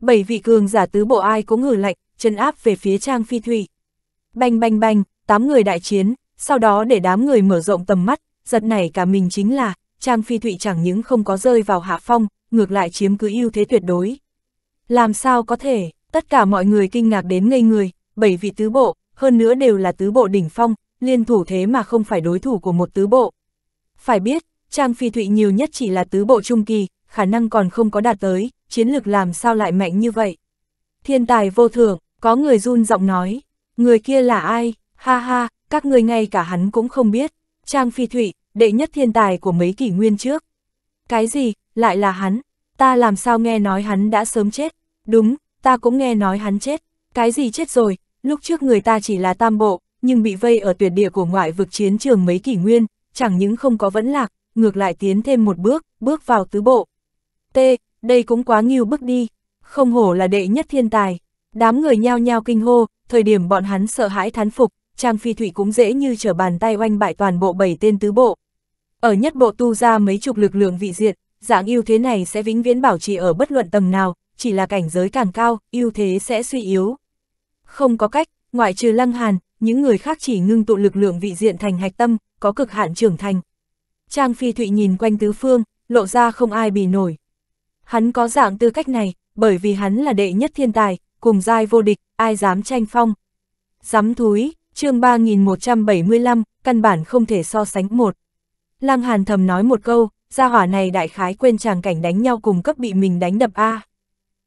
Bảy vị cường giả tứ bộ ai cũng hử lạnh, chân áp về phía trang phi thủy. Banh banh banh, tám người đại chiến, sau đó để đám người mở rộng tầm mắt, giật này cả mình chính là, trang phi thụy chẳng những không có rơi vào hạ phong, ngược lại chiếm cứ ưu thế tuyệt đối. Làm sao có thể, tất cả mọi người kinh ngạc đến ngây người, bảy vị tứ bộ, hơn nữa đều là tứ bộ đỉnh phong, liên thủ thế mà không phải đối thủ của một tứ bộ. Phải biết, Trang Phi Thụy nhiều nhất chỉ là tứ bộ trung kỳ, khả năng còn không có đạt tới, chiến lược làm sao lại mạnh như vậy. Thiên tài vô thường, có người run giọng nói, người kia là ai, ha ha, các người ngay cả hắn cũng không biết. Trang Phi Thụy, đệ nhất thiên tài của mấy kỷ nguyên trước. Cái gì, lại là hắn, ta làm sao nghe nói hắn đã sớm chết, đúng, ta cũng nghe nói hắn chết, cái gì chết rồi, lúc trước người ta chỉ là tam bộ, nhưng bị vây ở tuyệt địa của ngoại vực chiến trường mấy kỷ nguyên, chẳng những không có vẫn lạc, ngược lại tiến thêm một bước, bước vào tứ bộ. T, đây cũng quá nghiêu bước đi, không hổ là đệ nhất thiên tài, đám người nhao nhao kinh hô, thời điểm bọn hắn sợ hãi thán phục, Trang Phi Thủy cũng dễ như trở bàn tay oanh bại toàn bộ bảy tên tứ bộ. Ở nhất bộ tu ra mấy chục lực lượng vị diện, dạng ưu thế này sẽ vĩnh viễn bảo trì ở bất luận tầng nào, chỉ là cảnh giới càng cao, ưu thế sẽ suy yếu. Không có cách, ngoại trừ Lăng Hàn, những người khác chỉ ngưng tụ lực lượng vị diện thành hạch tâm, có cực hạn trưởng thành. Trang Phi Thụy nhìn quanh tứ phương, lộ ra không ai bì nổi. Hắn có dạng tư cách này, bởi vì hắn là đệ nhất thiên tài, cùng giai vô địch, ai dám tranh phong. Dám thúi, chương 3175, căn bản không thể so sánh một. Lăng Hàn thầm nói một câu, gia hỏa này đại khái quên chàng cảnh đánh nhau cùng cấp bị mình đánh đập A.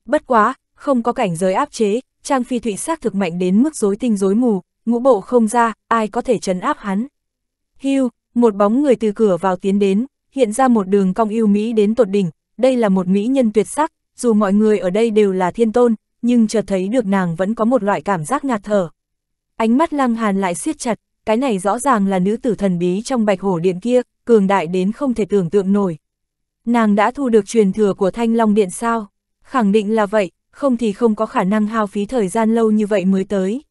Bất quá, không có cảnh giới áp chế, Trang Phi Thụy xác thực mạnh đến mức rối tinh rối mù, ngũ bộ không ra, ai có thể trấn áp hắn. Hưu, một bóng người từ cửa vào tiến đến, hiện ra một đường cong yêu Mỹ đến tột đỉnh, đây là một Mỹ nhân tuyệt sắc, dù mọi người ở đây đều là thiên tôn, nhưng chợt thấy được nàng vẫn có một loại cảm giác ngạt thở. Ánh mắt lăng hàn lại siết chặt, cái này rõ ràng là nữ tử thần bí trong bạch hổ điện kia, cường đại đến không thể tưởng tượng nổi. Nàng đã thu được truyền thừa của thanh long điện sao? Khẳng định là vậy, không thì không có khả năng hao phí thời gian lâu như vậy mới tới.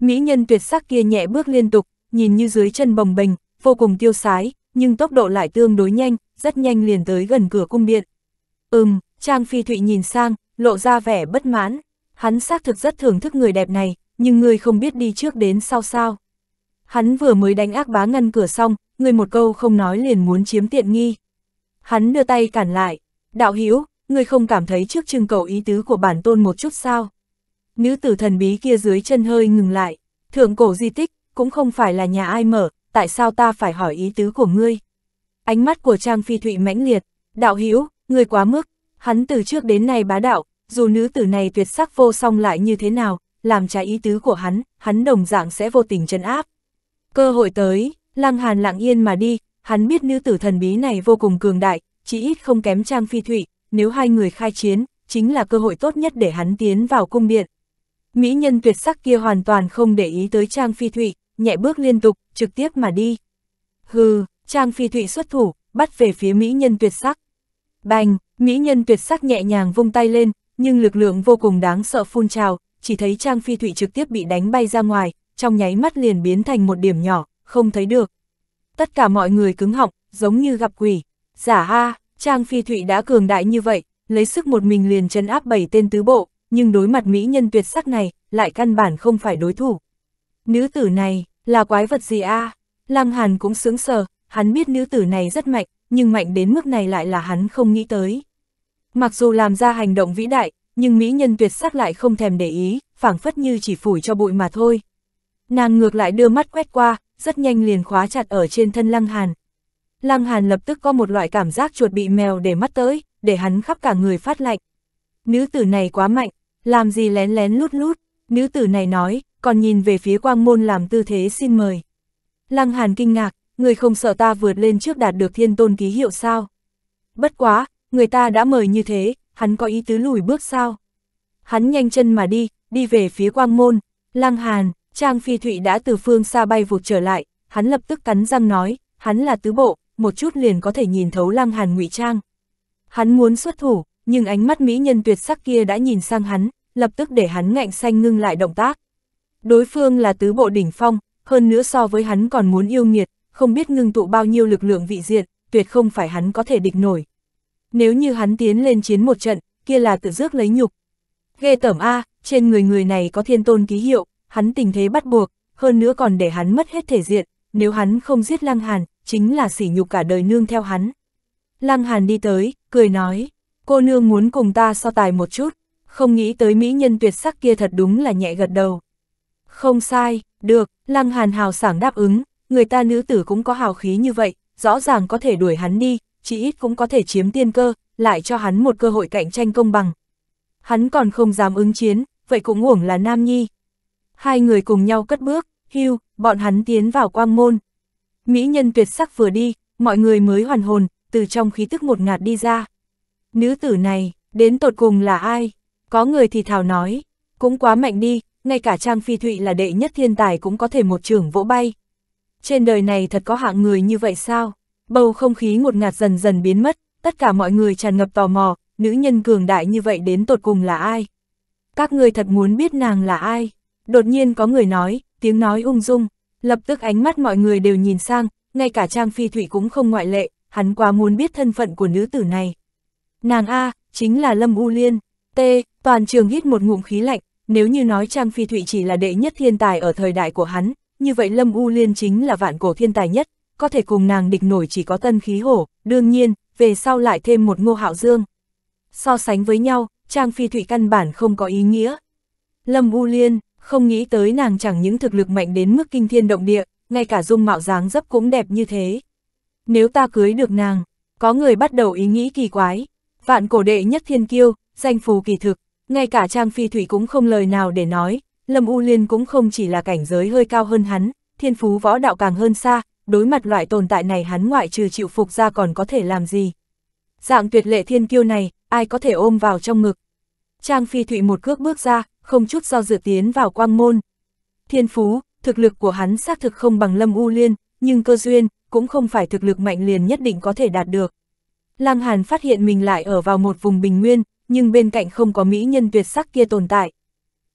Mỹ nhân tuyệt sắc kia nhẹ bước liên tục, nhìn như dưới chân bồng bềnh, vô cùng tiêu sái, nhưng tốc độ lại tương đối nhanh, rất nhanh liền tới gần cửa cung điện. Ừm, Trang Phi Thụy nhìn sang, lộ ra vẻ bất mãn. Hắn xác thực rất thưởng thức người đẹp này, nhưng người không biết đi trước đến sau sao. Hắn vừa mới đánh ác bá ngăn cửa xong, người một câu không nói liền muốn chiếm tiện nghi. Hắn đưa tay cản lại, đạo hiếu, người không cảm thấy trước trưng cầu ý tứ của bản tôn một chút sao. Nữ tử thần bí kia dưới chân hơi ngừng lại, thượng cổ di tích, cũng không phải là nhà ai mở, tại sao ta phải hỏi ý tứ của ngươi. Ánh mắt của Trang Phi Thụy mãnh liệt, đạo hiếu, người quá mức, hắn từ trước đến nay bá đạo, dù nữ tử này tuyệt sắc vô song lại như thế nào, làm trái ý tứ của hắn, hắn đồng dạng sẽ vô tình trấn áp. Cơ hội tới, Lăng Hàn lặng yên mà đi, hắn biết nữ tử thần bí này vô cùng cường đại, chỉ ít không kém Trang Phi Thụy, nếu hai người khai chiến, chính là cơ hội tốt nhất để hắn tiến vào cung điện. Mỹ nhân tuyệt sắc kia hoàn toàn không để ý tới Trang Phi Thụy, nhẹ bước liên tục, trực tiếp mà đi. Hừ, Trang Phi Thụy xuất thủ, bắt về phía Mỹ nhân tuyệt sắc. Bành, Mỹ nhân tuyệt sắc nhẹ nhàng vung tay lên, nhưng lực lượng vô cùng đáng sợ phun trào, chỉ thấy Trang Phi Thụy trực tiếp bị đánh bay ra ngoài, trong nháy mắt liền biến thành một điểm nhỏ, không thấy được. Tất cả mọi người cứng họng, giống như gặp quỷ. Giả ha Trang Phi Thụy đã cường đại như vậy, lấy sức một mình liền chấn áp bảy tên tứ bộ, nhưng đối mặt mỹ nhân tuyệt sắc này, lại căn bản không phải đối thủ. Nữ tử này, là quái vật gì a à? Lăng Hàn cũng sướng sờ, hắn biết nữ tử này rất mạnh, nhưng mạnh đến mức này lại là hắn không nghĩ tới. Mặc dù làm ra hành động vĩ đại, nhưng mỹ nhân tuyệt sắc lại không thèm để ý, phảng phất như chỉ phủi cho bụi mà thôi, Nàng ngược lại đưa mắt quét qua, rất nhanh liền khóa chặt ở trên thân Lăng Hàn. Lăng Hàn lập tức có một loại cảm giác chuột bị mèo để mắt tới, để hắn khắp cả người phát lạnh. Nữ tử này quá mạnh, làm gì lén lén lút lút, nữ tử này nói, còn nhìn về phía quang môn làm tư thế xin mời. Lăng Hàn kinh ngạc, người không sợ ta vượt lên trước đạt được thiên tôn ký hiệu sao? Bất quá, người ta đã mời như thế, hắn có ý tứ lùi bước sao? Hắn nhanh chân mà đi, đi về phía quang môn, Lăng Hàn, Trang Phi Thụy đã từ phương xa bay vụt trở lại, hắn lập tức cắn răng nói, hắn là tứ bộ, một chút liền có thể nhìn thấu Lăng Hàn ngụy trang. Hắn muốn xuất thủ, nhưng ánh mắt mỹ nhân tuyệt sắc kia đã nhìn sang hắn, lập tức để hắn ngạnh xanh ngưng lại động tác. Đối phương là tứ bộ đỉnh phong, hơn nữa so với hắn còn muốn yêu nghiệt, không biết ngưng tụ bao nhiêu lực lượng vị diện, tuyệt không phải hắn có thể địch nổi. Nếu như hắn tiến lên chiến một trận, kia là tự rước lấy nhục. Ghê Tẩm A, trên người người này có thiên tôn ký hiệu, hắn tình thế bắt buộc, hơn nữa còn để hắn mất hết thể diện, nếu hắn không giết Lăng Hàn, chính là sỉ nhục cả đời nương theo hắn. Lăng Hàn đi tới, cười nói, cô nương muốn cùng ta so tài một chút, không nghĩ tới mỹ nhân tuyệt sắc kia thật đúng là nhẹ gật đầu. Không sai, được, Lăng Hàn hào sảng đáp ứng, người ta nữ tử cũng có hào khí như vậy, rõ ràng có thể đuổi hắn đi, chỉ ít cũng có thể chiếm tiên cơ, lại cho hắn một cơ hội cạnh tranh công bằng. Hắn còn không dám ứng chiến, vậy cũng uổng là Nam Nhi, Hai người cùng nhau cất bước, hưu, bọn hắn tiến vào quang môn. Mỹ nhân tuyệt sắc vừa đi, mọi người mới hoàn hồn, từ trong khí tức một ngạt đi ra. Nữ tử này, đến tột cùng là ai? Có người thì thảo nói, cũng quá mạnh đi, ngay cả Trang Phi Thụy là đệ nhất thiên tài cũng có thể một trưởng vỗ bay. Trên đời này thật có hạng người như vậy sao? Bầu không khí ngột ngạt dần dần biến mất, tất cả mọi người tràn ngập tò mò, nữ nhân cường đại như vậy đến tột cùng là ai? Các người thật muốn biết nàng là ai? đột nhiên có người nói, tiếng nói ung dung, lập tức ánh mắt mọi người đều nhìn sang, ngay cả Trang Phi Thủy cũng không ngoại lệ, hắn quá muốn biết thân phận của nữ tử này. Nàng A, chính là Lâm U Liên, T, toàn trường hít một ngụm khí lạnh, nếu như nói Trang Phi thủy chỉ là đệ nhất thiên tài ở thời đại của hắn, như vậy Lâm U Liên chính là vạn cổ thiên tài nhất, có thể cùng nàng địch nổi chỉ có tân khí hổ, đương nhiên, về sau lại thêm một ngô hạo dương. So sánh với nhau, Trang Phi thủy căn bản không có ý nghĩa. Lâm U Liên, không nghĩ tới nàng chẳng những thực lực mạnh đến mức kinh thiên động địa, ngay cả dung mạo dáng dấp cũng đẹp như thế. Nếu ta cưới được nàng, có người bắt đầu ý nghĩ kỳ quái, vạn cổ đệ nhất thiên kiêu, danh phù kỳ thực, ngay cả Trang Phi Thủy cũng không lời nào để nói, Lâm U Liên cũng không chỉ là cảnh giới hơi cao hơn hắn, thiên phú võ đạo càng hơn xa, đối mặt loại tồn tại này hắn ngoại trừ chịu phục ra còn có thể làm gì. Dạng tuyệt lệ thiên kiêu này, ai có thể ôm vào trong ngực. Trang Phi thủy một cước bước ra, không chút do dự tiến vào quang môn. Thiên phú, thực lực của hắn xác thực không bằng Lâm U Liên, nhưng cơ duyên, cũng không phải thực lực mạnh liền nhất định có thể đạt được. Lăng Hàn phát hiện mình lại ở vào một vùng bình nguyên, nhưng bên cạnh không có mỹ nhân tuyệt sắc kia tồn tại.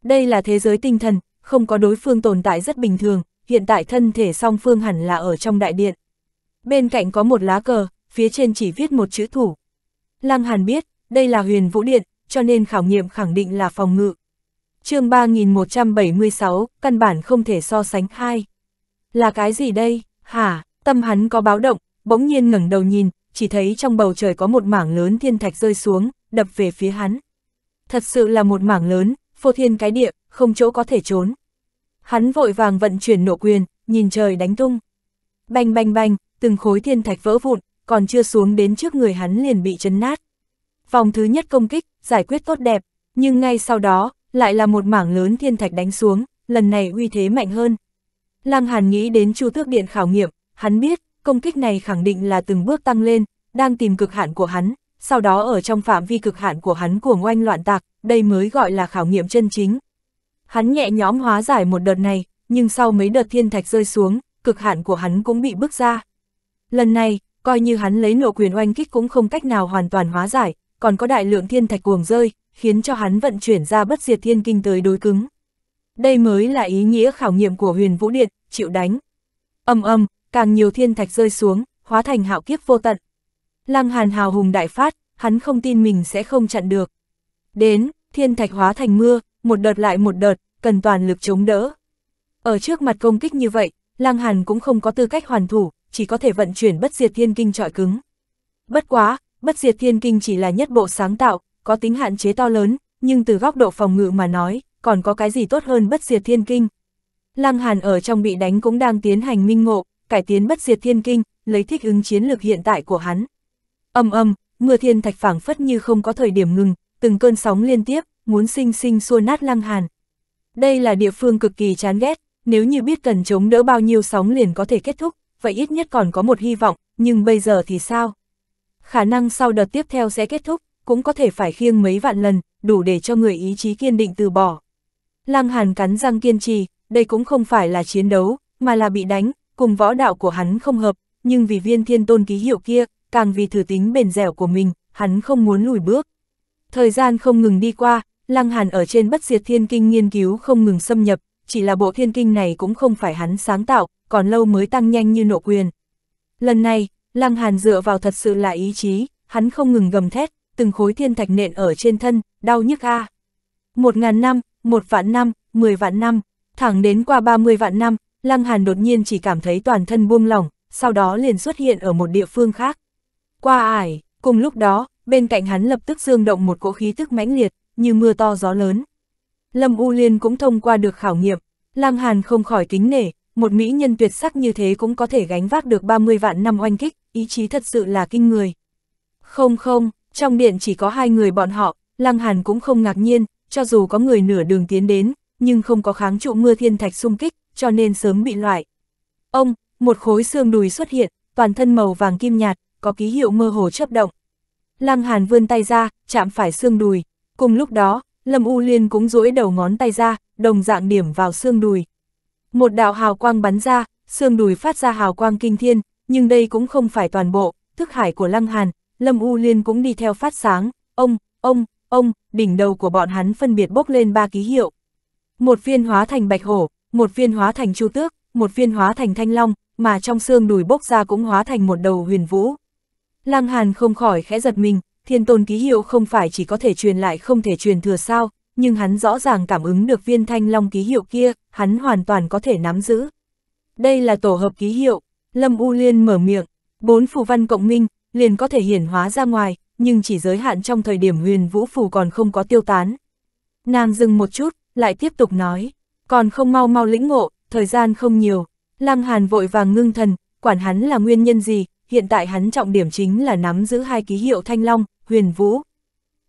Đây là thế giới tinh thần, không có đối phương tồn tại rất bình thường, hiện tại thân thể song phương hẳn là ở trong đại điện. Bên cạnh có một lá cờ, phía trên chỉ viết một chữ thủ. Lăng Hàn biết, đây là huyền vũ điện, cho nên khảo nghiệm khẳng định là phòng ngự chương 3176, căn bản không thể so sánh hai. Là cái gì đây, hả, tâm hắn có báo động, bỗng nhiên ngẩng đầu nhìn, chỉ thấy trong bầu trời có một mảng lớn thiên thạch rơi xuống, đập về phía hắn. Thật sự là một mảng lớn, phô thiên cái địa, không chỗ có thể trốn. Hắn vội vàng vận chuyển nộ quyền, nhìn trời đánh tung. Bành bành bành, từng khối thiên thạch vỡ vụn, còn chưa xuống đến trước người hắn liền bị chấn nát. Vòng thứ nhất công kích, giải quyết tốt đẹp, nhưng ngay sau đó, lại là một mảng lớn thiên thạch đánh xuống, lần này uy thế mạnh hơn. Lăng Hàn nghĩ đến Chu Tước Điện khảo nghiệm, hắn biết, công kích này khẳng định là từng bước tăng lên, đang tìm cực hạn của hắn, sau đó ở trong phạm vi cực hạn của hắn cuồng oanh loạn tạc, đây mới gọi là khảo nghiệm chân chính. Hắn nhẹ nhóm hóa giải một đợt này, nhưng sau mấy đợt thiên thạch rơi xuống, cực hạn của hắn cũng bị bước ra. Lần này, coi như hắn lấy nộ quyền oanh kích cũng không cách nào hoàn toàn hóa giải, còn có đại lượng thiên thạch cuồng rơi, khiến cho hắn vận chuyển ra bất diệt thiên kinh tới đối cứng. Đây mới là ý nghĩa khảo nghiệm của huyền vũ điện, chịu đánh. Âm âm, càng nhiều thiên thạch rơi xuống, hóa thành hạo kiếp vô tận. Lăng hàn hào hùng đại phát, hắn không tin mình sẽ không chặn được. Đến, thiên thạch hóa thành mưa, một đợt lại một đợt, cần toàn lực chống đỡ. Ở trước mặt công kích như vậy, Lăng Hàn cũng không có tư cách hoàn thủ, chỉ có thể vận chuyển bất diệt thiên kinh trọi cứng. Bất quá, bất diệt thiên kinh chỉ là nhất bộ sáng tạo, có tính hạn chế to lớn, nhưng từ góc độ phòng ngự mà nói, còn có cái gì tốt hơn bất diệt thiên kinh. Lăng Hàn ở trong bị đánh cũng đang tiến hành minh ngộ, cải tiến bất diệt thiên kinh, lấy thích ứng chiến lược hiện tại của hắn. Âm âm, mưa thiên thạch phảng phất như không có thời điểm ngừng, từng cơn sóng liên tiếp, muốn sinh sinh xua nát Lăng Hàn. Đây là địa phương cực kỳ chán ghét, nếu như biết cần chống đỡ bao nhiêu sóng liền có thể kết thúc, vậy ít nhất còn có một hy vọng, nhưng bây giờ thì sao? Khả năng sau đợt tiếp theo sẽ kết thúc, cũng có thể phải khiêng mấy vạn lần, đủ để cho người ý chí kiên định từ bỏ. Lăng Hàn cắn răng kiên trì, đây cũng không phải là chiến đấu, mà là bị đánh, cùng võ đạo của hắn không hợp, nhưng vì viên thiên tôn ký hiệu kia, càng vì thử tính bền dẻo của mình, hắn không muốn lùi bước. Thời gian không ngừng đi qua, Lăng Hàn ở trên bất diệt thiên kinh nghiên cứu không ngừng xâm nhập, chỉ là bộ thiên kinh này cũng không phải hắn sáng tạo, còn lâu mới tăng nhanh như nộ quyền. Lần này, Lăng Hàn dựa vào thật sự là ý chí, hắn không ngừng gầm thét, từng khối thiên thạch nện ở trên thân, đau nhức a. À. Một ngàn năm, một vạn năm, mười vạn năm, thẳng đến qua ba mươi vạn năm, Lăng Hàn đột nhiên chỉ cảm thấy toàn thân buông lỏng, sau đó liền xuất hiện ở một địa phương khác. Qua ải, cùng lúc đó, bên cạnh hắn lập tức dương động một cỗ khí tức mãnh liệt, như mưa to gió lớn. Lâm U Liên cũng thông qua được khảo nghiệm, Lăng Hàn không khỏi kính nể, một mỹ nhân tuyệt sắc như thế cũng có thể gánh vác được 30 vạn năm oanh kích, ý chí thật sự là kinh người. Không không, trong điện chỉ có hai người bọn họ, Lăng Hàn cũng không ngạc nhiên, cho dù có người nửa đường tiến đến, nhưng không có kháng trụ mưa thiên thạch xung kích, cho nên sớm bị loại. Ông, một khối xương đùi xuất hiện, toàn thân màu vàng kim nhạt, có ký hiệu mơ hồ chấp động. Lăng Hàn vươn tay ra, chạm phải xương đùi. Cùng lúc đó, Lâm U Liên cũng duỗi đầu ngón tay ra, đồng dạng điểm vào xương đùi. Một đạo hào quang bắn ra, xương đùi phát ra hào quang kinh thiên, nhưng đây cũng không phải toàn bộ, thức hải của Lăng Hàn, Lâm U Liên cũng đi theo phát sáng, ông, ông, ông, đỉnh đầu của bọn hắn phân biệt bốc lên ba ký hiệu. Một viên hóa thành bạch hổ, một viên hóa thành chu tước, một viên hóa thành thanh long, mà trong xương đùi bốc ra cũng hóa thành một đầu huyền vũ. Lăng Hàn không khỏi khẽ giật mình, thiên tôn ký hiệu không phải chỉ có thể truyền lại không thể truyền thừa sao, nhưng hắn rõ ràng cảm ứng được viên thanh long ký hiệu kia, hắn hoàn toàn có thể nắm giữ. Đây là tổ hợp ký hiệu, Lâm U Liên mở miệng, bốn phù văn cộng minh, liền có thể hiển hóa ra ngoài, nhưng chỉ giới hạn trong thời điểm huyền vũ phù còn không có tiêu tán. Nam dừng một chút, lại tiếp tục nói, còn không mau mau lĩnh ngộ, thời gian không nhiều, Lăng Hàn vội vàng ngưng thần, quản hắn là nguyên nhân gì, hiện tại hắn trọng điểm chính là nắm giữ hai ký hiệu thanh long, huyền vũ.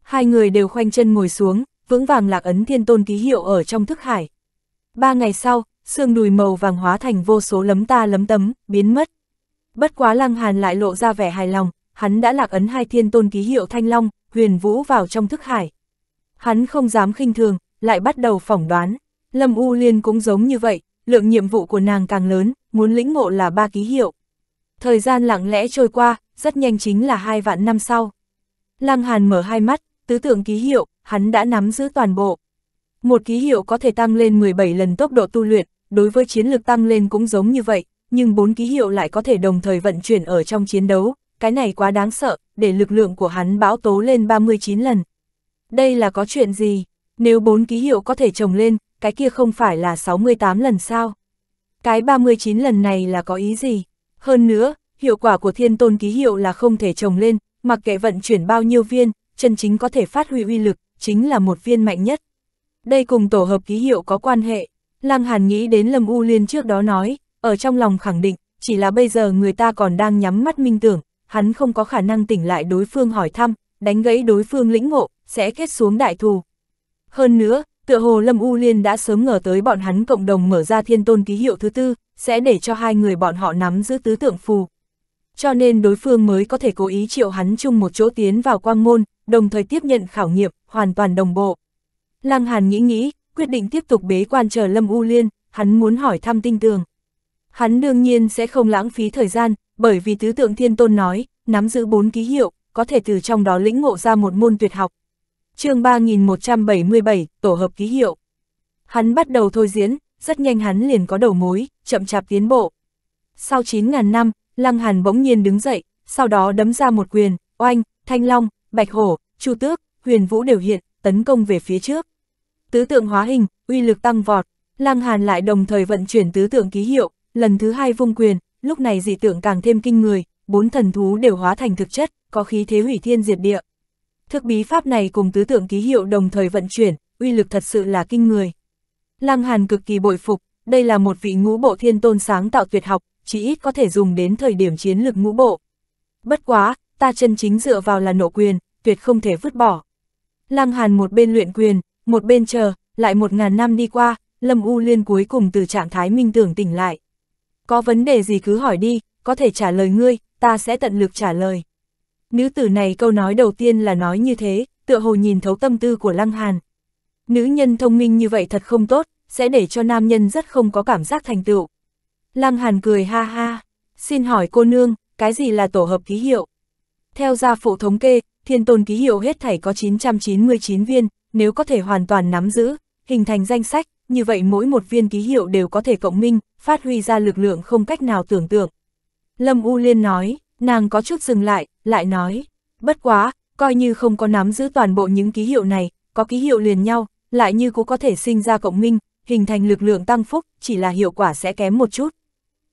Hai người đều khoanh chân ngồi xuống, vững vàng lạc ấn thiên tôn ký hiệu ở trong thức hải. Ba ngày sau, xương đùi màu vàng hóa thành vô số lấm ta lấm tấm, biến mất. Bất quá Lăng Hàn lại lộ ra vẻ hài lòng, hắn đã lạc ấn hai thiên tôn ký hiệu thanh long, huyền vũ vào trong thức hải. Hắn không dám khinh thường, lại bắt đầu phỏng đoán. Lâm U Liên cũng giống như vậy, lượng nhiệm vụ của nàng càng lớn, muốn lĩnh ngộ là ba ký hiệu. Thời gian lặng lẽ trôi qua, rất nhanh chính là hai vạn năm sau. Lăng Hàn mở hai mắt, tứ tượng ký hiệu, hắn đã nắm giữ toàn bộ. Một ký hiệu có thể tăng lên 17 lần tốc độ tu luyện, đối với chiến lược tăng lên cũng giống như vậy, nhưng bốn ký hiệu lại có thể đồng thời vận chuyển ở trong chiến đấu, cái này quá đáng sợ, để lực lượng của hắn bão tố lên 39 lần. Đây là có chuyện gì? Nếu bốn ký hiệu có thể trồng lên, cái kia không phải là 68 lần sao? Cái 39 lần này là có ý gì? Hơn nữa, hiệu quả của thiên tôn ký hiệu là không thể trồng lên, mặc kệ vận chuyển bao nhiêu viên, chân chính có thể phát huy uy lực, chính là một viên mạnh nhất. Đây cùng tổ hợp ký hiệu có quan hệ. Lăng Hàn nghĩ đến Lâm U Liên trước đó nói, ở trong lòng khẳng định, chỉ là bây giờ người ta còn đang nhắm mắt minh tưởng, hắn không có khả năng tỉnh lại đối phương hỏi thăm, đánh gãy đối phương lĩnh ngộ, sẽ kết xuống đại thù. Hơn nữa, tựa hồ Lâm U Liên đã sớm ngờ tới bọn hắn cộng đồng mở ra thiên tôn ký hiệu thứ tư, sẽ để cho hai người bọn họ nắm giữ tứ tượng phù. Cho nên đối phương mới có thể cố ý triệu hắn chung một chỗ tiến vào quang môn, đồng thời tiếp nhận khảo nghiệm, hoàn toàn đồng bộ. Lăng Hàn nghĩ nghĩ, quyết định tiếp tục bế quan chờ Lâm U Liên, hắn muốn hỏi thăm tinh tường. Hắn đương nhiên sẽ không lãng phí thời gian, bởi vì tứ tượng thiên tôn nói, nắm giữ bốn ký hiệu, có thể từ trong đó lĩnh ngộ ra một môn tuyệt học. chương 3177, tổ hợp ký hiệu. Hắn bắt đầu thôi diễn, rất nhanh hắn liền có đầu mối, chậm chạp tiến bộ. Sau 9.000 năm, Lăng Hàn bỗng nhiên đứng dậy, sau đó đấm ra một quyền, oanh, thanh long, bạch hổ, chu tước, huyền vũ đều hiện, tấn công về phía trước. Tứ tượng hóa hình, uy lực tăng vọt, Lăng Hàn lại đồng thời vận chuyển tứ tượng ký hiệu, Lần thứ hai vung quyền, lúc này dị tượng càng thêm kinh người, bốn thần thú đều hóa thành thực chất, có khí thế hủy thiên diệt địa. Thức bí pháp này cùng tứ tượng ký hiệu đồng thời vận chuyển, uy lực thật sự là kinh người. Lăng Hàn cực kỳ bội phục, đây là một vị ngũ bộ thiên tôn sáng tạo tuyệt học, chỉ ít có thể dùng đến thời điểm chiến lực ngũ bộ. Bất quá, ta chân chính dựa vào là nộ quyền, tuyệt không thể vứt bỏ. Lăng Hàn một bên luyện quyền, một bên chờ, lại một ngàn năm đi qua, Lâm U Liên cuối cùng từ trạng thái minh tưởng tỉnh lại có vấn đề gì cứ hỏi đi, có thể trả lời ngươi, ta sẽ tận lực trả lời. Nữ tử này câu nói đầu tiên là nói như thế, tựa hồ nhìn thấu tâm tư của Lăng Hàn. Nữ nhân thông minh như vậy thật không tốt, sẽ để cho nam nhân rất không có cảm giác thành tựu. Lăng Hàn cười ha ha, xin hỏi cô nương, cái gì là tổ hợp ký hiệu? Theo gia phụ thống kê, thiên tôn ký hiệu hết thảy có 999 viên, nếu có thể hoàn toàn nắm giữ, hình thành danh sách, như vậy mỗi một viên ký hiệu đều có thể cộng minh, phát huy ra lực lượng không cách nào tưởng tượng. Lâm U Liên nói, nàng có chút dừng lại, lại nói, bất quá, coi như không có nắm giữ toàn bộ những ký hiệu này, có ký hiệu liền nhau, lại như cũng có thể sinh ra cộng minh, hình thành lực lượng tăng phúc, chỉ là hiệu quả sẽ kém một chút.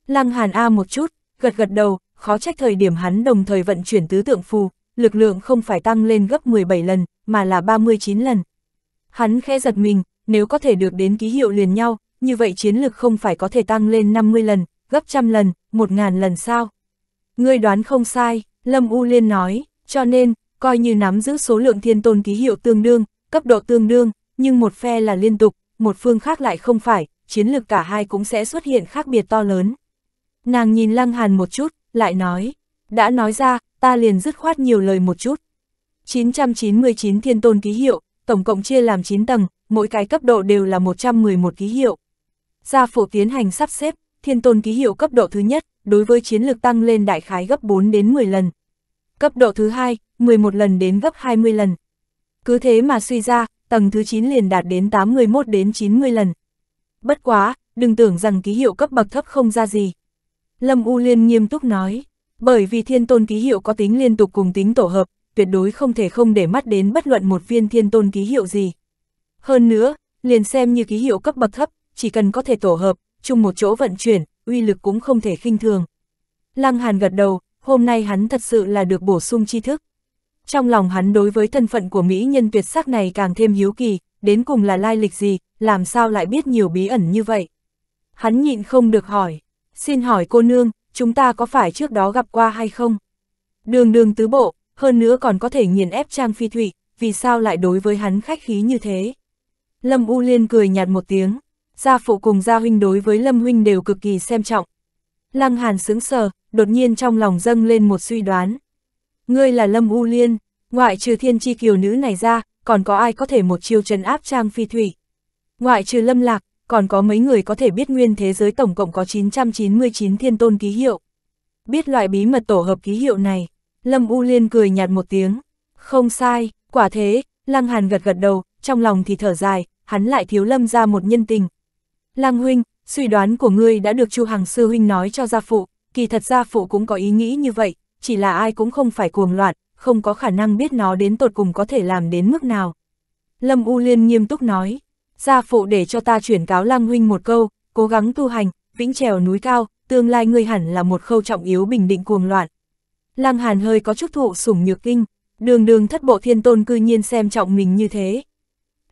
Lăng Hàn A một chút, gật gật đầu, khó trách thời điểm hắn đồng thời vận chuyển tứ tượng phù, lực lượng không phải tăng lên gấp 17 lần, mà là 39 lần. Hắn khẽ giật mình, nếu có thể được đến ký hiệu liền nhau, như vậy chiến lực không phải có thể tăng lên 50 lần, gấp trăm lần, một ngàn lần sao? Ngươi đoán không sai, Lâm U Liên nói, cho nên, coi như nắm giữ số lượng thiên tôn ký hiệu tương đương, cấp độ tương đương, nhưng một phe là liên tục, một phương khác lại không phải, chiến lực cả hai cũng sẽ xuất hiện khác biệt to lớn. Nàng nhìn Lăng Hàn một chút, lại nói, đã nói ra, ta liền dứt khoát nhiều lời một chút. 999 thiên tôn ký hiệu, tổng cộng chia làm 9 tầng, mỗi cái cấp độ đều là 111 ký hiệu. Gia phổ tiến hành sắp xếp, thiên tôn ký hiệu cấp độ thứ nhất, đối với chiến lược tăng lên đại khái gấp 4 đến 10 lần. Cấp độ thứ hai, 11 lần đến gấp 20 lần. Cứ thế mà suy ra, tầng thứ 9 liền đạt đến 81 đến 90 lần. Bất quá, đừng tưởng rằng ký hiệu cấp bậc thấp không ra gì. Lâm U Liên nghiêm túc nói, bởi vì thiên tôn ký hiệu có tính liên tục cùng tính tổ hợp, tuyệt đối không thể không để mắt đến bất luận một viên thiên tôn ký hiệu gì. Hơn nữa, liền xem như ký hiệu cấp bậc thấp, chỉ cần có thể tổ hợp, chung một chỗ vận chuyển, uy lực cũng không thể khinh thường. Lăng Hàn gật đầu, hôm nay hắn thật sự là được bổ sung tri thức. Trong lòng hắn đối với thân phận của mỹ nhân tuyệt sắc này càng thêm hiếu kỳ, đến cùng là lai lịch gì, làm sao lại biết nhiều bí ẩn như vậy. Hắn nhịn không được hỏi, xin hỏi cô nương, chúng ta có phải trước đó gặp qua hay không? Đường đường tứ bộ, hơn nữa còn có thể nghiền ép Trang Phi thủy vì sao lại đối với hắn khách khí như thế? Lâm U Liên cười nhạt một tiếng, gia phụ cùng gia huynh đối với Lâm huynh đều cực kỳ xem trọng. Lăng Hàn sướng sờ, đột nhiên trong lòng dâng lên một suy đoán. Ngươi là Lâm U Liên, ngoại trừ thiên chi kiều nữ này ra, còn có ai có thể một chiêu trấn áp trang phi thủy. Ngoại trừ Lâm Lạc, còn có mấy người có thể biết nguyên thế giới tổng cộng có 999 thiên tôn ký hiệu. Biết loại bí mật tổ hợp ký hiệu này, Lâm U Liên cười nhạt một tiếng. Không sai, quả thế, Lăng Hàn gật gật đầu, trong lòng thì thở dài, hắn lại thiếu lâm ra một nhân tình. Lang huynh, suy đoán của ngươi đã được Chu Hằng sư huynh nói cho gia phụ, kỳ thật gia phụ cũng có ý nghĩ như vậy, chỉ là ai cũng không phải cuồng loạn, không có khả năng biết nó đến tột cùng có thể làm đến mức nào. Lâm U Liên nghiêm túc nói, gia phụ để cho ta chuyển cáo Lang huynh một câu, cố gắng tu hành, vĩnh trèo núi cao, tương lai ngươi hẳn là một khâu trọng yếu bình định cuồng loạn. Lang Hàn hơi có chút thụ sủng nhược kinh, đường đường thất bộ thiên tôn cư nhiên xem trọng mình như thế.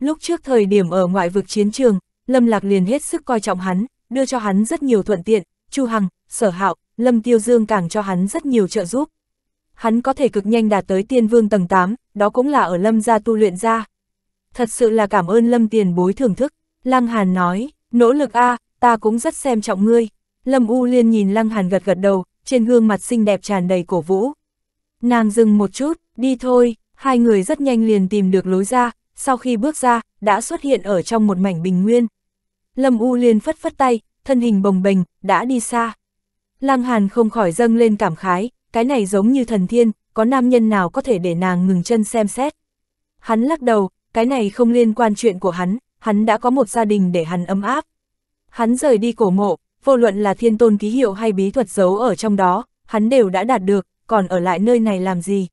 Lúc trước thời điểm ở ngoại vực chiến trường, Lâm Lạc liền hết sức coi trọng hắn, đưa cho hắn rất nhiều thuận tiện, Chu Hằng, Sở Hạo, Lâm Tiêu Dương càng cho hắn rất nhiều trợ giúp. Hắn có thể cực nhanh đạt tới tiên vương tầng 8, đó cũng là ở Lâm gia tu luyện ra. Thật sự là cảm ơn Lâm tiền bối thưởng thức, Lăng Hàn nói, nỗ lực a, à, ta cũng rất xem trọng ngươi. Lâm U Liên nhìn Lăng Hàn gật gật đầu, trên gương mặt xinh đẹp tràn đầy cổ vũ. Nàng dừng một chút, đi thôi, hai người rất nhanh liền tìm được lối ra, sau khi bước ra, đã xuất hiện ở trong một mảnh bình nguyên. Lâm U liền phất phất tay, thân hình bồng bềnh, đã đi xa. Lăng Hàn không khỏi dâng lên cảm khái, cái này giống như thần thiên, có nam nhân nào có thể để nàng ngừng chân xem xét. Hắn lắc đầu, cái này không liên quan chuyện của hắn, hắn đã có một gia đình để hắn ấm áp. Hắn rời đi cổ mộ, vô luận là thiên tôn ký hiệu hay bí thuật giấu ở trong đó, hắn đều đã đạt được, còn ở lại nơi này làm gì.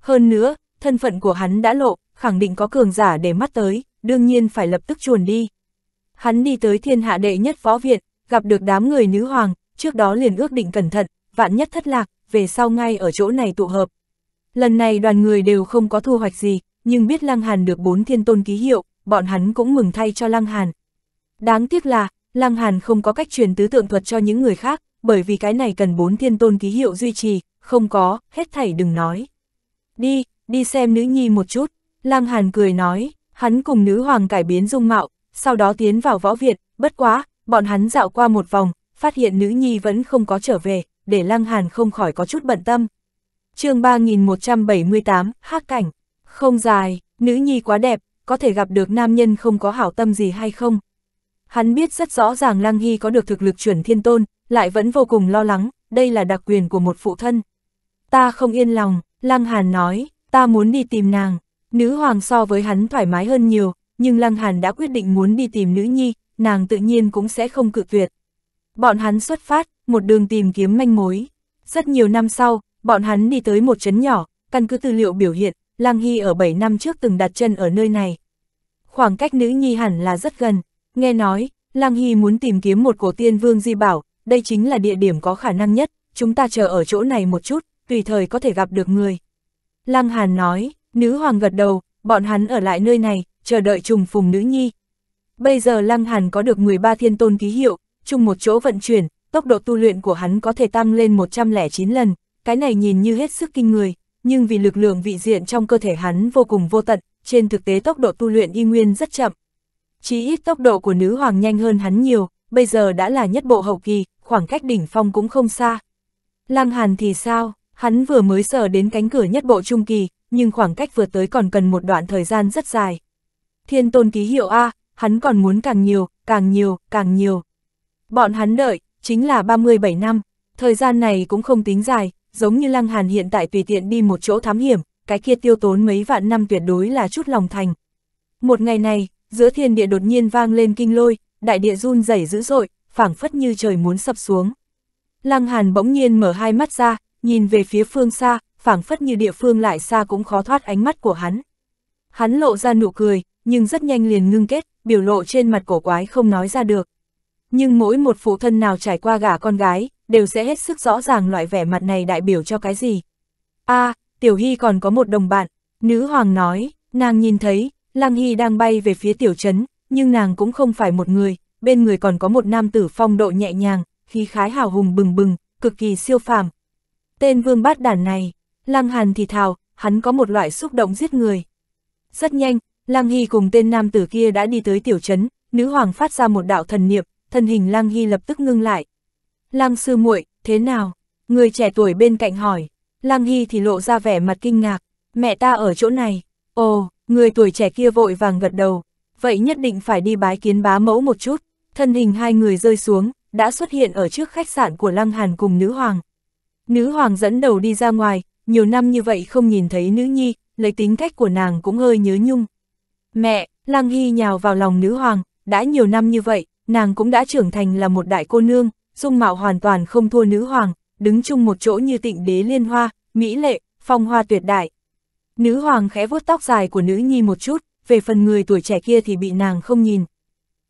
Hơn nữa, thân phận của hắn đã lộ, khẳng định có cường giả để mắt tới, đương nhiên phải lập tức chuồn đi. Hắn đi tới thiên hạ đệ nhất võ viện, gặp được đám người nữ hoàng, trước đó liền ước định cẩn thận, vạn nhất thất lạc, về sau ngay ở chỗ này tụ hợp. Lần này đoàn người đều không có thu hoạch gì, nhưng biết Lăng Hàn được bốn thiên tôn ký hiệu, bọn hắn cũng mừng thay cho Lăng Hàn. Đáng tiếc là, Lăng Hàn không có cách truyền tứ tượng thuật cho những người khác, bởi vì cái này cần bốn thiên tôn ký hiệu duy trì, không có, hết thảy đừng nói. Đi, đi xem nữ nhi một chút. Lăng Hàn cười nói, hắn cùng nữ hoàng cải biến dung mạo, sau đó tiến vào võ viện, bất quá, bọn hắn dạo qua một vòng, phát hiện nữ nhi vẫn không có trở về, để Lăng Hàn không khỏi có chút bận tâm. chương 3178, hát cảnh, không dài, nữ nhi quá đẹp, có thể gặp được nam nhân không có hảo tâm gì hay không. Hắn biết rất rõ ràng Lăng Hy có được thực lực chuẩn thiên tôn, lại vẫn vô cùng lo lắng, đây là đặc quyền của một phụ thân. Ta không yên lòng, Lăng Hàn nói, ta muốn đi tìm nàng, Nữ hoàng so với hắn thoải mái hơn nhiều, nhưng Lăng Hàn đã quyết định muốn đi tìm nữ nhi, nàng tự nhiên cũng sẽ không cự tuyệt. Bọn hắn xuất phát, một đường tìm kiếm manh mối. Rất nhiều năm sau, bọn hắn đi tới một trấn nhỏ, căn cứ tư liệu biểu hiện, Lăng Hy ở 7 năm trước từng đặt chân ở nơi này. Khoảng cách nữ nhi hẳn là rất gần, nghe nói, Lăng Hy muốn tìm kiếm một cổ tiên vương di bảo, đây chính là địa điểm có khả năng nhất, chúng ta chờ ở chỗ này một chút, tùy thời có thể gặp được người. Lăng Hàn nói, Nữ hoàng gật đầu, bọn hắn ở lại nơi này, chờ đợi trùng phùng nữ nhi. Bây giờ Lăng Hàn có được 13 thiên tôn ký hiệu, chung một chỗ vận chuyển, tốc độ tu luyện của hắn có thể tăng lên 109 lần, cái này nhìn như hết sức kinh người, nhưng vì lực lượng vị diện trong cơ thể hắn vô cùng vô tận, trên thực tế tốc độ tu luyện y nguyên rất chậm. Chỉ ít tốc độ của nữ hoàng nhanh hơn hắn nhiều, bây giờ đã là nhất bộ hậu kỳ, khoảng cách đỉnh phong cũng không xa. Lăng Hàn thì sao? Hắn vừa mới sở đến cánh cửa nhất bộ trung kỳ, nhưng khoảng cách vượt tới còn cần một đoạn thời gian rất dài. Thiên tôn ký hiệu A, hắn còn muốn càng nhiều, càng nhiều, càng nhiều. Bọn hắn đợi, chính là 37 năm, thời gian này cũng không tính dài, giống như Lăng Hàn hiện tại tùy tiện đi một chỗ thám hiểm, cái kia tiêu tốn mấy vạn năm tuyệt đối là chút lòng thành. Một ngày này, giữa thiên địa đột nhiên vang lên kinh lôi, đại địa run rẩy dữ dội, phảng phất như trời muốn sập xuống. Lăng Hàn bỗng nhiên mở hai mắt ra, nhìn về phía phương xa, phảng phất như địa phương lại xa cũng khó thoát ánh mắt của hắn. Hắn lộ ra nụ cười, nhưng rất nhanh liền ngưng kết, biểu lộ trên mặt cổ quái không nói ra được. Nhưng mỗi một phụ thân nào trải qua gả con gái, đều sẽ hết sức rõ ràng loại vẻ mặt này đại biểu cho cái gì. a à, Tiểu Hy còn có một đồng bạn, nữ hoàng nói, nàng nhìn thấy, Lăng Hy đang bay về phía tiểu trấn, nhưng nàng cũng không phải một người, bên người còn có một nam tử phong độ nhẹ nhàng, khí khái hào hùng bừng bừng, cực kỳ siêu phàm, Tên vương bát đản này, Lăng Hàn thì thào, hắn có một loại xúc động giết người. Rất nhanh, Lăng Hy cùng tên nam tử kia đã đi tới tiểu trấn, nữ hoàng phát ra một đạo thần niệm, thân hình Lăng Hy lập tức ngưng lại. Lăng sư muội, thế nào? Người trẻ tuổi bên cạnh hỏi. Lăng Hy thì lộ ra vẻ mặt kinh ngạc, mẹ ta ở chỗ này. Ồ, người tuổi trẻ kia vội vàng gật đầu, vậy nhất định phải đi bái kiến bá mẫu một chút. Thân hình hai người rơi xuống, đã xuất hiện ở trước khách sạn của Lăng Hàn cùng nữ hoàng. Nữ hoàng dẫn đầu đi ra ngoài, nhiều năm như vậy không nhìn thấy nữ nhi, lấy tính cách của nàng cũng hơi nhớ nhung. Mẹ, Lang Hy nhào vào lòng nữ hoàng, đã nhiều năm như vậy, nàng cũng đã trưởng thành là một đại cô nương, dung mạo hoàn toàn không thua nữ hoàng, đứng chung một chỗ như tịnh đế liên hoa, mỹ lệ, phong hoa tuyệt đại. Nữ hoàng khẽ vuốt tóc dài của nữ nhi một chút, về phần người tuổi trẻ kia thì bị nàng không nhìn.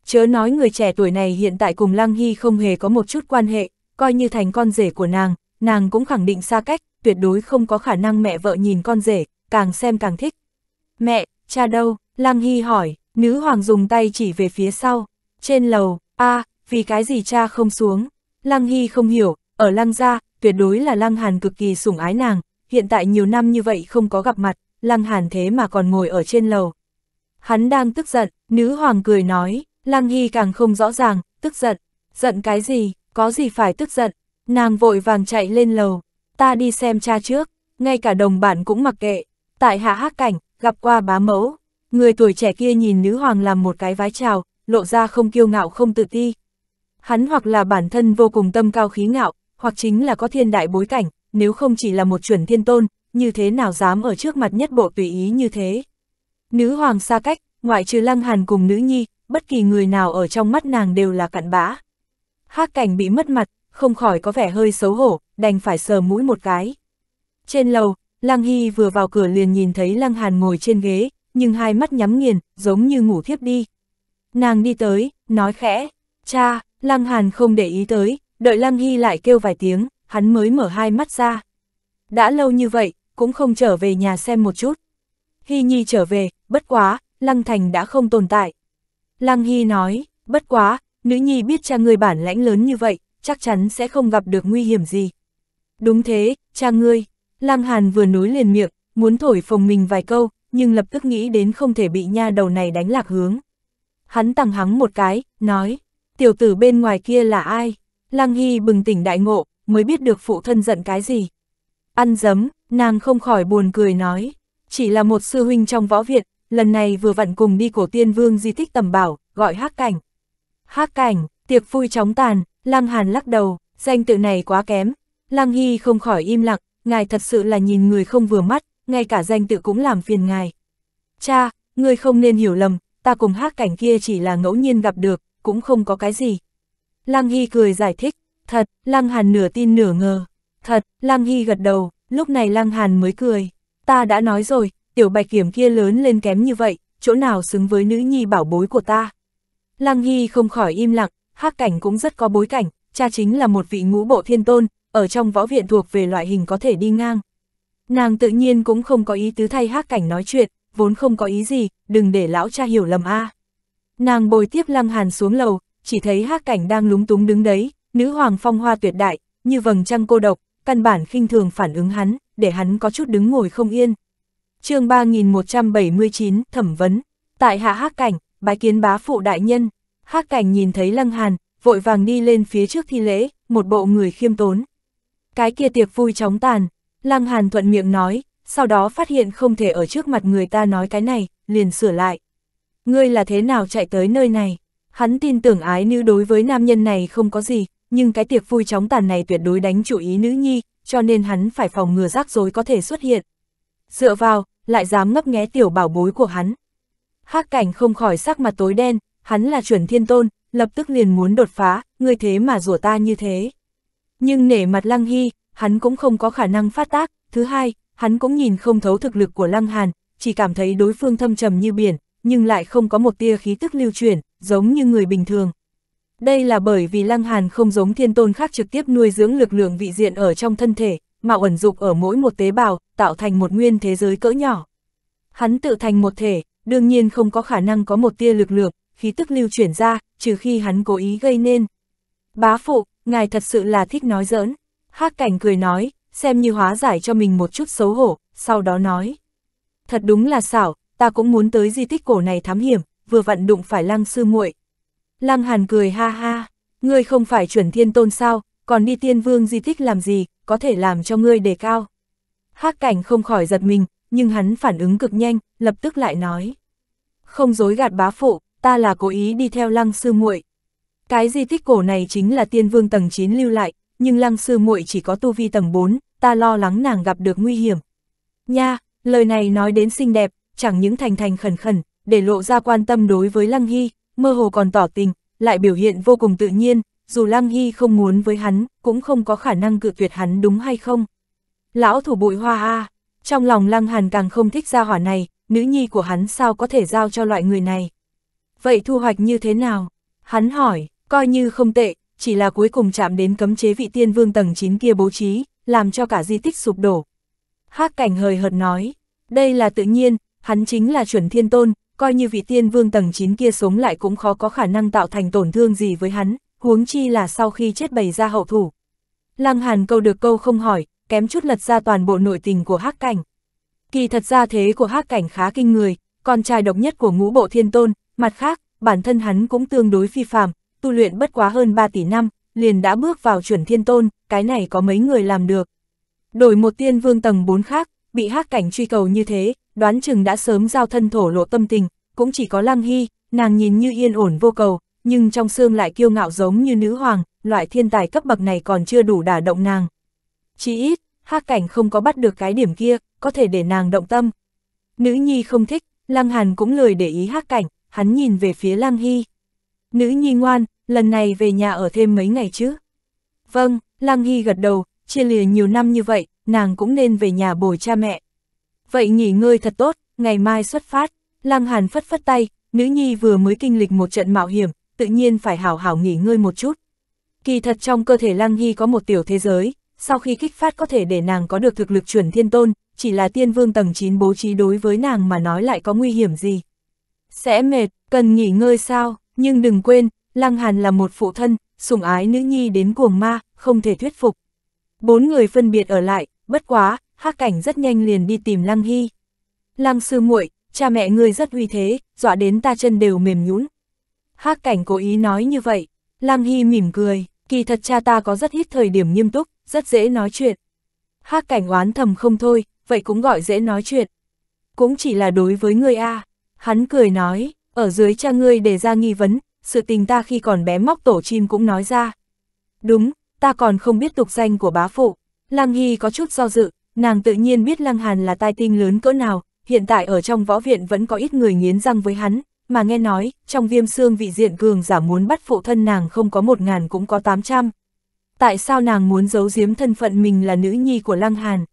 Chớ nói người trẻ tuổi này hiện tại cùng Lăng Hy không hề có một chút quan hệ, coi như thành con rể của nàng, nàng cũng khẳng định xa cách, tuyệt đối không có khả năng mẹ vợ nhìn con rể, càng xem càng thích. Mẹ, cha đâu? Lăng Hy hỏi, nữ hoàng dùng tay chỉ về phía sau, trên lầu, a à, vì cái gì cha không xuống? Lăng Hy không hiểu, ở Lăng gia, tuyệt đối là Lăng Hàn cực kỳ sủng ái nàng, hiện tại nhiều năm như vậy không có gặp mặt, Lăng Hàn thế mà còn ngồi ở trên lầu. Hắn đang tức giận, nữ hoàng cười nói, Lăng Hy càng không rõ ràng, tức giận, giận cái gì, có gì phải tức giận, Nàng vội vàng chạy lên lầu, ta đi xem cha trước, ngay cả đồng bạn cũng mặc kệ. Tại hạ hát cảnh, gặp qua bá mẫu, người tuổi trẻ kia nhìn nữ hoàng làm một cái vái chào, lộ ra không kiêu ngạo không tự ti. Hắn hoặc là bản thân vô cùng tâm cao khí ngạo, hoặc chính là có thiên đại bối cảnh, nếu không chỉ là một chuẩn thiên tôn, như thế nào dám ở trước mặt nhất bộ tùy ý như thế. Nữ hoàng xa cách, ngoại trừ lăng hàn cùng nữ nhi, bất kỳ người nào ở trong mắt nàng đều là cặn bã. Hác cảnh bị mất mặt, không khỏi có vẻ hơi xấu hổ, đành phải sờ mũi một cái. Trên lầu, Lăng Hy vừa vào cửa liền nhìn thấy Lăng Hàn ngồi trên ghế, nhưng hai mắt nhắm nghiền, giống như ngủ thiếp đi. Nàng đi tới, nói khẽ, cha, Lăng Hàn không để ý tới, đợi Lăng Hy lại kêu vài tiếng, hắn mới mở hai mắt ra. Đã lâu như vậy, cũng không trở về nhà xem một chút. Hy Nhi trở về, bất quá, Lăng Thành đã không tồn tại. Lăng Hy nói, bất quá, nữ nhi biết cha người bản lãnh lớn như vậy, chắc chắn sẽ không gặp được nguy hiểm gì. Đúng thế, cha ngươi, Lăng Hàn vừa nối liền miệng, muốn thổi phồng mình vài câu, nhưng lập tức nghĩ đến không thể bị nha đầu này đánh lạc hướng. Hắn tằng hắng một cái, nói, tiểu tử bên ngoài kia là ai? Lăng Hy bừng tỉnh đại ngộ, mới biết được phụ thân giận cái gì. Ăn dấm, nàng không khỏi buồn cười nói, chỉ là một sư huynh trong võ viện, lần này vừa vặn cùng đi cổ tiên vương di tích tầm bảo, gọi hát cảnh. Hát cảnh, tiệc vui chóng tàn, Lăng Hàn lắc đầu, danh tự này quá kém. Lăng Hy không khỏi im lặng, ngài thật sự là nhìn người không vừa mắt, ngay cả danh tự cũng làm phiền ngài. Cha, người không nên hiểu lầm, ta cùng hát cảnh kia chỉ là ngẫu nhiên gặp được, cũng không có cái gì. Lăng Hy cười giải thích, thật, Lăng Hàn nửa tin nửa ngờ. Thật, Lăng Hy gật đầu, lúc này Lăng Hàn mới cười. Ta đã nói rồi, tiểu bạch kiểm kia lớn lên kém như vậy, chỗ nào xứng với nữ nhi bảo bối của ta. Lăng Hy không khỏi im lặng, Hắc Cảnh cũng rất có bối cảnh, cha chính là một vị ngũ bộ thiên tôn, ở trong võ viện thuộc về loại hình có thể đi ngang. Nàng tự nhiên cũng không có ý tứ thay Hắc Cảnh nói chuyện, vốn không có ý gì, đừng để lão cha hiểu lầm a. Nàng bồi tiếp Lăng Hàn xuống lầu, chỉ thấy Hắc Cảnh đang lúng túng đứng đấy, nữ hoàng phong hoa tuyệt đại, như vầng trăng cô độc, căn bản khinh thường phản ứng hắn, để hắn có chút đứng ngồi không yên. Chương 3179, thẩm vấn. Tại hạ Hắc Cảnh, bái kiến bá phụ đại nhân. Hắc cảnh nhìn thấy Lăng Hàn, vội vàng đi lên phía trước thi lễ, một bộ người khiêm tốn. Cái kia tiệc vui chóng tàn, Lăng Hàn thuận miệng nói, sau đó phát hiện không thể ở trước mặt người ta nói cái này, liền sửa lại. Ngươi là thế nào chạy tới nơi này? Hắn tin tưởng ái nữ đối với nam nhân này không có gì, nhưng cái tiệc vui chóng tàn này tuyệt đối đánh chủ ý nữ nhi, cho nên hắn phải phòng ngừa rắc rối có thể xuất hiện. Dựa vào, lại dám ngấp nghé tiểu bảo bối của hắn. Hắc cảnh không khỏi sắc mặt tối đen, hắn là chuẩn thiên tôn, lập tức liền muốn đột phá, ngươi thế mà rủa ta như thế. Nhưng nể mặt Lăng Hy, hắn cũng không có khả năng phát tác, thứ hai, hắn cũng nhìn không thấu thực lực của Lăng Hàn, chỉ cảm thấy đối phương thâm trầm như biển, nhưng lại không có một tia khí tức lưu chuyển, giống như người bình thường. Đây là bởi vì Lăng Hàn không giống thiên tôn khác trực tiếp nuôi dưỡng lực lượng vị diện ở trong thân thể, mà ẩn dục ở mỗi một tế bào, tạo thành một nguyên thế giới cỡ nhỏ. Hắn tự thành một thể, đương nhiên không có khả năng có một tia lực lượng, khí tức lưu chuyển ra, trừ khi hắn cố ý gây nên. Bá phụ, ngài thật sự là thích nói giỡn. Hác cảnh cười nói, xem như hóa giải cho mình một chút xấu hổ, sau đó nói. Thật đúng là xảo, ta cũng muốn tới di tích cổ này thám hiểm, vừa vặn đụng phải lăng sư muội. Lăng hàn cười ha ha, ngươi không phải chuẩn thiên tôn sao, còn đi tiên vương di tích làm gì, có thể làm cho ngươi đề cao. Hác cảnh không khỏi giật mình, nhưng hắn phản ứng cực nhanh, lập tức lại nói. Không dối gạt bá phụ, ta là cố ý đi theo lăng sư muội. Cái di tích cổ này chính là tiên vương tầng 9 lưu lại, nhưng lăng sư muội chỉ có tu vi tầng 4, ta lo lắng nàng gặp được nguy hiểm. Nha, lời này nói đến xinh đẹp, chẳng những thành thành khẩn khẩn, để lộ ra quan tâm đối với lăng hy, mơ hồ còn tỏ tình, lại biểu hiện vô cùng tự nhiên, dù lăng hy không muốn với hắn, cũng không có khả năng cự tuyệt hắn đúng hay không. Lão thủ bụi hoa a trong lòng lăng hàn càng không thích gia hỏa này, nữ nhi của hắn sao có thể giao cho loại người này. Vậy thu hoạch như thế nào? Hắn hỏi, coi như không tệ, chỉ là cuối cùng chạm đến cấm chế vị tiên vương tầng 9 kia bố trí, làm cho cả di tích sụp đổ. Hác cảnh hời hợt nói, đây là tự nhiên, hắn chính là chuẩn thiên tôn, coi như vị tiên vương tầng 9 kia sống lại cũng khó có khả năng tạo thành tổn thương gì với hắn, huống chi là sau khi chết bày ra hậu thủ. Lăng Hàn câu được câu không hỏi, kém chút lật ra toàn bộ nội tình của Hắc Cảnh. Kỳ thật ra thế của Hắc Cảnh khá kinh người, con trai độc nhất của ngũ bộ thiên tôn, Mặt khác, bản thân hắn cũng tương đối phi phàm, tu luyện bất quá hơn 3 tỷ năm, liền đã bước vào chuẩn thiên tôn, cái này có mấy người làm được. Đổi một tiên vương tầng 4 khác, bị hắc cảnh truy cầu như thế, đoán chừng đã sớm giao thân thổ lộ tâm tình, cũng chỉ có lăng hy, nàng nhìn như yên ổn vô cầu, nhưng trong xương lại kiêu ngạo giống như nữ hoàng, loại thiên tài cấp bậc này còn chưa đủ đả động nàng. Chỉ ít, hắc cảnh không có bắt được cái điểm kia, có thể để nàng động tâm. Nữ nhi không thích, lăng hàn cũng lười để ý hắc cảnh, hắn nhìn về phía Lăng Hy. Nữ nhi ngoan, lần này về nhà ở thêm mấy ngày chứ? Vâng, Lăng Hy gật đầu, chia lìa nhiều năm như vậy, nàng cũng nên về nhà bồi cha mẹ. Vậy nghỉ ngơi thật tốt, ngày mai xuất phát, Lăng Hàn phất phất tay, nữ nhi vừa mới kinh lịch một trận mạo hiểm, tự nhiên phải hảo hảo nghỉ ngơi một chút. Kỳ thật trong cơ thể Lăng Hy có một tiểu thế giới, sau khi kích phát có thể để nàng có được thực lực chuẩn thiên tôn, chỉ là tiên vương tầng 9 bố trí đối với nàng mà nói lại có nguy hiểm gì sẽ mệt, cần nghỉ ngơi sao, nhưng đừng quên, Lăng Hàn là một phụ thân, sủng ái nữ nhi đến cuồng ma, không thể thuyết phục. Bốn người phân biệt ở lại, bất quá, hắc cảnh rất nhanh liền đi tìm Lăng Hy. Lăng sư muội, cha mẹ ngươi rất uy thế, dọa đến ta chân đều mềm nhũn. Hắc cảnh cố ý nói như vậy, Lăng Hy mỉm cười, kỳ thật cha ta có rất ít thời điểm nghiêm túc, rất dễ nói chuyện. Hắc cảnh oán thầm không thôi, vậy cũng gọi dễ nói chuyện. Cũng chỉ là đối với ngươi A. Hắn cười nói, ở dưới cha ngươi để ra nghi vấn, sự tình ta khi còn bé móc tổ chim cũng nói ra. Đúng, ta còn không biết tục danh của bá phụ. Lăng Hy có chút do dự, nàng tự nhiên biết Lăng Hàn là tai tinh lớn cỡ nào, hiện tại ở trong võ viện vẫn có ít người nghiến răng với hắn, mà nghe nói, trong viêm xương vị diện cường giả muốn bắt phụ thân nàng không có một ngàn cũng có tám trăm. Tại sao nàng muốn giấu giếm thân phận mình là nữ nhi của Lăng Hàn?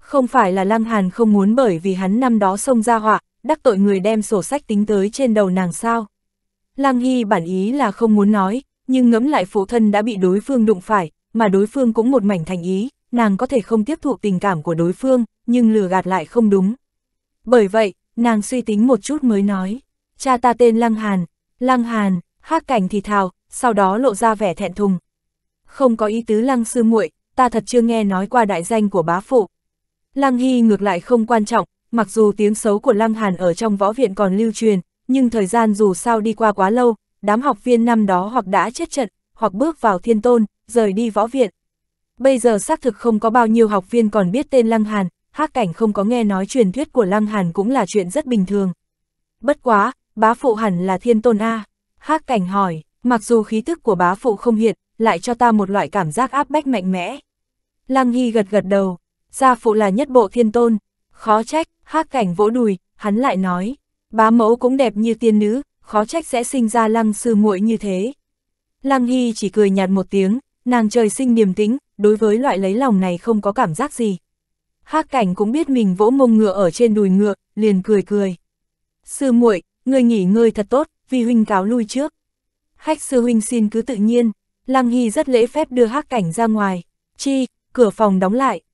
Không phải là Lăng Hàn không muốn bởi vì hắn năm đó xông ra họa, đắc tội người đem sổ sách tính tới trên đầu nàng sao. Lăng Hy bản ý là không muốn nói, nhưng ngẫm lại phụ thân đã bị đối phương đụng phải, mà đối phương cũng một mảnh thành ý, nàng có thể không tiếp thụ tình cảm của đối phương, nhưng lừa gạt lại không đúng. Bởi vậy, nàng suy tính một chút mới nói, cha ta tên Lăng Hàn, Lăng Hàn, hát cảnh thì thào, sau đó lộ ra vẻ thẹn thùng. Không có ý tứ Lăng sư muội, ta thật chưa nghe nói qua đại danh của bá phụ. Lăng Hy ngược lại không quan trọng, mặc dù tiếng xấu của Lăng Hàn ở trong võ viện còn lưu truyền, nhưng thời gian dù sao đi qua quá lâu, đám học viên năm đó hoặc đã chết trận, hoặc bước vào thiên tôn, rời đi võ viện. Bây giờ xác thực không có bao nhiêu học viên còn biết tên Lăng Hàn, hát cảnh không có nghe nói truyền thuyết của Lăng Hàn cũng là chuyện rất bình thường. Bất quá, bá phụ hẳn là thiên tôn A. hát cảnh hỏi, mặc dù khí tức của bá phụ không hiện, lại cho ta một loại cảm giác áp bách mạnh mẽ. Lăng Hy gật gật đầu, gia phụ là nhất bộ thiên tôn, khó trách, hắc cảnh vỗ đùi, hắn lại nói, bá mẫu cũng đẹp như tiên nữ, khó trách sẽ sinh ra lăng sư muội như thế. Lăng Hy chỉ cười nhạt một tiếng, nàng trời sinh điềm tĩnh, đối với loại lấy lòng này không có cảm giác gì. hắc cảnh cũng biết mình vỗ mông ngựa ở trên đùi ngựa, liền cười cười. Sư muội, ngươi nghỉ ngơi thật tốt, vì huynh cáo lui trước. Khách sư huynh xin cứ tự nhiên, Lăng Hy rất lễ phép đưa hắc cảnh ra ngoài, chi, cửa phòng đóng lại,